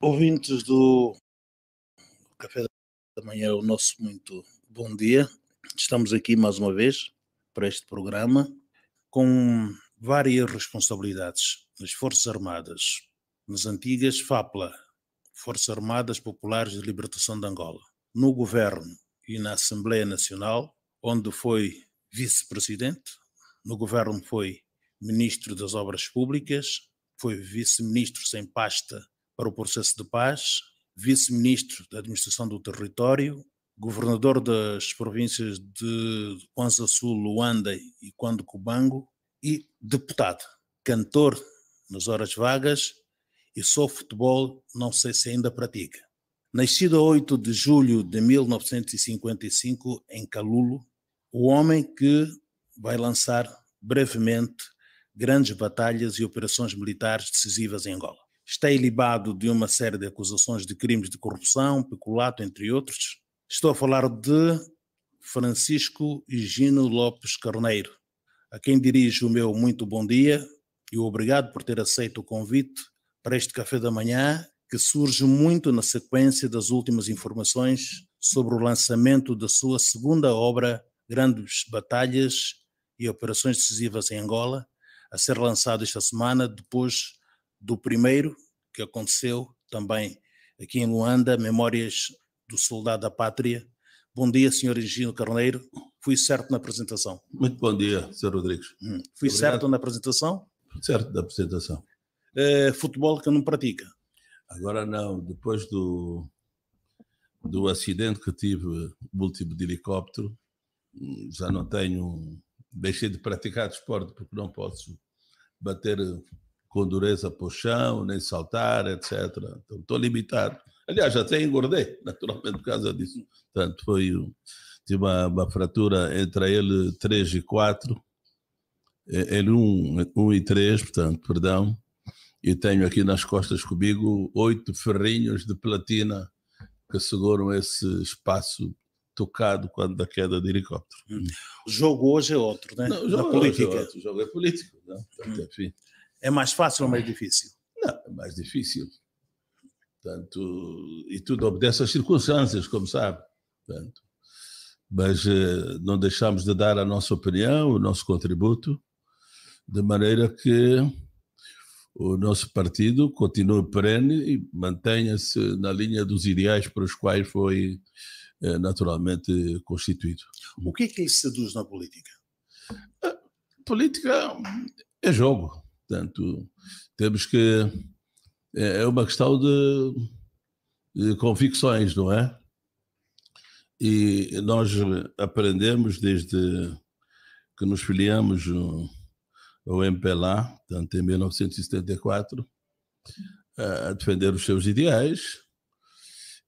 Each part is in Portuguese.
Ouvintes do Café da Manhã, o nosso muito bom dia. Estamos aqui mais uma vez para este programa com várias responsabilidades nas Forças Armadas, nas antigas FAPLA, Forças Armadas Populares de Libertação de Angola, no governo e na Assembleia Nacional, onde foi vice-presidente, no governo foi ministro das Obras Públicas, foi vice-ministro sem pasta para o processo de paz, vice-ministro da administração do território, governador das províncias de Kwanza Sul, Luanda e Quando Cubango e deputado, cantor nas horas vagas e só futebol, não sei se ainda pratica. Nascido a 8 de julho de 1955 em Calulo, o homem que vai lançar brevemente grandes batalhas e operações militares decisivas em Angola está ilibado de uma série de acusações de crimes de corrupção, peculato, entre outros. Estou a falar de Francisco Gino Lopes Carneiro, a quem dirijo o meu muito bom dia e obrigado por ter aceito o convite para este café da manhã, que surge muito na sequência das últimas informações sobre o lançamento da sua segunda obra, Grandes Batalhas e Operações Decisivas em Angola, a ser lançado esta semana, depois do primeiro, que aconteceu também aqui em Luanda, Memórias do Soldado da Pátria. Bom dia, Sr. Engino Carneiro. Fui certo na apresentação. Muito bom dia, Sr. Rodrigues. Hum. Fui Obrigado. certo na apresentação? Certo da apresentação. É, futebol que não pratica? Agora não. Depois do, do acidente que tive, múltiplo de helicóptero, já não tenho. Deixei de praticar desporto porque não posso bater com dureza para o chão, nem saltar, etc. Então, estou limitado. Aliás, até engordei, naturalmente, por causa disso. Portanto, foi tive uma, uma fratura entre ele 3 e 4, ele 1, 1 e 3, portanto, perdão, e tenho aqui nas costas comigo oito ferrinhos de platina que seguram esse espaço tocado quando da queda de helicóptero. O jogo hoje é outro, né? Não, o jogo, é política. Outro, o jogo é político. Não? Portanto, hum. enfim. É mais fácil ou mais difícil? Não, é mais difícil. Portanto, e tudo obedece às circunstâncias, como sabe. Portanto, mas eh, não deixamos de dar a nossa opinião, o nosso contributo, de maneira que o nosso partido continue perene e mantenha-se na linha dos ideais para os quais foi eh, naturalmente constituído. O que é que lhe seduz na política? A política é jogo. Portanto, temos que. É, é uma questão de, de convicções, não é? E nós aprendemos desde que nos filiamos ao MPLA, portanto, em 1974, a defender os seus ideais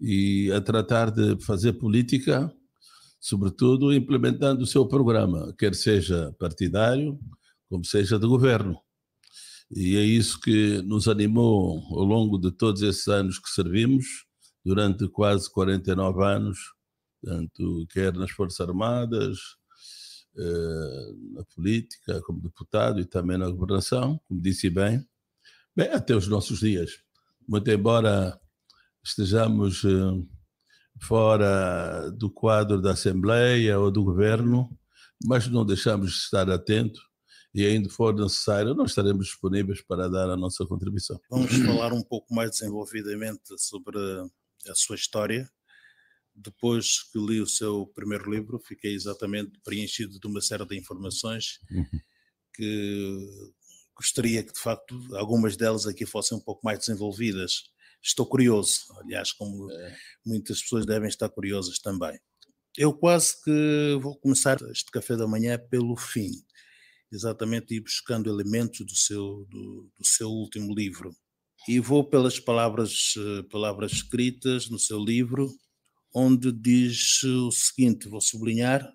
e a tratar de fazer política, sobretudo implementando o seu programa, quer seja partidário, como seja de governo. E é isso que nos animou ao longo de todos esses anos que servimos, durante quase 49 anos, tanto quer nas Forças Armadas, eh, na política, como deputado e também na governação, como disse bem, bem até os nossos dias. Muito embora estejamos eh, fora do quadro da Assembleia ou do governo, mas não deixamos de estar atento e ainda for necessário, nós estaremos disponíveis para dar a nossa contribuição. Vamos falar um pouco mais desenvolvidamente sobre a sua história. Depois que li o seu primeiro livro, fiquei exatamente preenchido de uma série de informações uhum. que gostaria que, de facto, algumas delas aqui fossem um pouco mais desenvolvidas. Estou curioso, aliás, como é. muitas pessoas devem estar curiosas também. Eu quase que vou começar este café da manhã pelo fim exatamente ir buscando elementos do seu, do, do seu último livro. E vou pelas palavras, eh, palavras escritas no seu livro, onde diz o seguinte: vou sublinhar.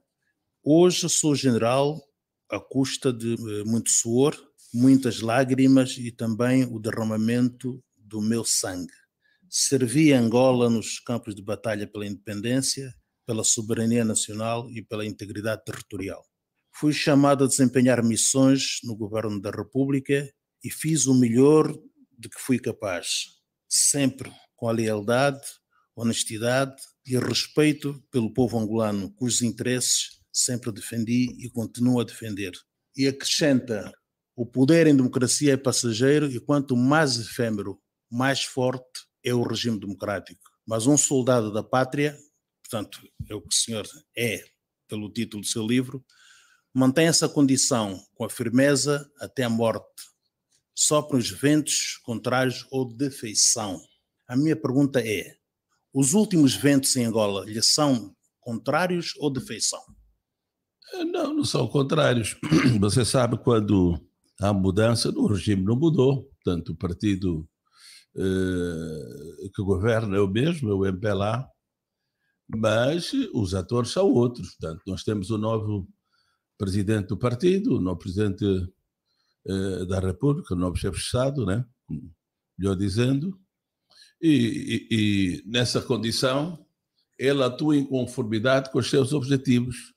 Hoje sou general à custa de eh, muito suor, muitas lágrimas e também o derramamento do meu sangue. Servi Angola nos campos de batalha pela independência, pela soberania nacional e pela integridade territorial fui chamado a desempenhar missões no governo da República e fiz o melhor de que fui capaz, sempre com a lealdade, honestidade e respeito pelo povo angolano, cujos interesses sempre defendi e continuo a defender. E acrescenta: o poder em democracia é passageiro e quanto mais efêmero, mais forte é o regime democrático. Mas um soldado da pátria, portanto, é o que o senhor é pelo título do seu livro, Mantém essa condição com a firmeza até a morte. Sopra os ventos contrários ou de feição. A minha pergunta é: os últimos ventos em Angola lhe são contrários ou de feição? Eh, não, não são contrários. Você sabe quando a mudança O regime não mudou, tanto o partido eh, que governa é o mesmo, é o MPLA, mas os atores são outros. Portanto, nós temos um novo presidente do partido, o novo presidente eh, da República, o novo chefe de Estado, né? melhor dizendo, e, e, e nessa condição ele atua em conformidade com os seus objetivos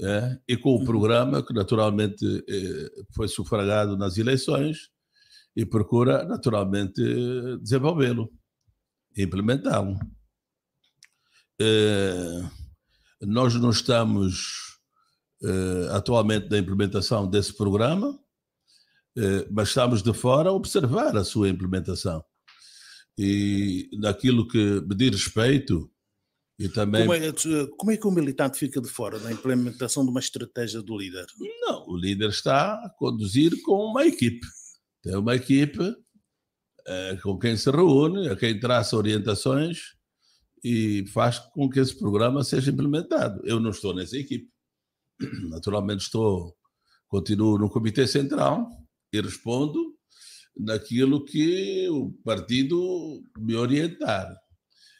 né? e com o uhum. programa que naturalmente eh, foi sufragado nas eleições e procura naturalmente desenvolvê-lo, implementá-lo. Eh, nós não estamos eh, atualmente da implementação desse programa, eh, mas estamos de fora a observar a sua implementação. E naquilo que me diz respeito, e também... Como é, como, é, que o militante fica de fora da implementação de uma estratégia do líder? Não, o líder está a conduzir com uma equipe. Tem uma equipe eh, com quem se reúne, a quem traça orientações e faz com que esse programa seja implementado. Eu não estou nessa equipe. Naturalmente, estou continuo no Comitê Central e respondo naquilo que o partido me orientar,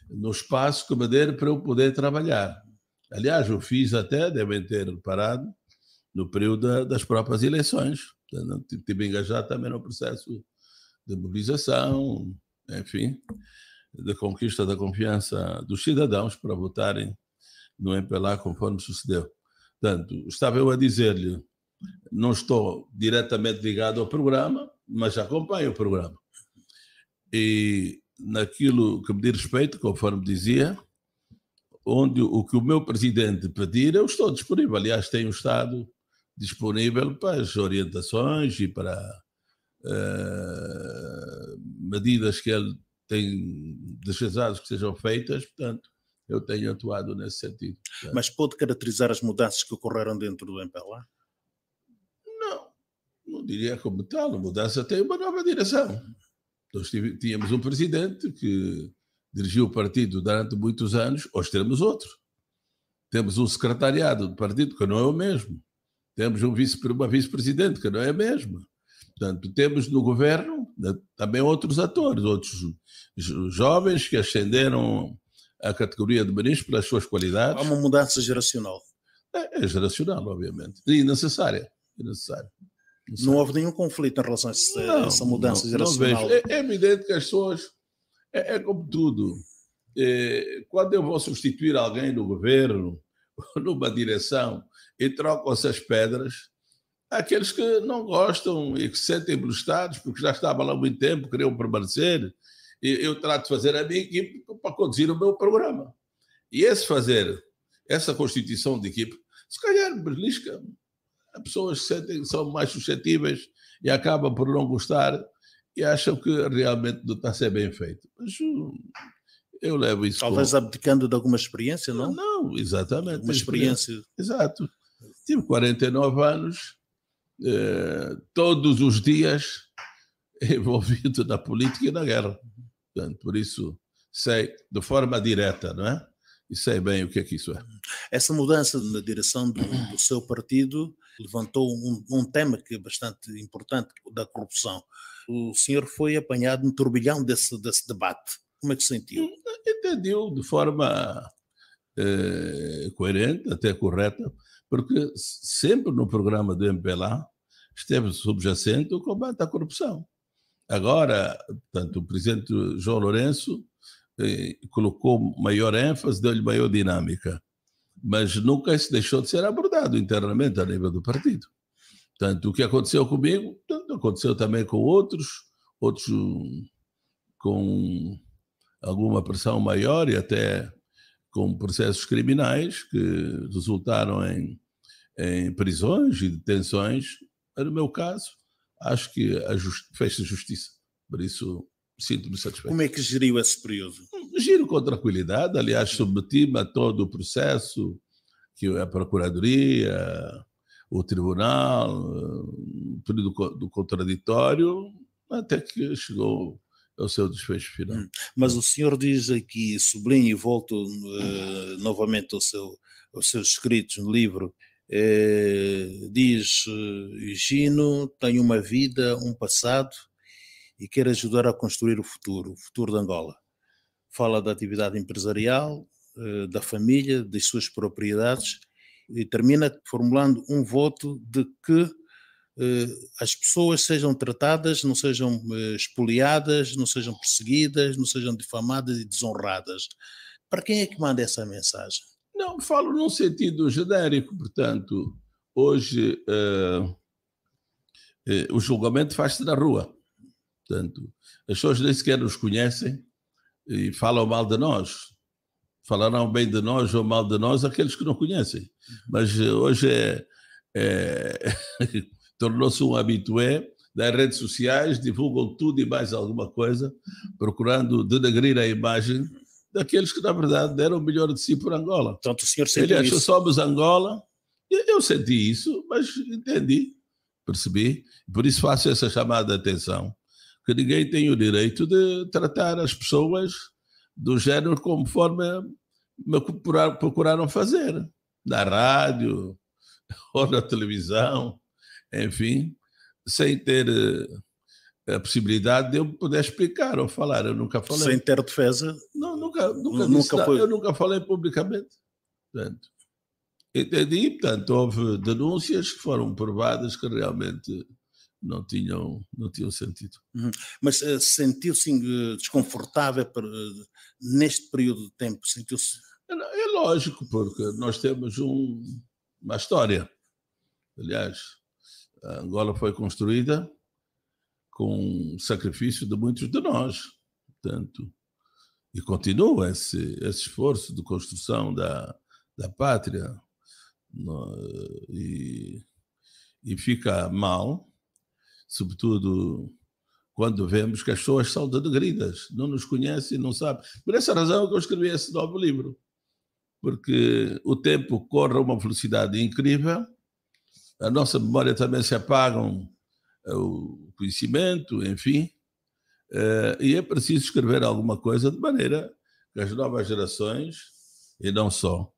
no espaço que me der para eu poder trabalhar. Aliás, eu fiz até, devem ter parado no período das próprias eleições. tem-me engajado também no processo de mobilização, enfim, de conquista da confiança dos cidadãos para votarem no MPLA, conforme sucedeu. Portanto, estava eu a dizer-lhe, não estou diretamente ligado ao programa, mas acompanho o programa. E naquilo que me diz respeito, conforme dizia, onde o que o meu presidente pedir, eu estou disponível. Aliás, tenho estado disponível para as orientações e para uh, medidas que ele tem desejado que sejam feitas. Portanto, eu tenho atuado nesse sentido. É. Mas pode caracterizar as mudanças que ocorreram dentro do MPLA? Não, não diria como tal. A mudança tem uma nova direção. Nós tínhamos um presidente que dirigiu o partido durante muitos anos, hoje temos outro. Temos um secretariado do partido que não é o mesmo. Temos um vice, uma vice-presidente que não é a mesma. Portanto, temos no governo né, também outros atores, outros jovens que ascenderam a categoria de ministro pelas suas qualidades. Há uma mudança geracional. É, é geracional, obviamente, e necessária. necessária. Não, houve nenhum conflito em relação a essa, não, essa mudança não, geracional. É, é, evidente que as pessoas. É, é como tudo. É, quando eu vou substituir alguém no governo, numa direção, e troco essas pedras, aqueles que não gostam e que se sentem frustrados porque já estavam lá há muito tempo, queriam permanecer eu trato de fazer a minha equipe para conduzir o meu programa. E esse fazer, essa constituição de equipe, se calhar belisca pessoas que sentem, são mais suscetíveis e acabam por não gostar e acham que realmente não está a ser bem feito. Mas hum, eu levo isso. Talvez como... abdicando de alguma experiência, não? Não, não exatamente. Uma experiência. experiência. Exato. Tive 49 anos, eh, todos os dias envolvido na política e na guerra. Portanto, Por isso, sei de forma direta, não é? E sei bem o que é que isso é. Essa mudança na direção do, do seu partido levantou um, um, tema que é bastante importante, da corrupção. O senhor foi apanhado no turbilhão desse, desse debate. Como é que sentiu? Hum, entendeu de forma eh, coerente, até correta, porque sempre no programa do MPLA esteve subjacente o combate à corrupção. Agora, tanto o presidente João Lourenço eh, colocou maior ênfase, deu-lhe maior dinâmica, mas nunca se deixou de ser abordado internamente a nível do partido. Portanto, o que aconteceu comigo, aconteceu também com outros, outros com alguma pressão maior e até com processos criminais que resultaram em, em prisões e detenções. No meu caso, acho que a just, fez justiça. Por isso, sinto-me satisfeito. Como é que geriu esse período? Giro com tranquilidade. Aliás, submeti-me a todo o processo que é a Procuradoria, o Tribunal, o período do contraditório, até que chegou ao seu desfecho final. Hum. Mas o senhor diz aqui, sublinho e volto uh, novamente ao seu, aos seus escritos no livro, eh, diz eh, Gino: tem uma vida, um passado e quer ajudar a construir o futuro, o futuro de Angola. Fala da atividade empresarial, eh, da família, das suas propriedades e termina formulando um voto de que as pessoas sejam tratadas, não sejam expoliadas, não sejam perseguidas, não sejam difamadas e desonradas. Para quem é que manda essa mensagem? Não, falo num sentido genérico, portanto, hoje eh, eh, o julgamento faz-se na rua. Portanto, as pessoas nem sequer nos conhecem e falam mal de nós. Falarão bem de nós ou mal de nós aqueles que não conhecem. Mas eh, hoje é, é tornou-se um habitué das redes sociais, divulgam tudo e mais alguma coisa, procurando denegrir a imagem daqueles que, na verdade, deram o melhor de si por Angola. Tanto o senhor sentiu Ele achou, isso. somos Angola. Eu senti isso, mas entendi, percebi. Por isso faço essa chamada de atenção, que ninguém tem o direito de tratar as pessoas do género conforme me procuraram fazer. Na rádio, ou na televisão, enfim, sem ter eh, a possibilidade de eu poder explicar ou falar. Eu nunca falei. Sem ter defesa? Não, nunca, nunca, nunca foi... eu nunca falei publicamente. Portanto, entendi, portanto, houve denúncias que foram provadas que realmente não tinham, não tinham sentido. Uhum. Mas uh, sentiu-se eh, desconfortável por, uh, eh, neste período de tempo? Sentiu-se? É, é lógico, porque nós temos um, uma história. Aliás, a Angola foi construída com o sacrifício de muitos de nós. tanto e continua esse, esse esforço de construção da, da pátria. E, e fica mal, sobretudo quando vemos que as pessoas são degradadas, não nos conhecem, não sabem. Por essa razão é que eu escrevi esse novo livro, porque o tempo corre a uma velocidade incrível, a nossa memória também se apagam eh, o conhecimento, enfim. Eh, e é preciso escrever alguma coisa de maneira que as novas gerações, e não só,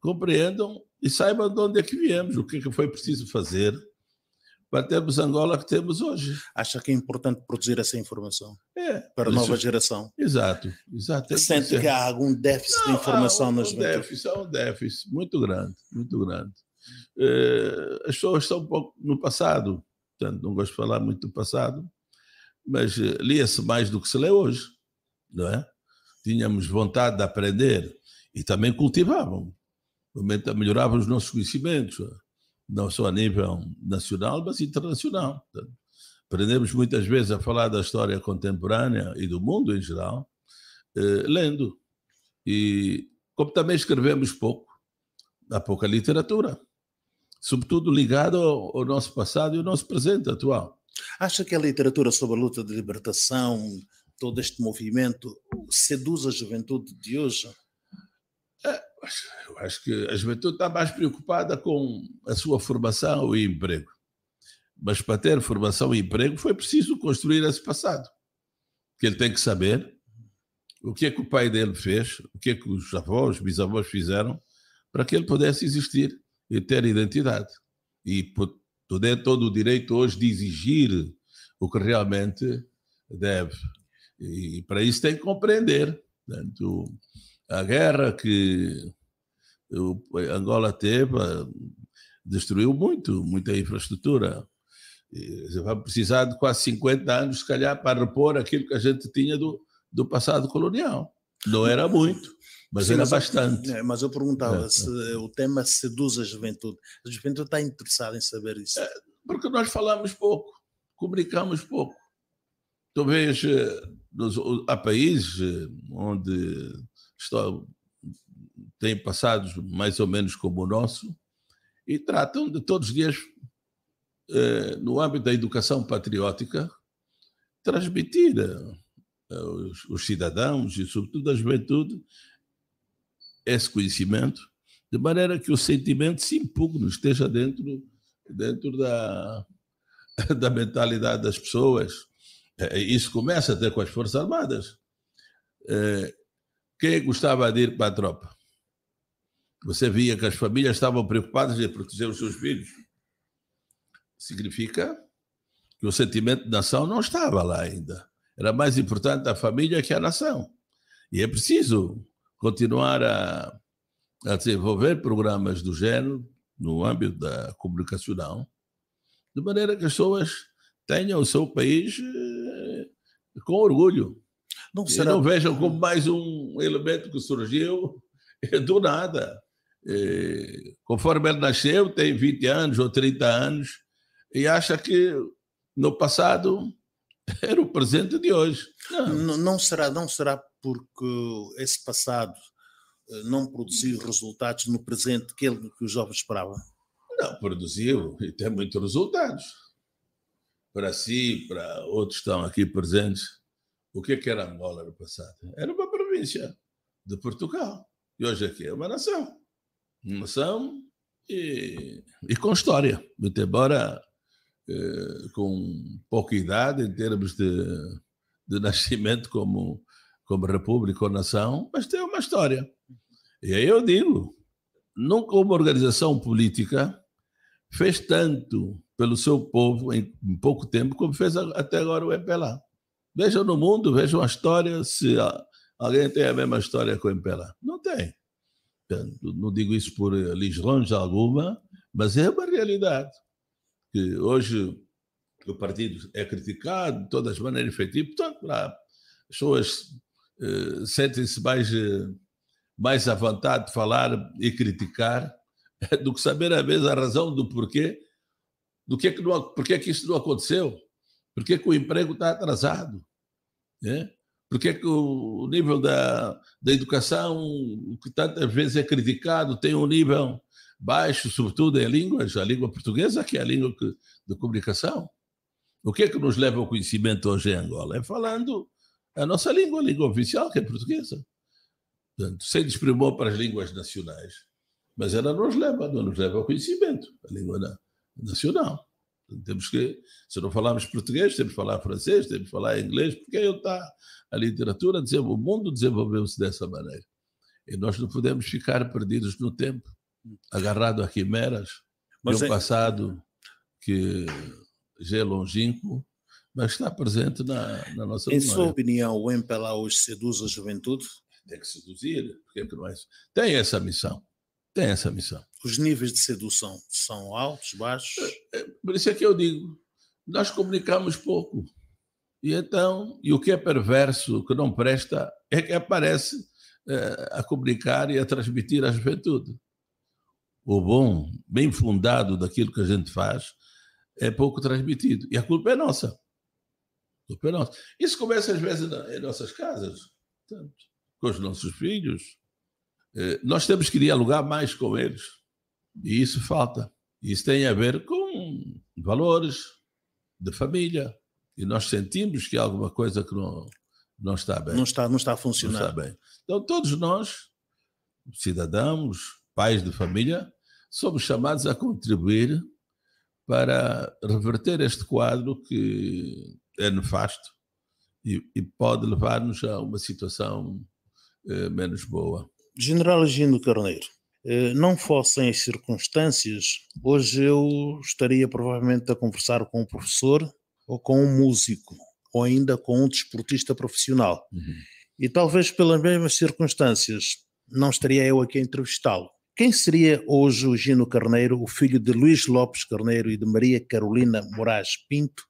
compreendam e saibam de onde é que viemos, o que, é que foi preciso fazer para termos Angola que temos hoje. Acha que é importante produzir essa informação é, para a nova isso, é geração? Exato, exato. É Sente que, é. que há algum déficit não, de informação há um, nas um déficit, Há um déficit muito grande, muito grande. Eh, as pessoas estão um pouco no passado portanto não gosto de falar muito do passado, mas eh, lia-se mais do que se lê hoje, não é? Tínhamos vontade de aprender e também cultivavam, melhoravam os nossos conhecimentos, não só a nível nacional, mas internacional. Portanto, aprendemos muitas vezes a falar da história contemporânea e do mundo em geral, eh, lendo. E como também escrevemos pouco, há pouca literatura sobretudo ligado ao, ao nosso passado e ao nosso presente atual. Acha que a literatura sobre a luta de libertação, todo este movimento, seduz a juventude de hoje? É, eu acho que a juventude está mais preocupada com a sua formação e emprego. Mas para ter formação e emprego foi preciso construir esse passado. Que ele tem que saber o que é que o pai dele fez, o que é que os avós, bisavós fizeram para que ele pudesse existir e ter identidade. E tu é todo o direito hoje de exigir o que realmente deve. E, e para isso tem que compreender. Portanto, a guerra que o Angola teve ah, destruiu muito, muita infraestrutura. vai precisar de quase 50 anos, se calhar, para repor aquilo que a gente tinha do, do passado colonial. Não era muito. Mas Sim, mas, bastante. Eu, eh, mas eu perguntava é, é. se é. o tema seduz a juventude. A juventude está interessada em saber isso. É, porque nós falamos pouco, comunicamos pouco. Talvez eh, nos há países eh, onde estão, têm passados mais ou menos como o nosso e tratam de todos os dias, no âmbito da educação patriótica, transmitir aos, aos cidadãos e, sobretudo, à juventude esse conhecimento, de maneira que o sentimento se impugne, esteja dentro, dentro da, da mentalidade das pessoas. Eh, isso começa até com as Forças Armadas. Eh, quem gostava de ir para a tropa? Você via que as famílias estavam preocupadas em proteger os seus filhos. Significa que o sentimento de nação não estava lá ainda. Era mais importante a família que a nação. E é preciso continuar a, a desenvolver programas do género no âmbito da comunicação, de maneira que as pessoas tenham o seu país eh, com orgulho. Não será... E não vejam como mais um elemento que surgiu eh, do nada. E, eh, conforme ele nasceu, tem 20 anos ou 30 anos, e acha que no passado Era o presente de hoje. Não, não será, não será porque esse passado eh, não produziu resultados no presente que, ele, que os jovens esperavam? Não, produziu e tem muitos resultados. Para si, para outros que estão aqui presentes. O que, é que era Angola no passado? Era uma província de Portugal. E hoje aqui é uma nação. Uma nação e, e com história. Muito embora eh, com pouca idade em termos de, de nascimento como, como república ou nação, mas tem uma história. E aí eu digo, nunca uma organização política fez tanto pelo seu povo em pouco tempo como fez até agora o MPLA. Vejam no mundo, vejam a história, se alguém tem a mesma história com o MPLA. Não tem. Não digo isso por eh, lisonja alguma, mas é uma realidade que hoje o partido é criticado de todas as maneiras, efetivo, portanto, as pessoas eh, sentem-se mais, eh, mais à vontade de falar e criticar do que saber, às vezes, a razão do porquê, do que é que, não, porquê é que isso não aconteceu, porquê é que o emprego está atrasado, né? Porque é que o nível da, da educação, que tantas vezes é criticado, tem um nível baixo, sobretudo em é línguas, a língua portuguesa, que é a língua de comunicação. O que é que nos leva ao conhecimento hoje em Angola? É falando a nossa língua, a língua oficial, que é portuguesa. Portanto, se desprimou para as línguas nacionais, mas ela nos leva, não nos leva ao conhecimento, a língua nacional. Portanto, temos que, se não falarmos português, temos que falar francês, temos que falar inglês, porque aí está a literatura, o mundo desenvolveu-se dessa maneira. E nós não podemos ficar perdidos no tempo agarrado a quimeras mas de um é... passado que já é longínquo, mas está presente na, na nossa Em sua opinião, o MPLA hoje seduz a juventude? Tem que seduzir, porque é mais. Tem essa missão. Tem essa missão. Os níveis de sedução são altos, baixos? É, é, por isso é que eu digo, nós comunicamos pouco. E então, e o que é perverso, o que não presta, é que aparece é, a comunicar e a transmitir à juventude ou bom, bem fundado daquilo que a gente faz, é pouco transmitido. E a culpa é nossa. A culpa é nossa. Isso começa, às vezes, em nossas casas, com os nossos filhos. É, nós temos que dialogar mais com eles. E isso falta. Isso tem a ver com valores de família. E nós sentimos que há alguma coisa que não, não está bem. Não está, não está funcionando. Não está bem. Então, todos nós, cidadãos, pais de família, somos chamados a contribuir para reverter este quadro que é nefasto e, e pode levar-nos a uma situação eh, menos boa. General Gino Carneiro, eh, não fossem as circunstâncias, hoje eu estaria provavelmente a conversar com um professor ou com um músico ou ainda com um desportista profissional. Uhum. E talvez pelas mesmas circunstâncias, não estaria eu aqui a entrevistá-lo. Quem seria hoje o Gino Carneiro, o filho de Luís Lopes Carneiro e de Maria Carolina Moraes Pinto?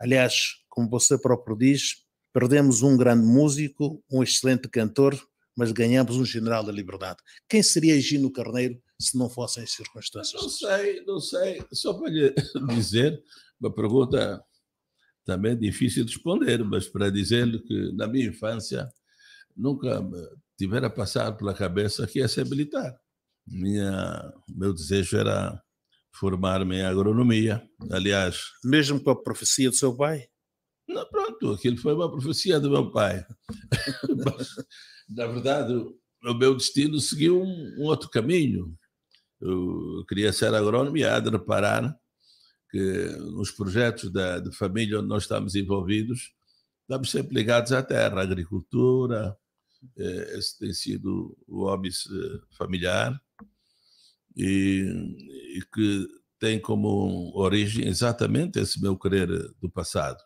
Aliás, como você próprio diz, perdemos um grande músico, um excelente cantor, mas ganhamos um general da liberdade. Quem seria Gino Carneiro se não fossem as circunstâncias? Não sei, não sei. Só para lhe dizer, uma pergunta também difícil de responder, mas para dizer-lhe que na minha infância nunca tivera passar pela cabeça que ia é ser militar minha, meu desejo era formar-me em agronomia. Aliás. Mesmo com a profecia do seu pai? Não, pronto, aquilo foi uma profecia do meu pai. Na verdade, o meu destino seguiu um, um outro caminho. Eu queria ser agrônomo e há de reparar que nos projetos da, de família onde nós estamos envolvidos, estamos sempre ligados à terra, à agricultura, eh, esse tem sido o hobby eh, familiar e, e que tem como origem exatamente esse meu querer do passado.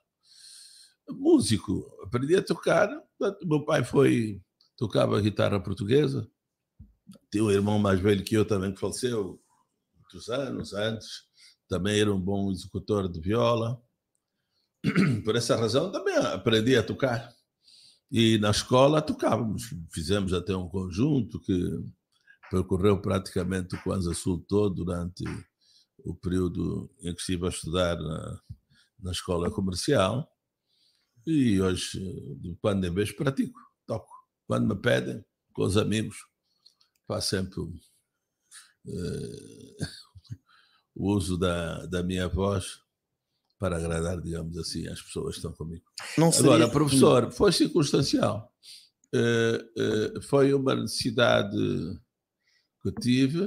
Músico, aprendi a tocar. Meu pai foi tocava guitarra portuguesa. tinha um irmão mais velho que eu também que faleceu muitos anos antes. Também era um bom executor de viola. Por essa razão também aprendi a tocar. E na escola tocávamos, fizemos até um conjunto que percorreu praticamente o Kwanza Sul todo durante o período em que estive a estudar na, na escola comercial e hoje, de quando em vez, pratico, toco. Quando me pedem, com os amigos, faço sempre eh, o uso da, da minha voz para agradar, digamos assim, as pessoas que estão comigo. Não seria... Agora, professor, foi circunstancial. Eh, eh, foi uma necessidade que eu tive,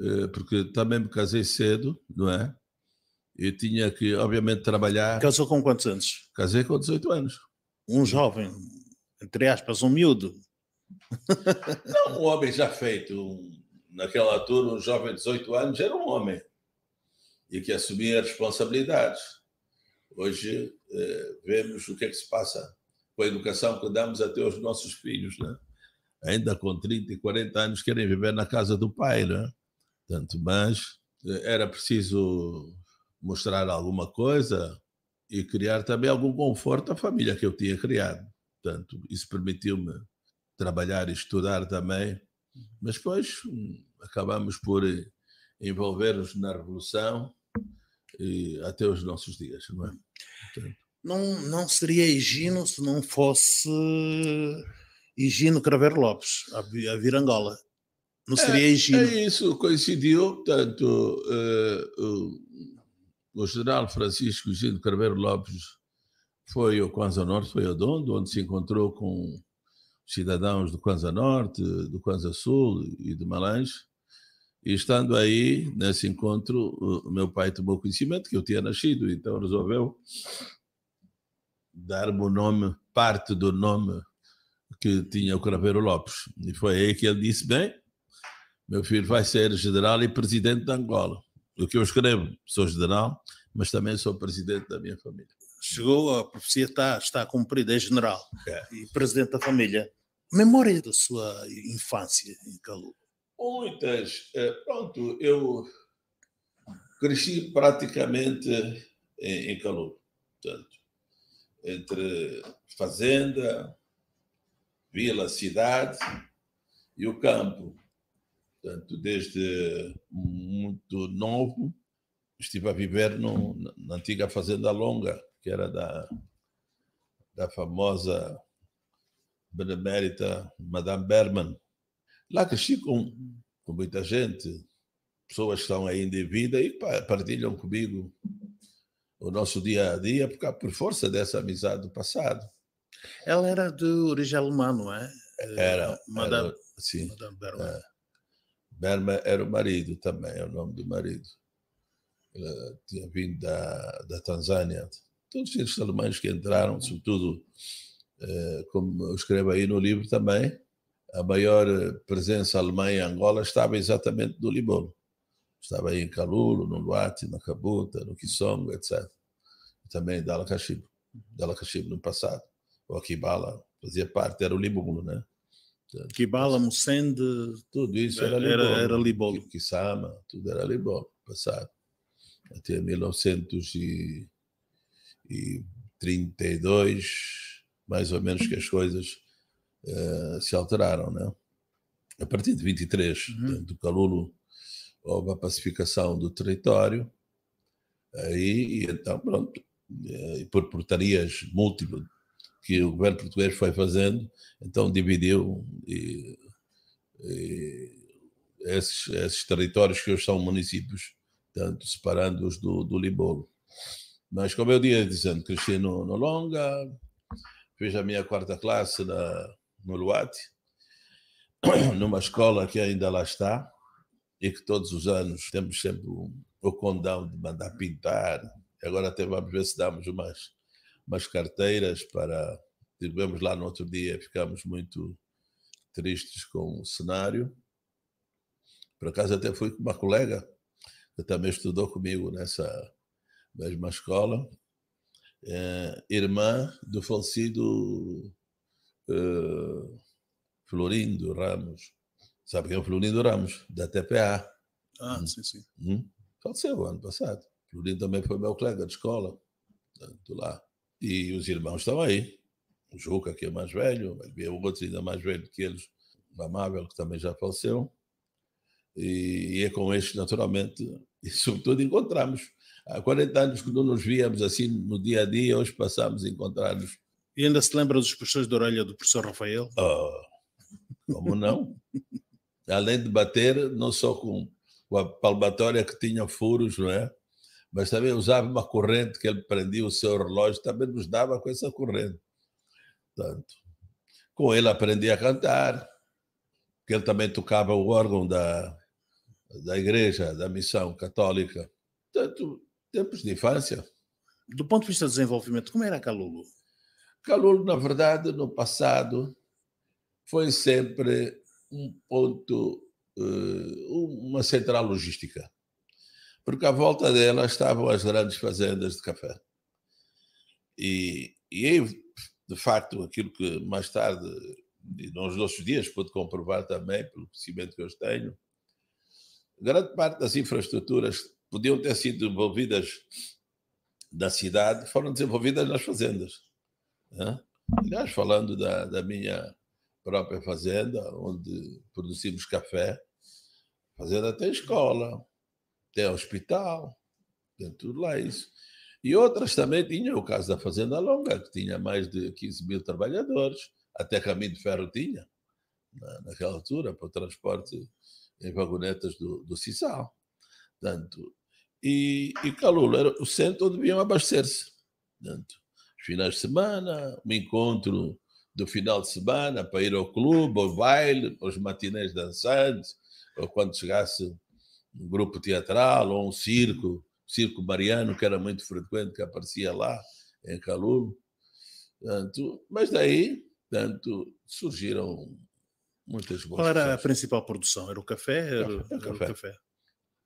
eh, porque também me casei cedo, não é? Eu tinha que, obviamente, trabalhar. Casou com quantos anos? Casei com 18 anos. Um jovem, entre aspas, um miúdo. Não, um homem já feito. naquela altura, um jovem de 18 anos era um homem e que assumia responsabilidades. Hoje eh, vemos o que é que se passa com a educação que damos até aos nossos filhos, é? ainda com 30 e 40 anos, querem viver na casa do pai, né? Tanto, mas eh, era preciso mostrar alguma coisa e criar também algum conforto à família que eu tinha criado. Portanto, isso permitiu-me trabalhar e estudar também. Mas depois hum, acabamos por eh, envolver-nos na Revolução e até os nossos dias, não é? Portanto, não, não seria Egino se não fosse e Gino Craver Lopes, a, Virangola. Não é, seria é, Gino? É isso, coincidiu, tanto uh, o, o, general Francisco Gino Craver Lopes foi ao Quanza Norte, foi ao Dondo, onde se encontrou com cidadãos do Quanza Norte, do Quanza Sul e do Malange. E estando aí, nesse encontro, o meu pai tomou conhecimento que eu tinha nascido, então resolveu dar-me o nome, parte do nome que tinha o Craveiro Lopes. E foi aí que ele disse: Bem, meu filho vai ser general e presidente de Angola. O que eu escrevo, sou general, mas também sou presidente da minha família. Chegou, a profecia está, está cumprida, é general é. e presidente da família. Memória da sua infância em Calu? Muitas. É, pronto, eu cresci praticamente em, em Calu. Portanto, entre fazenda, vila, cidade e o campo. Portanto, desde muito novo, estive a viver no, na antiga Fazenda Longa, que era da, da famosa benemérita Madame Berman. Lá cresci com, com muita gente, pessoas que estão ainda em vida e partilham comigo o nosso dia a dia, por, por força dessa amizade do passado. Ela era de origem alemã, não é? Era. Eh, Madame, era, sim. Madame Berma. É. Berma era o marido também, é o nome do marido. Ela tinha vindo da, da Tanzânia. Todos os alemães que entraram, sobretudo, eh, como eu escrevo aí no livro também, a maior eh, presença alemã em Angola estava exatamente no Libolo, Estava aí em Calulo, no Luate, na Cabuta, no Kisongo, etc. também em Dala Caxibe. Dala no passado o Akibala fazia parte, era o Libolo, né? Portanto, Kibala, Musende, tudo isso era, era Libolo. Era Libolo. Kisama, tudo era Libolo, passado. Até 1932, mais ou menos, que as coisas uh, se alteraram, né? A partir de 23, uhum. do Calulo, houve a pacificação do território, aí, e então, pronto, eh, e por portarias múltiplas, que o governo português foi fazendo, então dividiu e, e esses, esses, territórios que hoje são municípios, tanto separando-os do, do Libolo. Mas, como eu ia dizendo, cresci no, no Longa, fiz a minha quarta classe na, no Luate, numa escola que ainda lá está e que todos os anos temos sempre o, o condão de mandar pintar. Agora até vamos ver se damos umas umas carteiras para. Tivemos tipo, lá no outro dia, ficamos muito tristes com o cenário. Por acaso até fui com uma colega que também estudou comigo nessa mesma escola, é, irmã do falecido é, Florindo Ramos. Sabe quem é o Florindo Ramos? Da TPA. Ah, hum. sim, sim. Hum? Faleceu ano passado. Florindo também foi meu colega de escola, né, do lá. E os irmãos estão aí. O Juca, que é mais velho, o outro outros ainda mais velho que eles, o Amável, que também já faleceu. E, e é com estes, naturalmente, e sobretudo encontramos. Há 40 anos que não nos víamos assim no dia a dia, hoje passamos a encontrar-nos. E ainda se lembra dos puxões de orelha do professor Rafael? Oh, como não? Além de bater, não só com a palmatória que tinha furos, não é? mas também usava uma corrente que ele prendia o seu relógio, também nos dava com essa corrente. Tanto. Com ele aprendi a cantar, que ele também tocava o órgão da, da igreja, da missão católica. Tanto tempos de infância. Do ponto de vista do desenvolvimento, como era Calulo? Calulo, na verdade, no passado, foi sempre um ponto, eh, uma central logística porque à volta dela estavam as grandes fazendas de café. E, e de facto, aquilo que mais tarde, nos nossos dias, pude comprovar também, pelo conhecimento que eu tenho, grande parte das infraestruturas podiam ter sido desenvolvidas da cidade, foram desenvolvidas nas fazendas. Né? Aliás, falando da, da minha própria fazenda, onde produzimos café, a fazenda tem escola, tem hospital, tem tudo lá é isso. E outras também tinham, o caso da Fazenda Longa, que tinha mais de 15 mil trabalhadores, até caminho de ferro tinha, na, naquela altura, para o transporte em vagonetas do, do Cisal. Tanto, e, e Calula era o centro onde deviam abastecer-se. Finais de semana, um encontro do final de semana para ir ao clube, ao baile, aos matinés dançantes, ou quando chegasse um grupo teatral ou um circo, circo mariano, que era muito frequente, que aparecia lá em Calulo. Tanto, mas daí, tanto, surgiram muitas coisas. Qual era a principal produção? Era o café? Era, era café. o café.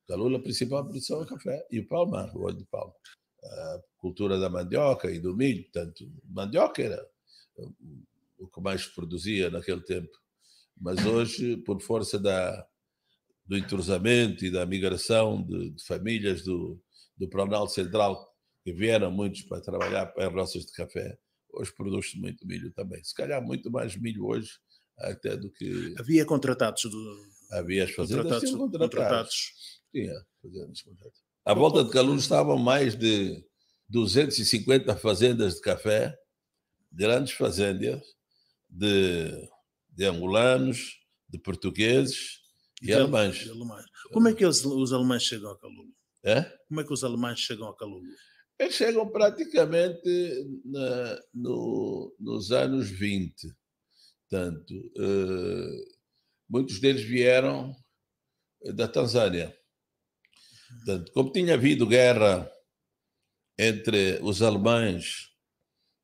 Calulo a principal produção é o café e o palma, o óleo de palma. A cultura da mandioca e do milho, tanto mandioca era o que mais produzia naquele tempo. Mas hoje, por força da, do entrosamento e da migração de, de famílias do, do Planalto Central que vieram muitos para trabalhar para as roças de café. Hoje produz-se muito milho também. Se calhar muito mais milho hoje até do que... Havia contratados do... Havia as fazendas contratados, tinham contratados. Tinha fazendas contratadas À volta de Calun estavam mais de 250 fazendas de café, grandes fazendas de, de angolanos, de portugueses, e, alemães. Então, alemães. Como é que os, os alemães chegam a Calulu? É? Como é que os alemães chegam a Calulu? Eles chegam praticamente na, no, nos anos 20. Tanto, uh, eh, muitos deles vieram da Tanzânia. Tanto, como tinha havido guerra entre os alemães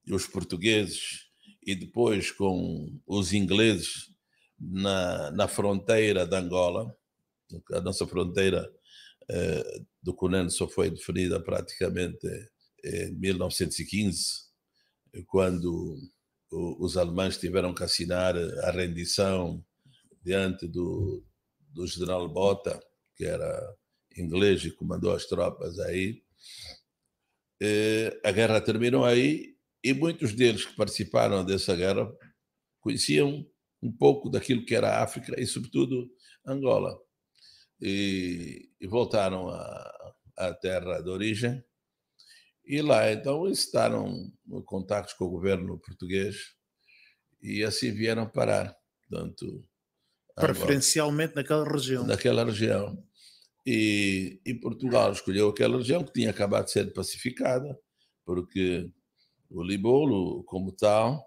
e os portugueses, e depois com os ingleses na, na fronteira de Angola, a nossa fronteira eh, do Cunene só foi definida praticamente em 1915, quando o, os alemães tiveram que assinar a rendição diante do, do general Bota, que era inglês e comandou as tropas aí. Eh, a guerra terminou aí e muitos deles que participaram dessa guerra conheciam um pouco daquilo que era África e, sobretudo, Angola. E, e voltaram à terra de origem. E lá, então, estavam em contato com o governo português e assim vieram parar. Portanto, Preferencialmente naquela região. Naquela região. E, e, Portugal escolheu aquela região que tinha acabado de ser pacificada, porque o Libolo, como tal,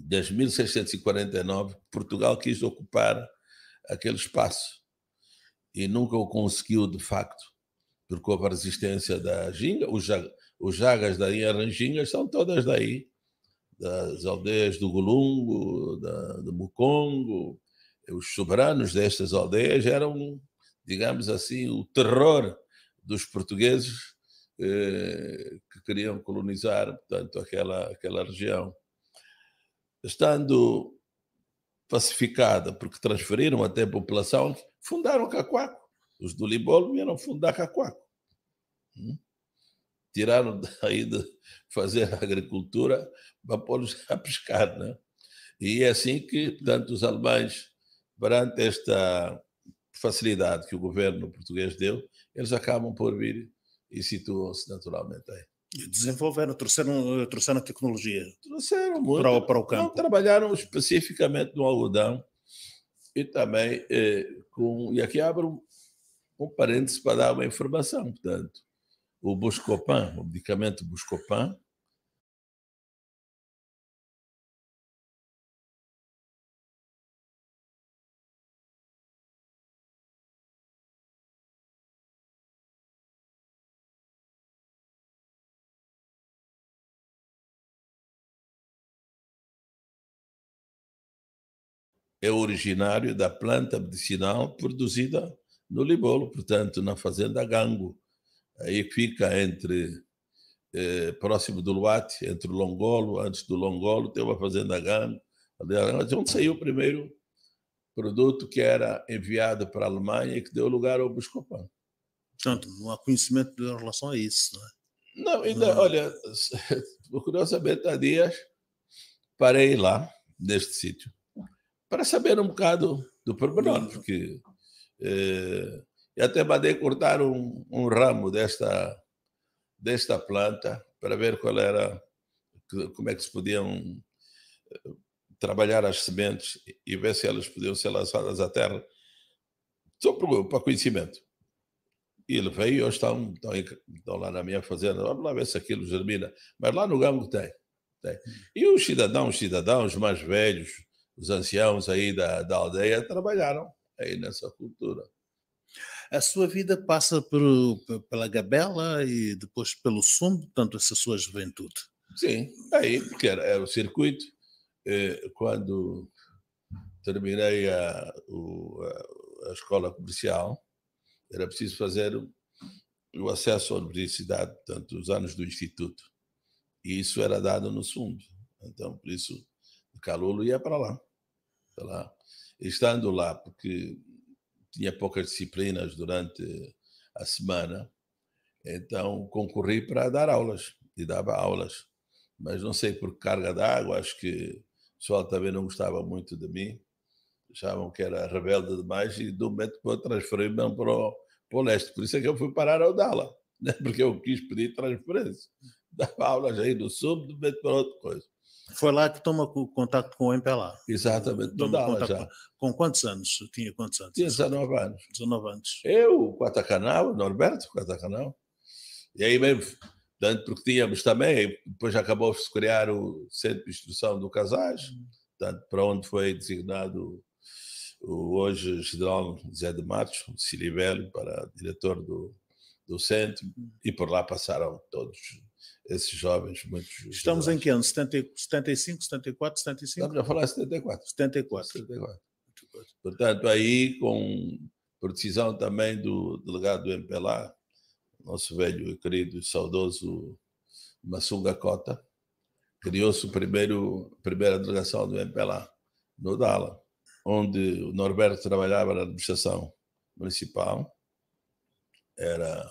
desde 1649, Portugal quis ocupar aquele espaço e nunca o conseguiu de facto, porque houve a resistência da Ginga. Os, os Jagas da Inharanginga são todas daí, das aldeias do Golungo, do Mucongo. Os soberanos destas aldeias eram, digamos assim, o terror dos portugueses eh, que queriam colonizar, portanto, aquela, aquela região estando pacificada, porque transferiram até a população, fundaram Cacoaco. Os do Libolo vieram fundar Cacoaco. Hum? Tiraram daí de fazer agricultura para pô-los a pescar. Né? E é assim que, portanto, os alemães, perante esta facilidade que o governo português deu, eles acabam por vir e situam-se naturalmente aí. Desenvolveram, trouxeram, trouxeram a tecnologia. Trouxeram muito. Para, para o campo. Não, trabalharam especificamente no algodão e também eh, com. E aqui abro um, um parênteses para dar uma informação, portanto. O Buscopan, o medicamento Buscopan, é originário da planta medicinal produzida no Libolo, portanto, na fazenda Gango. Aí fica entre eh, próximo do Luate, entre o Longolo, antes do Longolo, tem uma fazenda Gango, onde saiu o primeiro produto que era enviado para a Alemanha e que deu lugar ao Buscopan. Portanto, não há conhecimento em relação a isso, não é? Não, ainda, não. olha, curiosamente, há dias parei lá, neste sítio, para saber um bocado do pormenor, porque eu eh, até mandei cortar um, um, ramo desta, desta planta para ver qual era, como é que se podiam eh, trabalhar as sementes e ver se elas podiam ser lançadas à terra, só para conhecimento. E ele veio e hoje estão, estão, estão, lá na minha fazenda, vamos lá ver se aquilo germina. Mas lá no Gambo tem. tem. Hum. E os cidadãos, os cidadãos mais velhos, os anciãos aí da, da aldeia trabalharam aí nessa cultura. A sua vida passa por, pela gabela e depois pelo sumo, tanto essa sua juventude. Sim, aí, porque era, era o circuito. Eh, quando terminei a, o, a, escola comercial, era preciso fazer o, o acesso à universidade, portanto, os anos do instituto. E isso era dado no SUMB. Então, por isso, o Calolo ia para lá lá, estando lá, porque tinha poucas disciplinas durante a semana, então concorri para dar aulas e dava aulas. Mas não sei por carga d'água, acho que o pessoal também não gostava muito de mim, achavam que era rebelde demais e do um momento para outro transferi-me para o, para o leste. Por isso é que eu fui parar ao Dala, né? porque eu quis pedir transferência. Dava aulas aí do sul, do um momento para outra coisa. Foi lá que toma contato com o MPLA. Exatamente. Toma contato já. Com, com quantos anos? Tinha quantos anos? Tinha 19 anos. 19 anos. Eu, Quatacanal, Norberto Quatacanal. E aí mesmo, tanto porque tínhamos também, depois acabou-se criar o Centro de Instrução do Casais, hum. tanto para onde foi designado o hoje general Zé de Matos, Silibelo, para diretor do, do centro, hum. e por lá passaram todos esses jovens muito justos. Estamos em que ano? 75, 74, 75? Estamos a falar 74. 74. 74. Portanto, aí, com por decisão também do delegado do MPLA, nosso velho e querido e saudoso Massunga Cota, criou-se a primeira delegação do MPLA, no Dala, onde o Norberto trabalhava na administração municipal, era,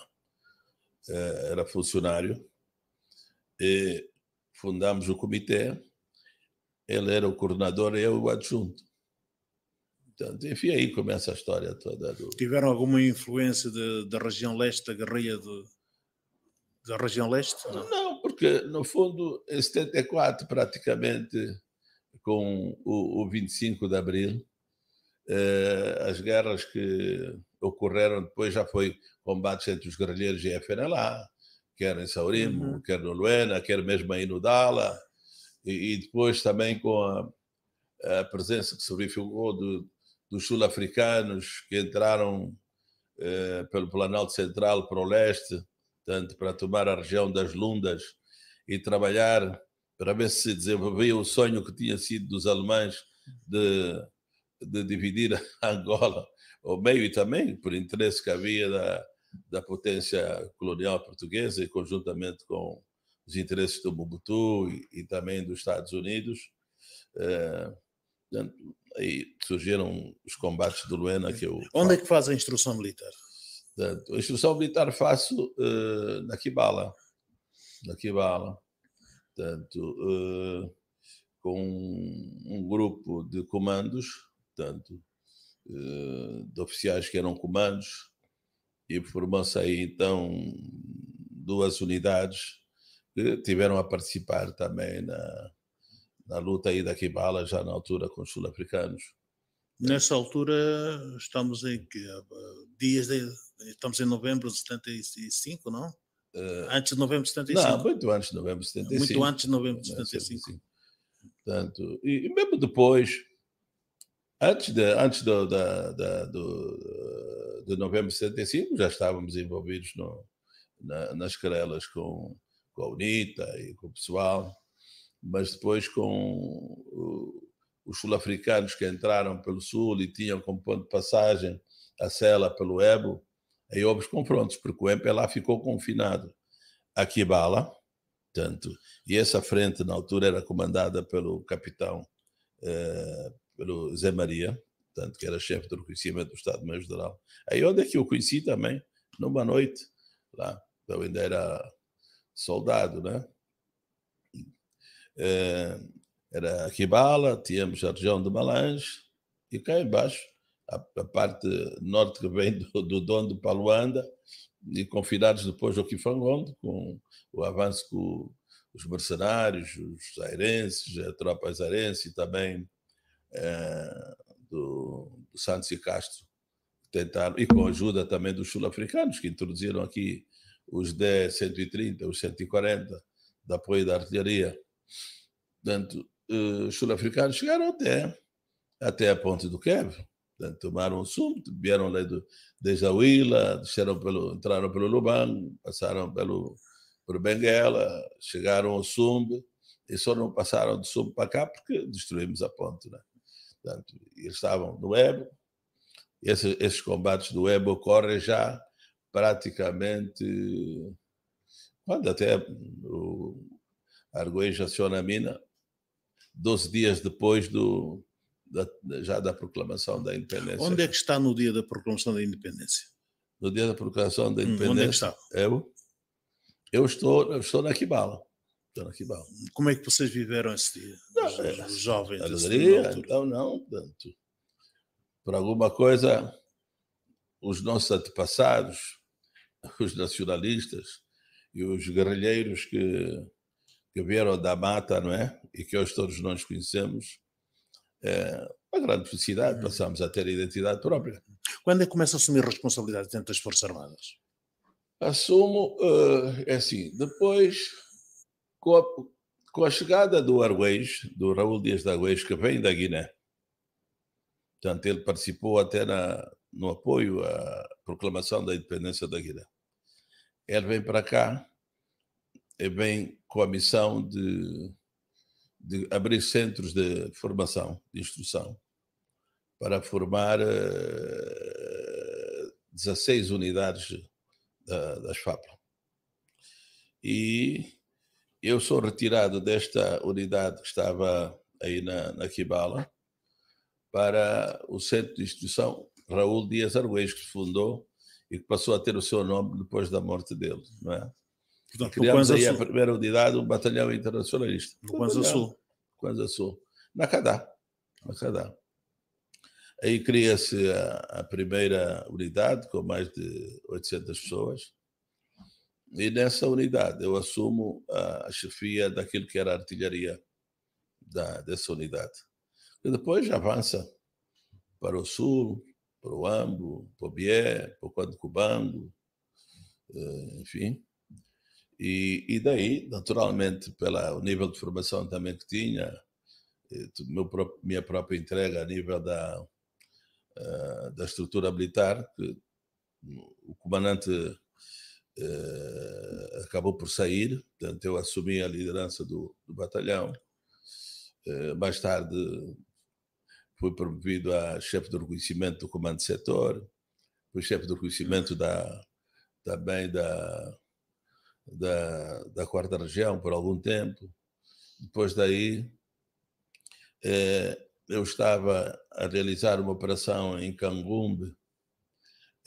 eh, era funcionário, e é, fundamos o comitê, ele era o coordenador e eu o adjunto. Portanto, enfim, aí começa a história toda. Do... Tiveram alguma influência da região leste, da guerrilha de, da região leste? Não? não? porque no fundo, em 74, praticamente, com o, o 25 de abril, eh, as guerras que ocorreram depois já foi combates entre os guerrilheiros e a FNLA, quer em Saurimo, uhum. quer no Luena, quer mesmo aí no Dala, e, e depois também com a, a, presença que se verificou do, dos sul-africanos que entraram eh, pelo Planalto Central para o leste, tanto para tomar a região das Lundas e trabalhar para ver se desenvolvia o sonho que tinha sido dos alemães de, de dividir a Angola ao meio e também por interesse que havia da, da potência colonial portuguesa e conjuntamente com os interesses do Mobutu e, e também dos Estados Unidos. É, aí surgiram os combates do Luena que eu... Onde é que faz a instrução militar? A instrução militar faço uh, na Kibala. Na Kibala. Portanto, uh, com um grupo de comandos, portanto, uh, de oficiais que eram comandos, e formou-se aí então, duas unidades que eh, tiveram a participar também na, na luta aí da Kibala, já na altura com os sul-africanos. nessa altura, estamos em que? Eh, dias de, estamos em novembro de 75, não? Uh, antes de novembro de 75? Não, muito antes de novembro de 75. Muito antes de novembro de 75. 75. Portanto, e, e mesmo depois, antes, de, antes do, da, da do, de novembro de 75, já estávamos envolvidos no, na, nas querelas com, com a UNITA e com o pessoal, mas depois com os sul-africanos que entraram pelo sul e tinham como ponto de passagem a Sela pelo Ebo, aí houve os confrontos, porque o MPLA ficou confinado a Kibala, tanto, e essa frente na altura era comandada pelo capitão, eh, pelo Zé Maria, portanto, que era chefe do reconhecimento do Estado-Maior Geral. Aí onde é que eu conheci também, numa noite, lá, eu ainda era soldado, né? Eh, era Kibala tínhamos a região de Malange, e cá embaixo, a, a parte norte que vem do, do dono de Paluanda, e confinados depois ao Kifangondo, com o avanço com os mercenários, os airenses, a tropa airense e também eh, do, do Santos e Castro, tentaram, e com a ajuda também dos sul-africanos, que introduziram aqui os D-130, os 140, de apoio da artilharia. Portanto, os eh, sul-africanos chegaram até, até a ponte do Quebro, Portanto, tomaram o sumo, vieram lá do, desde a Huila, pelo, entraram pelo Lubango, passaram pelo, por Benguela, chegaram ao Sumbe, e só não passaram do Sumbe para cá porque destruímos a ponte. Né? Portanto, eles estavam no Ebo. Esse, esses combates do Ebo ocorrem já praticamente quando até o Argoês aciona a mina, 12 dias depois do, da, já da proclamação da independência. Onde é que está no dia da proclamação da independência? No dia da proclamação da independência. Hum, onde é que está? Eu, é eu estou, eu estou na Kibala. Dona Quibal. Como é que vocês viveram esse dia? Não, os é, jovens. Alegria, então não, tanto. Por alguma coisa, os nossos antepassados, os nacionalistas e os guerrilheiros que, que vieram da mata, não é? E que hoje todos nós conhecemos, é uma grande felicidade, hum. passamos a ter a identidade própria. Quando é que começa a assumir responsabilidade dentro das Forças Armadas? Assumo, uh, é assim, depois com a, com a chegada do Arguês, do Raul Dias de Arguês, que vem da Guiné, tanto ele participou até na, no apoio à proclamação da independência da Guiné. Ele vem para cá, e vem com a missão de, de abrir centros de formação, de instrução, para formar uh, eh, 16 unidades da, das FAPLA. E eu sou retirado desta unidade que estava aí na, na Kibala para o centro de instituição Raul Dias Arguês, que fundou e que passou a ter o seu nome depois da morte dele. Não é? Portanto, Criamos aí a primeira unidade, um batalhão internacionalista. No Kwanza Sul. Kwanza Sul. Na Cadá. Na Cadá. Aí cria-se a, a, primeira unidade, com mais de 800 pessoas, e nessa unidade eu assumo a, a chefia daquilo que era a artilharia da, dessa unidade. E depois avança para o sul, para o Ambo, para o Bié, para o Cubango eh, enfim. E, e daí, naturalmente, pelo nível de formação também que tinha, eh, meu, minha própria entrega a nível da, eh, da estrutura militar, que o comandante eh, acabou por sair, portanto, eu assumi a liderança do, do batalhão. Eh, mais tarde fui promovido a chefe do reconhecimento do comando de setor, fui chefe do reconhecimento da, também da, da, da quarta região por algum tempo. Depois daí, eh, eu estava a realizar uma operação em Cangumbe,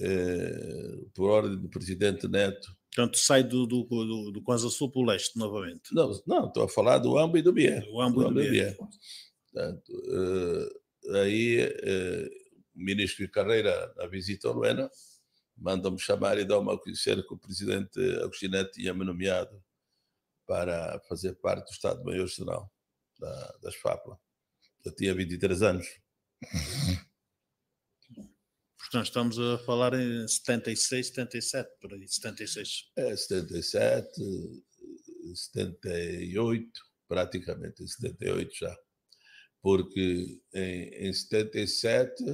eh, por ordem do presidente Neto. Portanto, sai do, do, do, do Sul para o leste novamente. Não, não, estou a falar do Amba e do Bié. O Amba e do, do Bié. Portanto, eh, aí eh, o ministro de Carreira, na visita ao Luena, manda-me chamar e dá-me a conhecer que o presidente Agostinete tinha-me nomeado para fazer parte do Estado-Maior-General da, das FAPLA. Eu tinha 23 anos. nós estamos a falar em 76, 77, por aí, 76. É, 77, 78, praticamente em 78 já. Porque em, em 77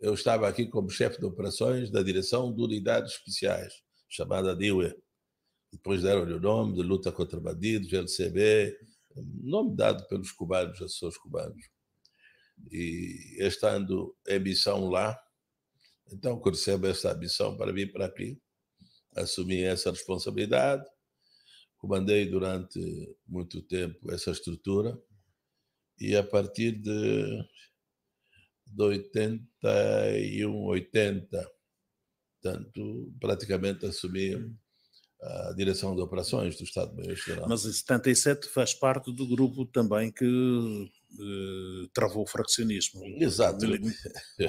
eu estava aqui como chefe de operações da direção de unidades especiais, chamada DIWE. Depois deram-lhe o nome de Luta contra Bandidos, LCB, nome dado pelos cubanos, assessores cubanos. E estando em missão lá, então, eu recebo essa missão para vir para aqui, assumi essa responsabilidade, comandei durante muito tempo essa estrutura e a partir de, de 81, 80, tanto praticamente assumi hum. a direção de operações do Estado-Maior Geral. Mas em 77 faz parte do grupo também que eh, travou o fraccionismo. Exato.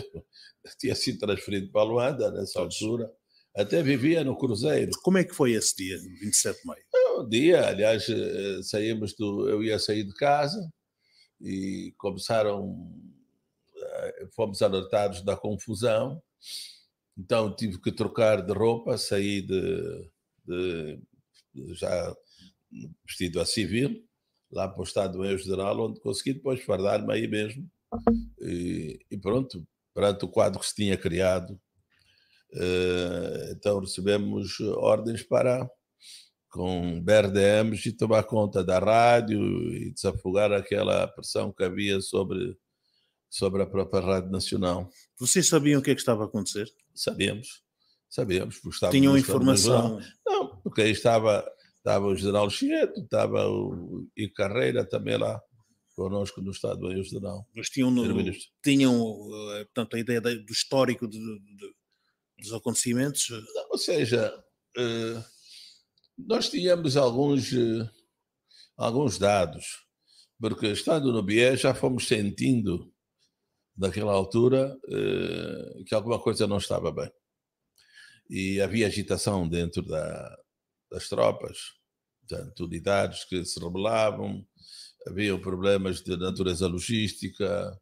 Tinha sido transferido para Luanda nessa altura. Até vivia no Cruzeiro. Como é que foi esse dia, 27 de maio? É um dia, aliás, eh, saímos do, eu ia sair de casa e começaram, eh, fomos alertados da confusão. Então tive que trocar de roupa, saí de, de já vestido a civil lá para o Estado Maior General, onde consegui depois fardar-me aí mesmo. E, e, pronto, perante o quadro que se tinha criado, uh, então recebemos ordens para com BRDMs e tomar conta da rádio e desafogar aquela pressão que havia sobre, sobre a própria Rádio Nacional. Vocês sabiam o que é que estava a acontecer? Sabíamos, sabíamos. Tinham informação? Não, porque aí estava Estava o general Chieto, estava o e Carreira também lá conosco no Estado, aí o general. Mas tinham, tinham eh, portanto, a ideia do histórico de, de, dos acontecimentos? Não, ou seja, eh, nós tínhamos alguns, eh, alguns dados, porque estando no Bié já fomos sentindo naquela altura que alguma coisa não estava bem. E havia agitação dentro da, das tropas, portanto, unidades que se rebelavam, havia problemas de natureza logística.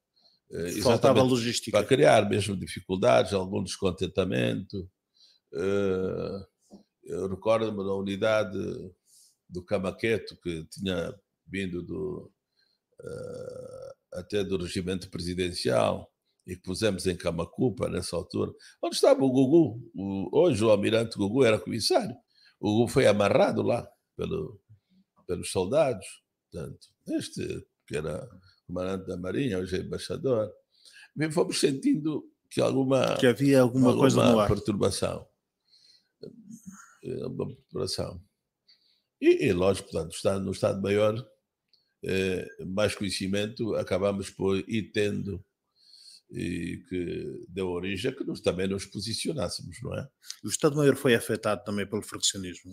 Eh, Faltava logística. Para criar mesmo dificuldades, algum descontentamento. Eh, eu recordo-me da unidade do Camaqueto, que tinha vindo do, eh, até do regimento presidencial, e que pusemos em Camacupa nessa altura, onde estava o Gugu. hoje o almirante Gugu era comissário. O Hugo foi amarrado lá pelo, pelos soldados. Tanto. Este, que era comandante da Marinha, hoje é embaixador, fomos sentindo que alguma que havia alguma, alguma coisa no ar. perturbação. Eh, Uma perturbação. E, e lógico, portanto, estando no Estado-Maior, eh, mais conhecimento acabamos por ir tendo e que deu origem a que nós também nos posicionássemos, não é? O Estado-Maior foi afetado também pelo fraccionismo?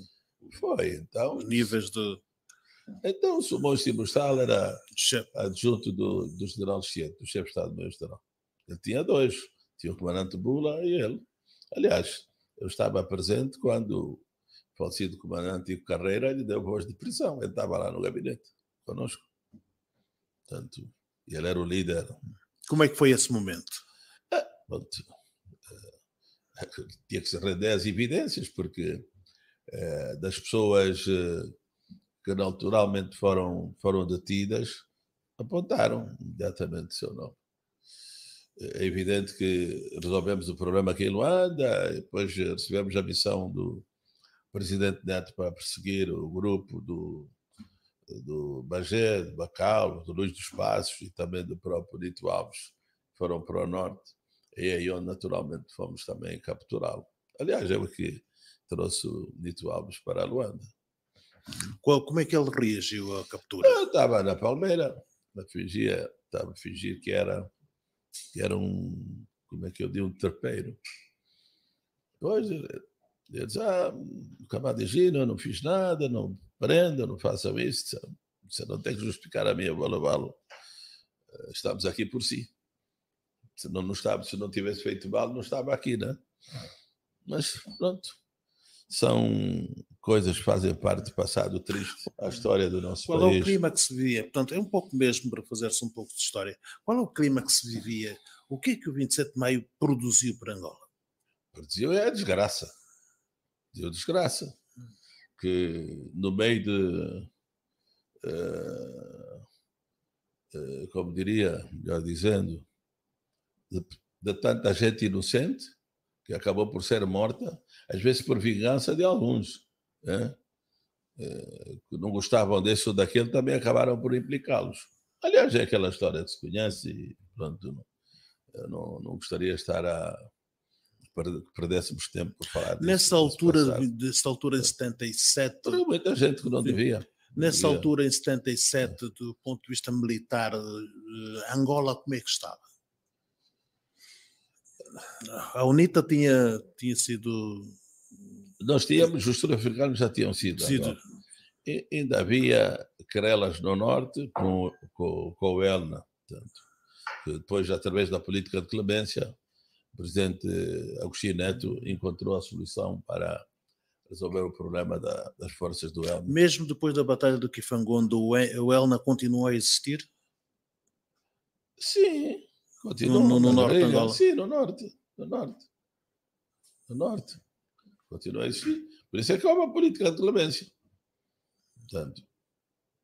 Foi, então. Os níveis de. Então, o Simões Simostal era adjunto do, do general Chiete, do chefe de Estado-Maior General. Ele tinha dois, tinha o comandante Bula e ele. Aliás, eu estava presente quando o falecido comandante Ivo Carreira lhe deu voz de prisão. Ele estava lá no gabinete, conosco. Portanto, ele era o líder como é que foi esse momento? Ah, pronto. Uh, tinha que se render às evidências, porque uh, das pessoas uh, que naturalmente foram, foram detidas, apontaram imediatamente o seu nome. É evidente que resolvemos o problema aqui em Luanda, depois recebemos a missão do presidente Neto para perseguir o grupo do do Bagé, do Bacal, do Luiz dos Passos e também do próprio Nito Alves, foram para o norte, e é aí onde naturalmente fomos também capturá-lo. Aliás, é o que trouxe o Nito Alves para a Luanda. Qual, como é que ele reagiu à captura? Eu estava na Palmeira, fingia, estava a fingir que era, que era um, como é que eu digo, um terpeiro. Depois ele, ele diz, ah, o de giro, eu não fiz nada, não Prenda, não façam isso. Você é é, não tem que justificar a minha valor. Eh, estamos aqui por si. Se não, não estava, se não tivesse feito mal, não estava aqui, né? Mas pronto. São coisas que fazem parte do passado triste, a é história do nosso Qual país. Qual é o clima que se vivia? Portanto, é um pouco mesmo para fazer-se um pouco de história. Qual é o clima que se vivia? O que é que o 27 de maio produziu para Angola? Produziu é a desgraça. Deu desgraça que no meio de, uh, uh, como diria, melhor dizendo, de, de tanta gente inocente, que acabou por ser morta, às vezes por vingança de alguns, né? Eh, que não gostavam desse ou daquele, também acabaram por implicá-los. Aliás, é aquela história que se conhece, pronto, não, não, não gostaria de estar a, que perdêssemos tempo para falar Nessa altura, nessa altura em 77. Era muita gente que não devia. Nessa devia. altura, em 77, é. do ponto de vista militar, eh, Angola como é que estava? A UNITA tinha, tinha sido. Nós tínhamos, os sul-africanos já tinham sido. sido. E, ainda havia querelas no norte com, com, com o ELNA, portanto, depois, através da política de clemência, o presidente Agostinho Neto encontrou a solução para resolver o problema da, das forças do Elna. Mesmo depois da batalha do Kifangondo, o Elna continua a existir? Sim, continua. No, no, no norte Angola? Sim, no norte, no norte. No norte. Continua a existir. Por isso é que há uma política de clemência. Portanto,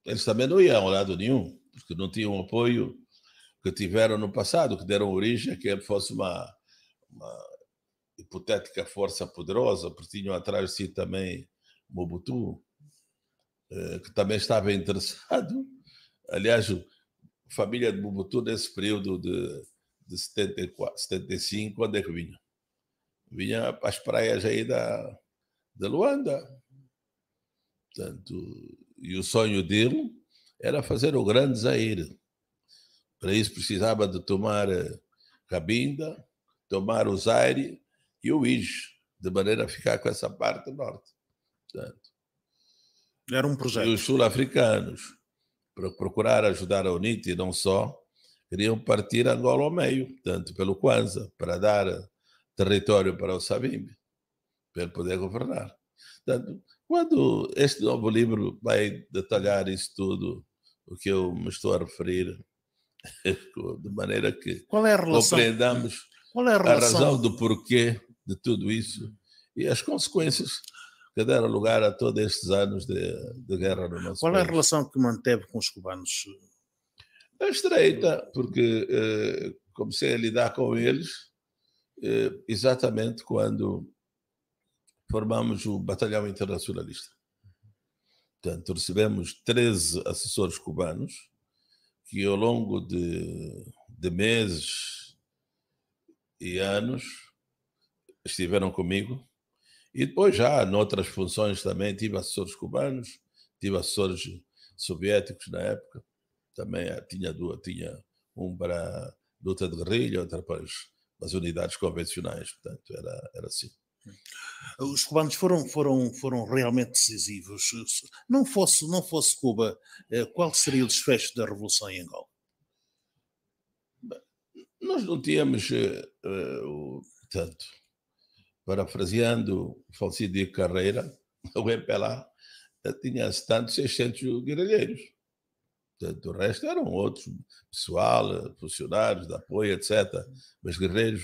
eles também não iam a lado nenhum, porque não tinham o apoio que tiveram no passado, que deram origem a que fosse uma uma hipotética força poderosa, porque tinham atrás de si também Mobutu, eh, que também estava interessado. Aliás, a família de Mobutu, nesse período de, de 74, 75, onde é que vinha? Vinha para as praias aí da, da Luanda. Portanto, e o sonho dele era fazer o grande Zaire. Para isso precisava de tomar eh, Cabinda, tomar o Zaire e o Ige, de maneira a ficar com essa parte norte. Portanto, Era um projeto. E os sul-africanos, para procurar ajudar a UNIT e não só, queriam partir Angola ao meio, tanto pelo Kwanza, para dar território para o Savimbi, para ele poder governar. Portanto, quando este novo livro vai detalhar isso tudo, o que eu me estou a referir, de maneira que Qual é a relação? compreendamos qual é a, a razão do porquê de tudo isso e as consequências que deram lugar a todos estes anos de, de guerra no nosso Qual país. é a relação que manteve com os cubanos? estreita, porque eh, comecei a lidar com eles eh, exatamente quando formamos o Batalhão Internacionalista. Portanto, recebemos 13 assessores cubanos que, ao longo de, de meses, e anos estiveram comigo. E depois já, noutras funções também, tive assessores cubanos, tive assessores soviéticos na época. Também eh, tinha duas, tinha um para luta de guerrilha, outra para as, unidades convencionais. Portanto, era, era assim. Os cubanos foram, foram, foram realmente decisivos. Não fosse, não fosse Cuba, eh, qual seria o desfecho da Revolução em Angola? Nós não tínhamos, uh, eh, eh, tanto, parafraseando o falecido de Carreira, o MPLA eh, tinha tanto 600 guerrilheiros. Portanto, o resto eram outros, pessoal, funcionários de apoio, etc. Mas guerreiros,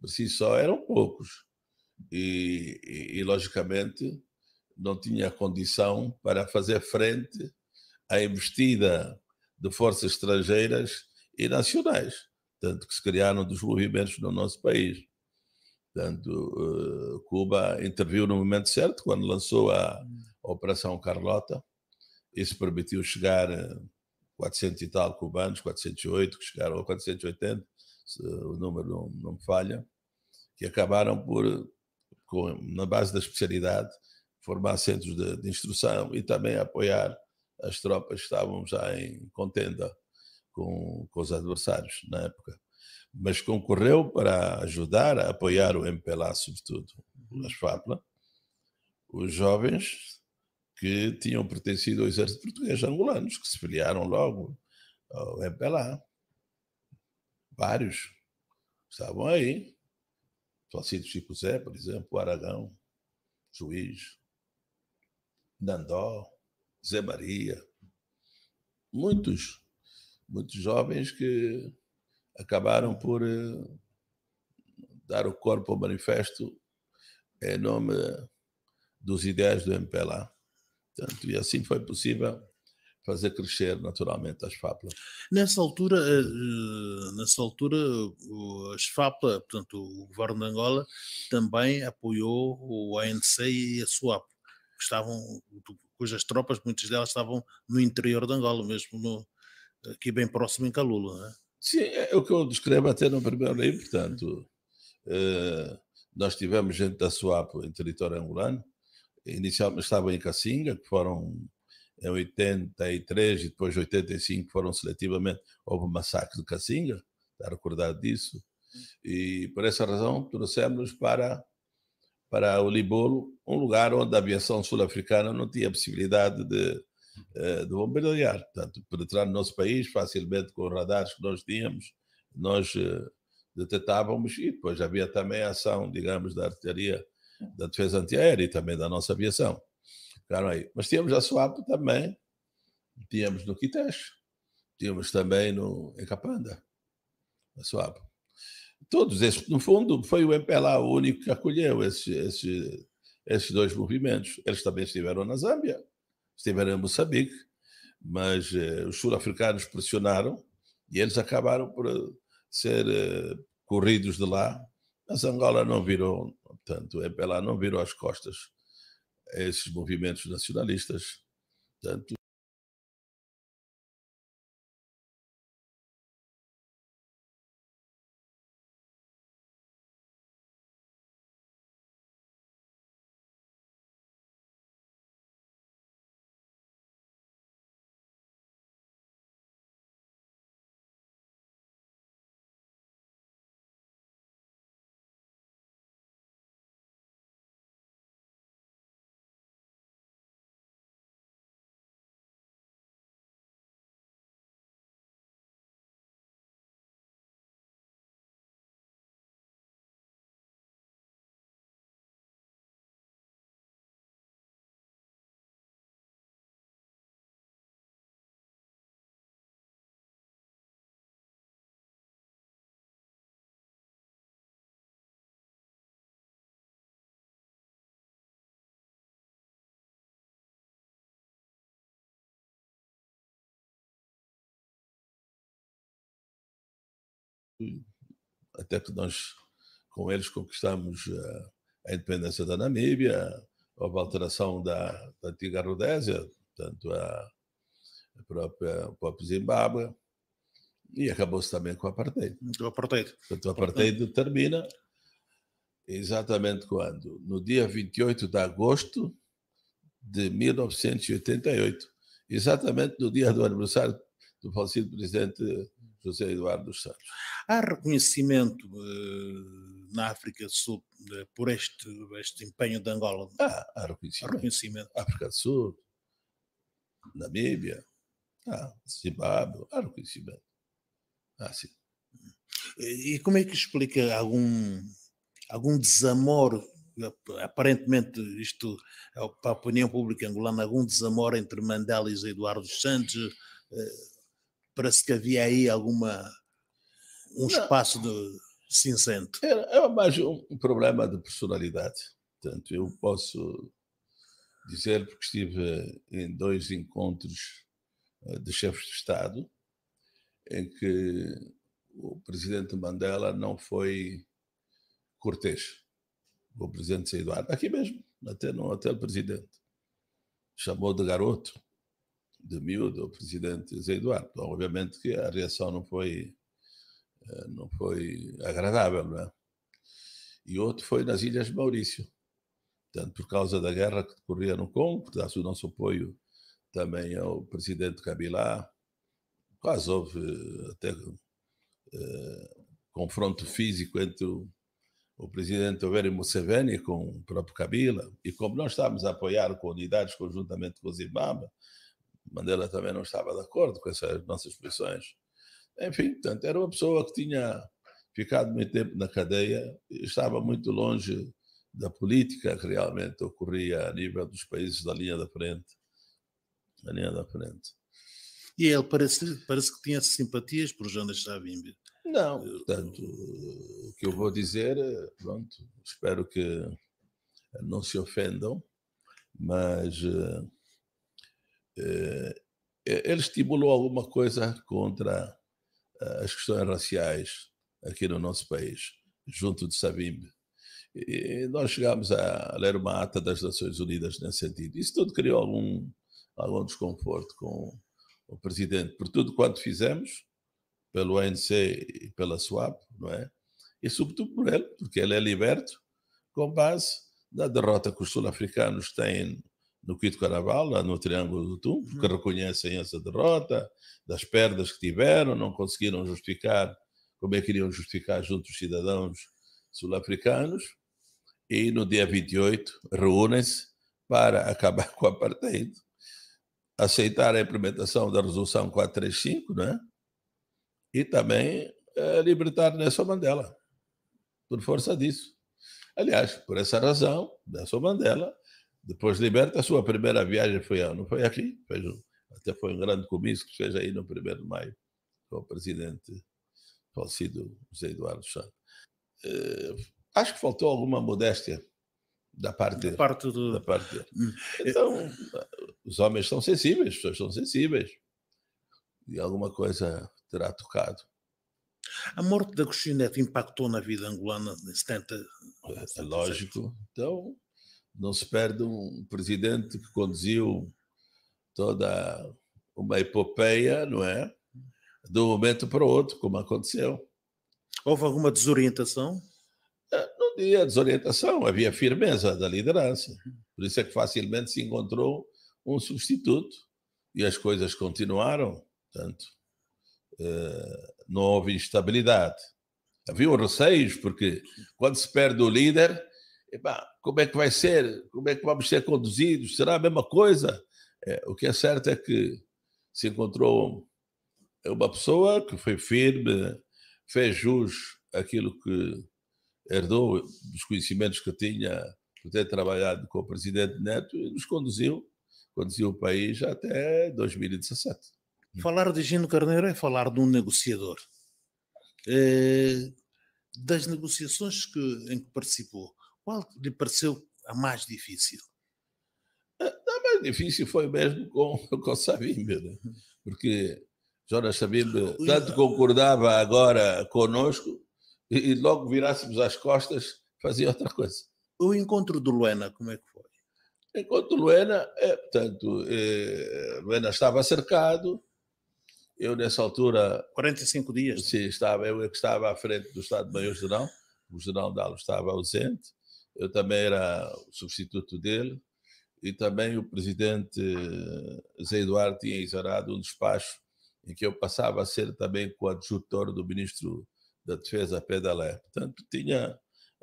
por si só, eram poucos. E, e, e, logicamente, não tinha condição para fazer frente à investida de forças estrangeiras e nacionais tanto que se criaram dos movimentos no nosso país. tanto eh, Cuba interviu no momento certo, quando lançou a Operação Carlota. Isso permitiu chegar 400 eh, e tal cubanos, 408, que chegaram a 480, se o número não, não me falha, que acabaram por, com, na base da especialidade, formar centros de, de instrução e também apoiar as tropas que estavam já em contenda com, com os adversários na época. Mas concorreu para ajudar a apoiar o MPLA, sobretudo, as uhum. FAPLA, os jovens que tinham pertencido ao exército português, angolanos, que se filiaram logo ao MPLA. Vários estavam aí. Falcido Chico Zé, por exemplo, Aragão, Juiz, Nandó, Zé Maria, muitos muitos jovens que acabaram por eh, dar o corpo ao manifesto em nome dos ideais do MPLA. Portanto, e assim foi possível fazer crescer naturalmente as FAPLA. Nessa altura, eh, eh, nessa altura as FAPLA, portanto, o governo de Angola também apoiou o ANC e a SWAP, que estavam, cujas tropas, muitas delas estavam no interior de Angola, mesmo no, aqui bem próximo em Calula, né? Sim, é, é o que eu descrevo até no primeiro livro, portanto, eh, nós tivemos gente da SWAP em território angolano, inicialmente estavam em Cacinga, que foram em 83 e depois 85 foram seletivamente, houve o massacre de Cacinga, está recordado disso, e por essa razão trouxemos para para o Libolo, um lugar onde a aviação sul-africana não tinha possibilidade de, eh, do bombardear. Portanto, penetrar no nosso país facilmente com os radares que nós tínhamos, nós eh, detetávamos e depois havia também a ação, digamos, da artilharia da defesa antiaérea e também da nossa aviação. Ficaram aí. Mas tínhamos a SWAP também, tínhamos no Quitex, tínhamos também no, em Capanda, a SWAP. Todos esses, no fundo, foi o MPLA o único que acolheu esses, esses, esses dois movimentos. Eles também estiveram na Zâmbia, estiveram em Moçambique, mas eh, os sul-africanos pressionaram e eles acabaram por eh, ser eh, corridos de lá. Mas Angola não virou, portanto, MPLA não virou as costas a esses movimentos nacionalistas. Portanto, até que nós, com eles, conquistamos eh, a independência da Namíbia, houve alteração da, da antiga Rodésia, tanto a, a própria, o próprio Zimbábue, e acabou-se também com o apartheid. O apartheid. Portanto, o apartheid termina exatamente quando? No dia 28 de agosto de 1988, exatamente no dia do aniversário do falecido presidente José Eduardo dos Santos. Há reconhecimento eh, na África do Sul eh, por este, este empenho de Angola? Ah, há reconhecimento. Há reconhecimento. África do Sul, Namíbia, ah, Zimbábue, há reconhecimento. Ah, sim. E como é que explica algum, algum desamor, aparentemente isto é para a opinião pública angolana, algum desamor entre Mandela e Eduardo Santos? Eh, Parece que havia aí alguma um espaço de cinzento. Era, era é mais um, um problema de personalidade. Portanto, eu posso dizer, porque estive em dois encontros eh, de chefes de Estado, em que o presidente Mandela não foi cortês. O presidente Eduardo, aqui mesmo, até no hotel presidente, chamou de garoto de miúdo o presidente Zé Eduardo. Obviamente que a reação não foi, eh, não foi agradável, não é? E outro foi nas Ilhas Maurício, tanto por causa da guerra que decorria no Congo, dá-se o nosso apoio também ao presidente Kabila. Quase houve até uh, confronto físico entre o, o presidente Yoweri Museveni com o próprio Kabila. E como nós estávamos a apoiar com unidades conjuntamente com o Zimbabwe, Mandela também não estava de acordo com essas nossas posições. Enfim, portanto, era uma pessoa que tinha ficado muito tempo na cadeia, estava muito longe da política que realmente ocorria a nível dos países da linha da frente. Da linha da frente. E ele parece, parece que tinha simpatias por Jonas Savimbi. Não, portanto, o que eu vou dizer, pronto, espero que não se ofendam, mas uh, eh, eh, ele estimulou alguma coisa contra eh, as questões raciais aqui no nosso país, junto de Sabimbe. E nós chegámos a ler uma ata das Nações Unidas nesse sentido. Isso tudo criou algum, algum desconforto com o presidente, por tudo quanto fizemos, pelo ANC e pela SWAP, não é? E sobretudo por ele, porque ele é liberto, com base na derrota que os sul-africanos têm no Quito Caraval, lá no Triângulo do Tum, que hum. reconhecem essa derrota, das perdas que tiveram, não conseguiram justificar como é que iriam justificar junto aos cidadãos sul-africanos, e no dia 28 reúnem-se para acabar com o apartheid, aceitar a implementação da resolução 435, né? e também eh, libertar Nelson Mandela, por força disso. Aliás, por essa razão, Nelson Mandela depois liberta, a sua primeira viagem foi, não foi aqui, fez um, até foi um grande comício que fez aí no 1 de maio, com o presidente falecido José Eduardo Santos. Uh, eh, acho que faltou alguma modéstia da parte, da parte do... da parte dele. Hum. Então, os homens são sensíveis, as pessoas são sensíveis. E alguma coisa terá tocado. A morte da Agostinho é impactou na vida angolana em 70? é, é lógico. Então, não se perde um presidente que conduziu toda uma epopeia, não é? De um momento para o outro, como aconteceu. Houve alguma desorientação? Eh, não havia desorientação, havia firmeza da liderança. Por isso é que facilmente se encontrou um substituto e as coisas continuaram. Portanto, eh, não houve instabilidade. Havia receios, porque quando se perde o líder, como é que vai ser? Como é que vamos ser conduzidos? Será a mesma coisa? É, o que é certo é que se encontrou uma pessoa que foi firme, fez jus àquilo que herdou, dos conhecimentos que tinha por ter trabalhado com o presidente Neto e nos conduziu, conduziu o país até 2017. Falar de Gino Carneiro é falar de um negociador. É, das negociações que, em que participou, qual lhe pareceu a mais difícil? A mais difícil foi mesmo com, com Sabimbe, né? porque Jonas Sabimbe tanto concordava agora conosco e, e logo virássemos as costas, fazia outra coisa. O encontro do Luena, como é que foi? Encontro de Luena, é, portanto, é, Luena estava cercado, eu nessa altura... 45 dias. Sim, estava, eu é que estava à frente do Estado-Maior-General, o General Dalo estava ausente, eu também era o substituto dele, e também o presidente eh, Zé Eduardo tinha exorado um despacho em que eu passava a ser também coadjutor do ministro da Defesa, Pedalé. Portanto, tinha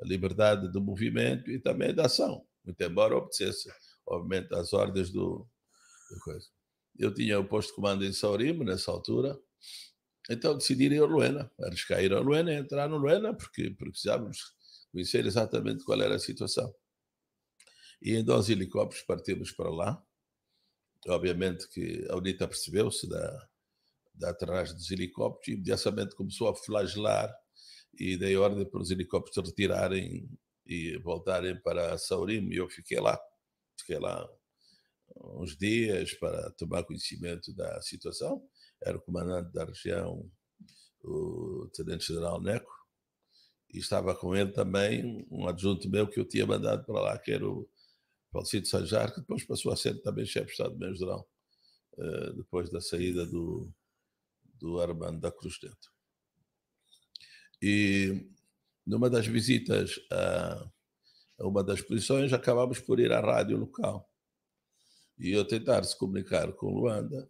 a liberdade do movimento e também da ação, muito embora obedecesse, obviamente, às ordens do, do coisa. Eu tinha o posto de comando em Saurimo, nessa altura, então decidi ir a Luena, arriscar ir a Luena, entrar no Luena, porque precisávamos conhecer exatamente qual era a situação. E em dois helicópteros partimos para lá. Obviamente que a UNITA percebeu-se da, da aterragem dos helicópteros e imediatamente começou a flagelar e dei ordem para os helicópteros retirarem e voltarem para Saurim. E eu fiquei lá. Fiquei lá uns dias para tomar conhecimento da situação. Era o comandante da região, o tenente-general Neco, e estava com ele também um adjunto meu que eu tinha mandado para lá, que era o Falcido Sanjar, que depois passou a ser também chefe de Estado-Maior-Geral, eh, depois da saída do, do Armando da Cruz dentro E numa das visitas a, a uma das posições, acabámos por ir à rádio local. E eu tentar se comunicar com Luanda,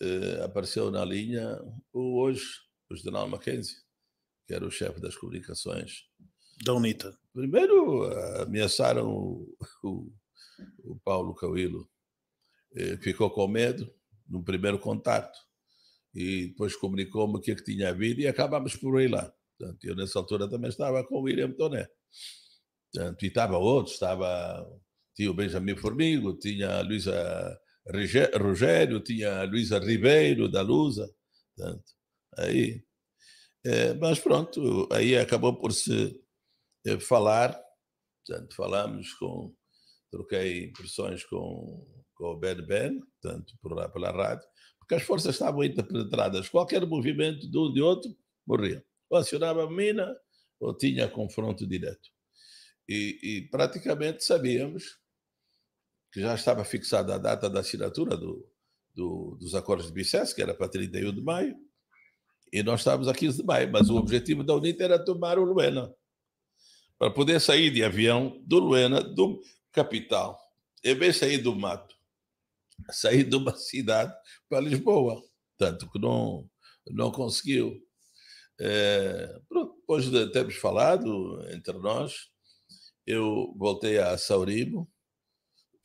eh, apareceu na linha o hoje, o general Mackenzie que era o chefe das comunicações da UNITA. Primeiro, ameaçaram o, o, o Paulo Cauilo. Eh, ficou com medo no primeiro contato e depois comunicou-me o que, é que tinha havido e acabamos por ir lá. Portanto, eu nessa altura também estava com o William Toné. Portanto, e estava outros, estava, tinha o Benjamin Formigo, tinha a Luísa Rogério, tinha a Luísa Ribeiro da Lusa. Portanto, aí eh, mas pronto, aí acabou por se eh, falar, portanto, falámos com, troquei impressões com, com o Ben Ben, portanto, por, pela rádio, porque as forças estavam interpenetradas, qualquer movimento de um de outro morria. Ou acionava a mina, ou tinha confronto direto. E, e praticamente sabíamos que já estava fixada a data da assinatura do, do, dos acordos de Bicesse, que era para 31 de maio, e nós estávamos aqui de maio, mas o objetivo da UNITA era tomar o Luena, para poder sair de avião do Luena, do capital, em vez de sair do mato, sair de uma cidade para Lisboa. Tanto que não, não conseguiu. É, pronto, depois de termos falado entre nós, eu voltei a Sauribo,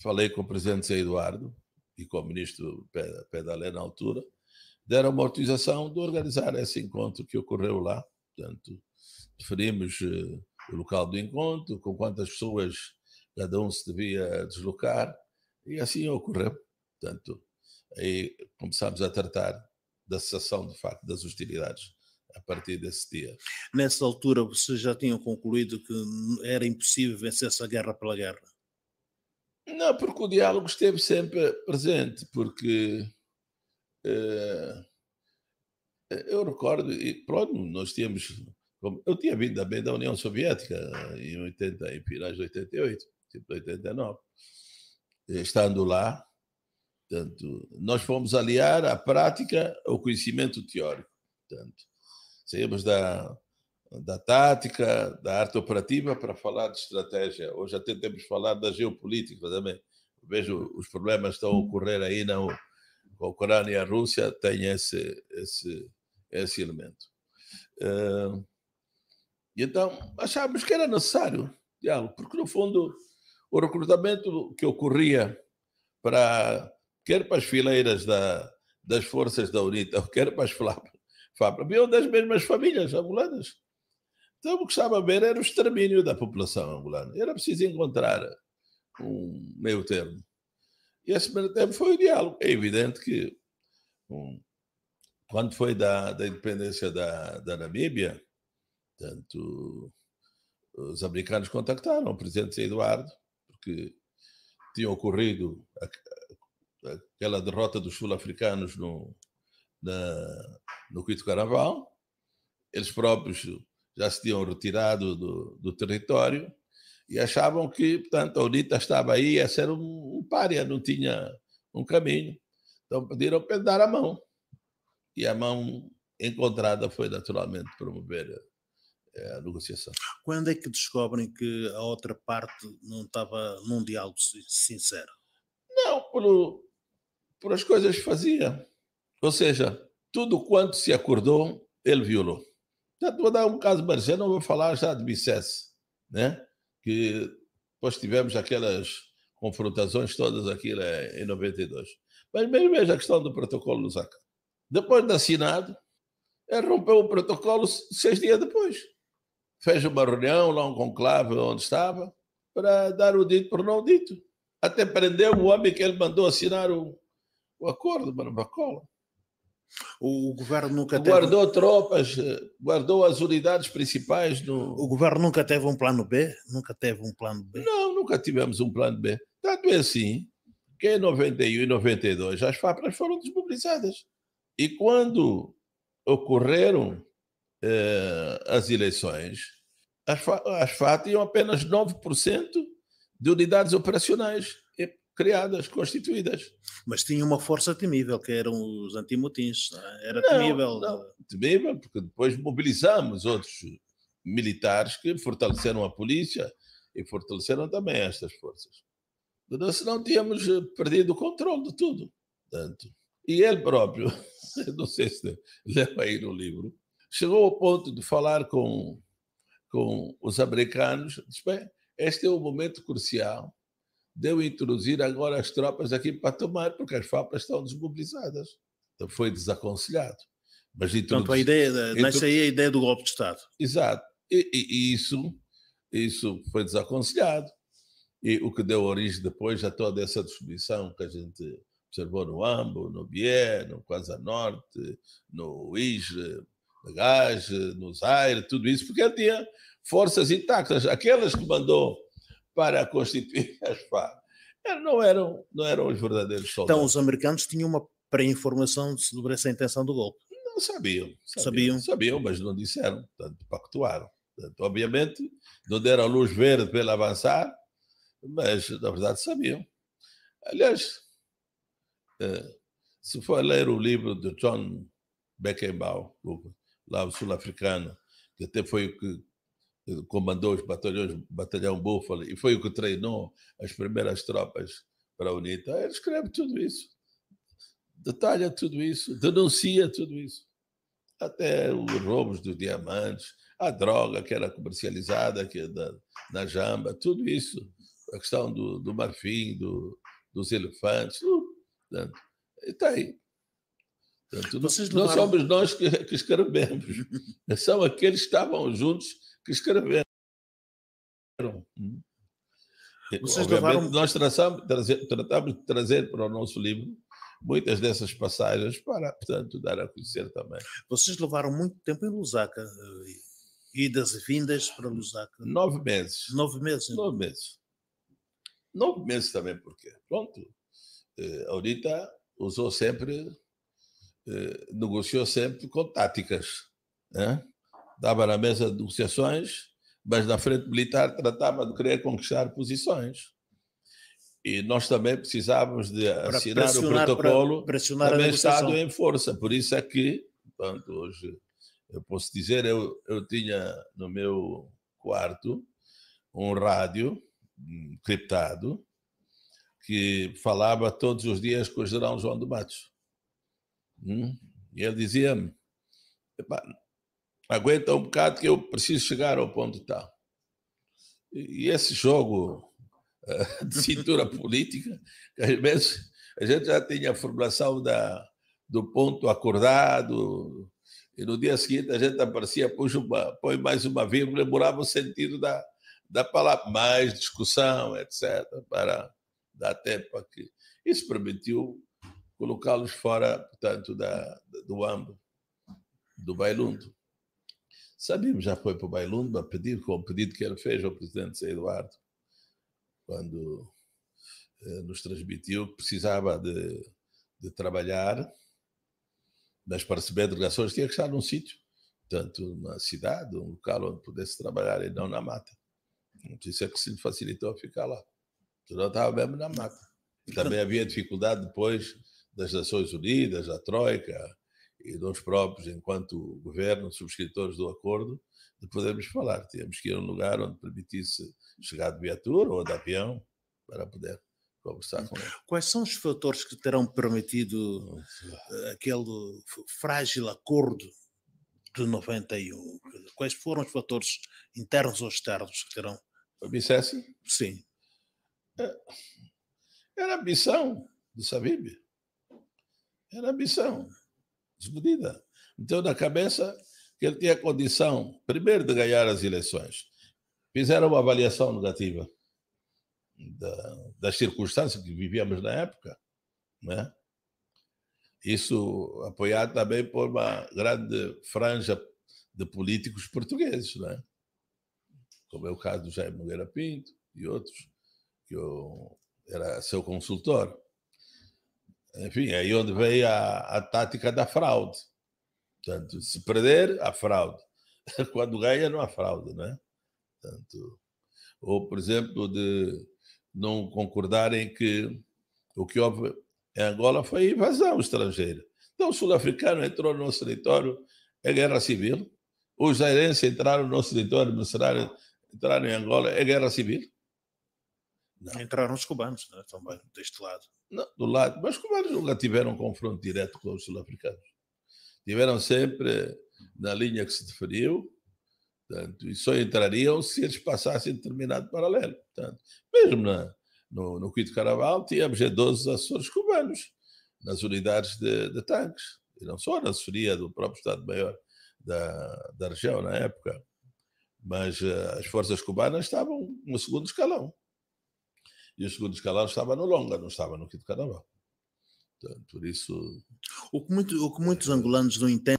falei com o presidente Zé Eduardo e com o ministro Pedalé na altura, deram uma autorização de organizar esse encontro que ocorreu lá. Portanto, definimos eh, o local do encontro, com quantas pessoas cada um se devia deslocar, e assim ocorreu. Portanto, aí começámos a tratar da cessação, de facto, das hostilidades a partir desse dia. Nessa altura, vocês já tinham concluído que era impossível vencer essa guerra pela guerra? Não, porque o diálogo esteve sempre presente, porque eh, eh, eu recordo, e pronto, nós tínhamos. Eu tinha vindo também da União Soviética em 80, em finais de 88, tipo 89. Eh, estando lá, portanto, nós fomos aliar a prática ao conhecimento teórico. Portanto, saímos da, da tática, da arte operativa para falar de estratégia. Hoje até temos falado da geopolítica também. Vejo os problemas que estão a ocorrer aí na, a Ucrânia e a Rússia têm esse, esse, esse elemento. Uh, e então achámos que era necessário diálogo, porque no fundo o recrutamento que ocorria para quer para as fileiras da, das forças da UNITA, quer para as FAPRA, viam das mesmas famílias angolanas. Então o que estava a ver era o extermínio da população angolana. Era preciso encontrar um meio termo. E esse primeiro tempo foi o diálogo. É evidente que, um, quando foi da, da independência da, da Namíbia, tanto os americanos contactaram o presidente Eduardo, porque tinha ocorrido aquela derrota dos sul-africanos no, no Quito Carnaval. Eles próprios já se tinham retirado do, do território e achavam que, portanto, a UNITA estava aí, ia ser um, um párea, não tinha um caminho. Então pediram para dar a mão. E a mão encontrada foi naturalmente promover a, eh, a negociação. Quando é que descobrem que a outra parte não estava num diálogo sincero? Não, por, por as coisas que fazia. Ou seja, tudo quanto se acordou, ele violou. vou dar um caso não vou falar já de Bicesse, né? que depois tivemos aquelas confrontações todas aqui né, em 92. Mas mesmo a questão do protocolo Lusaka. Depois de assinado, ele rompeu o protocolo seis dias depois. Fez uma reunião lá, um conclave onde estava, para dar o dito por não dito. Até prendeu o homem que ele mandou assinar o, o acordo, o Bacola. O, o governo nunca guardou teve... tropas, eh, guardou as unidades principais. O governo nunca teve um plano B? Nunca teve um plano B? Não, nunca tivemos um plano B. Tanto é assim que em 91 e 92 as fábricas foram desmobilizadas. E quando ocorreram eh, as eleições, as, as FAT tinham apenas 9% de unidades operacionais criadas, constituídas. Mas tinha uma força temível, que eram os antimotins. É? Era não, temível. Não, temível, porque depois mobilizamos outros militares que fortaleceram a polícia e fortaleceram também estas forças. Senão tínhamos eh, perdido o controle de tudo. Tanto. E ele próprio, não sei se leva aí no livro, chegou ao ponto de falar com, com os americanos, bem, este é o momento crucial deu introduzir agora as tropas aqui para tomar, porque as FAPAs estão desmobilizadas. Então foi desaconselhado. Mas Portanto, a ideia, da... Intro... aí é a ideia do golpe de Estado. Exato. E, e, e isso, isso foi desaconselhado. E o que deu origem depois a toda essa destruição que a gente observou no Ambo, no Bié, no Quasa Norte, no Ige, no Gage, no Zaire, tudo isso, porque ele tinha forças intactas. Aquelas que mandou para constituir as Farc. Não eram, não eram os verdadeiros soldados. Então, os americanos tinham uma pré-informação sobre essa intenção do golpe? Não sabiam. Sabiam? Sabiam, sabiam mas não disseram, portanto, pactuaram. Portanto, obviamente, não deram luz verde para ele avançar, mas, na verdade, sabiam. Aliás, eh, se for ler o livro de John Beckenbauer, lá o sul-africano, que até foi o que comandou os batalhões, batalhão Búfalo, e foi o que treinou as primeiras tropas para a UNITA. Então, ele escreve tudo isso, detalha tudo isso, denuncia tudo isso. Até os roubos dos diamantes, a droga que era comercializada que na, na jamba, tudo isso, a questão do, do marfim, do, dos elefantes, tudo. Né? Está aí. Portanto, não, não somos nós que, que escrevemos, são aqueles que estavam juntos que escreveram. Hum. Vocês levaram... nós traçamos, trazer, tratamos de trazer para o nosso livro muitas dessas passagens para, portanto, dar a conhecer também. Vocês levaram muito tempo em Lusaka, eh, idas e vindas para Lusaka? Nove meses. Nove meses? Então. Nove meses. Nove meses também, porque, pronto, eh, Aurita usou sempre, eh, negociou sempre com táticas, né? estava na mesa de negociações, mas na frente militar tratava de querer conquistar posições. E nós também precisávamos de assinar o protocolo para também Estado em força. Por isso é que, portanto, hoje eu posso dizer, eu, eu tinha no meu quarto um rádio criptado que falava todos os dias com o general João do Matos. Hum? E ele dizia-me, aguenta um bocado que eu preciso chegar ao ponto tal. E esse jogo eh, de cintura política, às vezes a gente já tinha a formulação da, do ponto acordado, e no dia seguinte a gente aparecia, pôs uma, põe mais uma vírgula, mudava o sentido da, da palavra, mais discussão, etc., para dar tempo aqui. Isso permitiu colocá-los fora, portanto, da, do âmbito do Bailundo. Sabíamos, já foi para o Bailumba pedir, com o pedido que ele fez ao presidente Zé Eduardo, quando eh, nos transmitiu que precisava de, de, trabalhar, mas para receber delegações tinha que estar num sítio, tanto numa cidade, um local onde pudesse trabalhar e não na mata. Isso é que se lhe facilitou ficar lá. Senão estava mesmo na mata. Também havia dificuldade depois das Nações Unidas, da Troika, e nós próprios, enquanto governo, subscritores do acordo, de podermos falar. Tínhamos que ir a um lugar onde permitisse chegar de viatura ou de avião para poder conversar hum. com ele. Quais são os fatores que terão permitido eh, aquele frágil acordo de 91? Quais foram os fatores internos ou externos que terão? A Sim. Eh, era a ambição do Sabib. Era a ambição. Desmedida. Então, na cabeça que ele tinha condição, primeiro, de ganhar as eleições. Fizeram uma avaliação negativa da, das circunstâncias que vivíamos na época, né? Isso apoiado também por uma grande franja de políticos portugueses, né? Como é o caso do Jair Nogueira Pinto e outros, que eu era seu consultor. Enfim, é aí onde veio a, a tática da fraude. Portanto, se perder, há fraude. Quando ganha, não há fraude, né? Portanto, ou, por exemplo, de não concordarem que o que houve em Angola foi invasão estrangeira. Então, o sul-africano entrou no nosso território, é guerra civil. Os jairenses entraram no nosso território, mercenários entraram em Angola, é guerra civil. Não. Entraram os cubanos né, também, deste lado não do lado, mas cubanos nunca tiveram confronto direto com os sul-africanos. Tiveram sempre na linha que se definiu, portanto, e só entrariam se eles passassem determinado paralelo. Portanto, mesmo na, no, no Quito Caraval, tínhamos 12 assessores cubanos nas unidades de, de, tanques, e não só na Soria do próprio Estado-Maior da, da região na época, mas uh, as forças cubanas estavam no segundo escalão. E o segundo escalão estava no longa, não estava no quinto carnaval. Então, por isso. O que, muito, o que é. muitos angolanos não entendem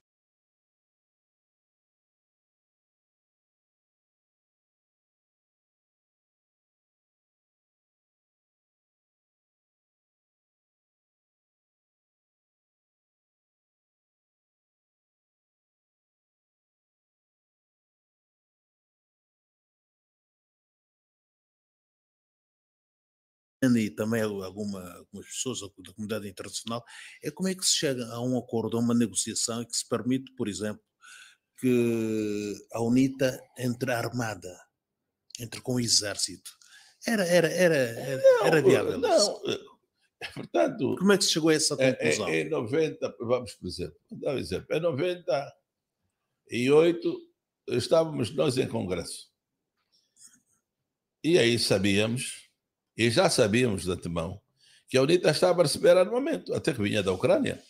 e também alguma, algumas pessoas da comunidade internacional, é como é que se chega a um acordo, a uma negociação que se permite, por exemplo, que a UNITA entre a armada, entre com o exército. Era, era, era, era, não, era eh, viável não, eh, é Portanto, Como é que se chegou a essa é, é, conclusão? Em, em 90, vamos por exemplo, dar um exemplo. Em 98 estávamos nós em congresso. E aí sabíamos e já sabíamos de antemão que a UNITA estava a receber armamento, até que vinha da Ucrânia.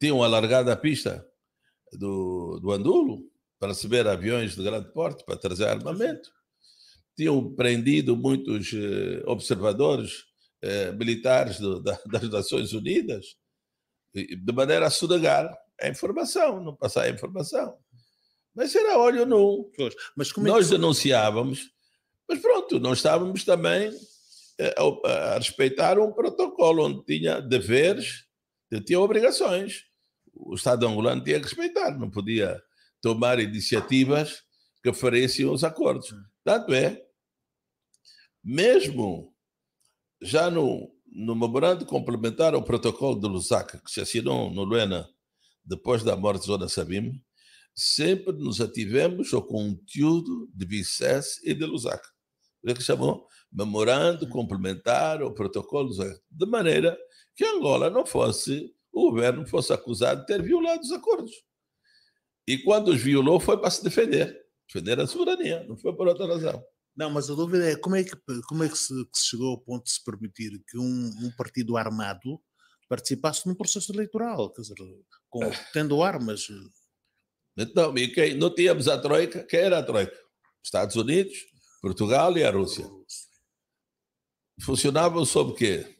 Tinham alargado a pista do, do Andulo para receber aviões de grande porte, para trazer armamento. Tinham prendido muitos eh, observadores eh, militares do, da, das Nações Unidas, de maneira a sonegar a informação, não passar a informação. Mas era óleo nu. É Nós denunciávamos mas pronto, nós estávamos também eh, a, a, a respeitar um protocolo onde tinha deveres, tinha obrigações. O Estado angolano tinha que respeitar, não podia tomar iniciativas que ofereciam os acordos. Hum. Tanto é, mesmo já no, no memorando complementar ao protocolo de Lusaka, que se assinou no Luena depois da morte de Zona Sabim, sempre nos ativemos ao conteúdo de Vicesse e de Lusaka é que chamou memorando complementar ou protocolos, de maneira que Angola não fosse, o governo fosse acusado de ter violado os acordos. E quando os violou foi para se defender, defender a soberania, não foi por outra razão. Não, mas a dúvida é como é que, como é que, se, que se chegou ao ponto de se permitir que um, um partido armado participasse num processo eleitoral, quer dizer, com, tendo armas. Eh, então, e quem, não tínhamos a Troika, quem era a Troika? Estados Unidos, Portugal e a Rússia. Funcionavam sob quê?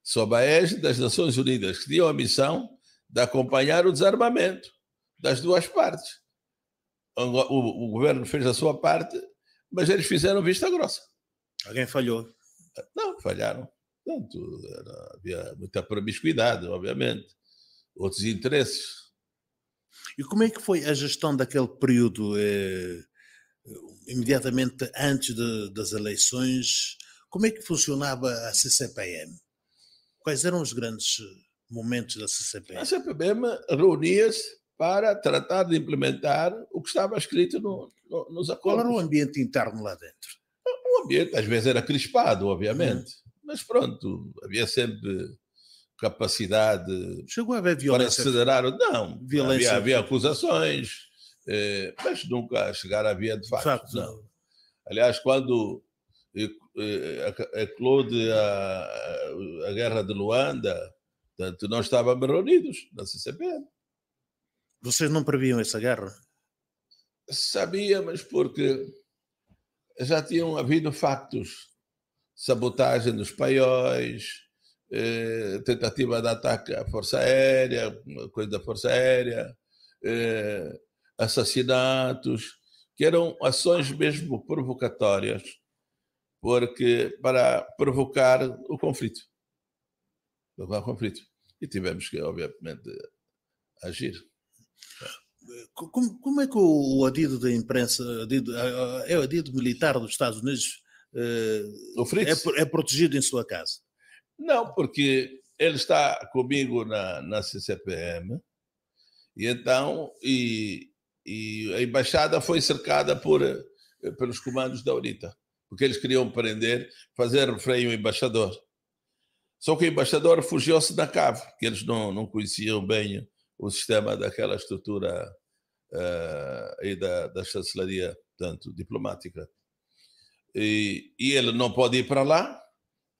Sob a égide das Nações Unidas, que tinham a missão de acompanhar o desarmamento das duas partes. O, o governo fez a sua parte, mas eles fizeram vista grossa. Alguém falhou? Não, falharam. Tanto, havia muita promiscuidade, obviamente, outros interesses. E como é que foi a gestão daquele período? Eh imediatamente antes de, das eleições, como é que funcionava a CCPM? Quais eram os grandes momentos da CCPM? A CCPM reunia-se para tratar de implementar o que estava escrito no, no, nos acordos. Qual era o ambiente interno lá dentro? O ambiente às vezes era crispado, obviamente, hum. mas pronto, havia sempre capacidade. Chegou a haver violência. Para acelerar, não. Violência. Havia, havia acusações é, mas nunca chegaram à via de fato. Fato, não. não. Aliás, quando eclode a, a guerra de Luanda, portanto, nós estávamos reunidos na CCP. Vocês não previam essa guerra? Sabíamos, porque já tinham havido factos. Sabotagem dos paióis, eh, tentativa de ataque à Força Aérea, coisa da Força Aérea, eh, assassinatos, que eram ações mesmo provocatórias, porque para provocar o conflito. Provocar o conflito. E tivemos que, obviamente, agir. Como, como é que o adido da imprensa, adido, é o adido militar dos Estados Unidos, eh, é, é protegido em sua casa? Não, porque ele está comigo na, na CCPM, e então, e e a embaixada foi cercada por, eh, pelos comandos da UNITA, porque eles queriam prender, fazer refém o embaixador. Só que o embaixador fugiu se da cave, que eles não, não conheciam bem o sistema daquela estrutura uh, eh, e da, da chancelaria, tanto diplomática. E, e, ele não pode ir para lá.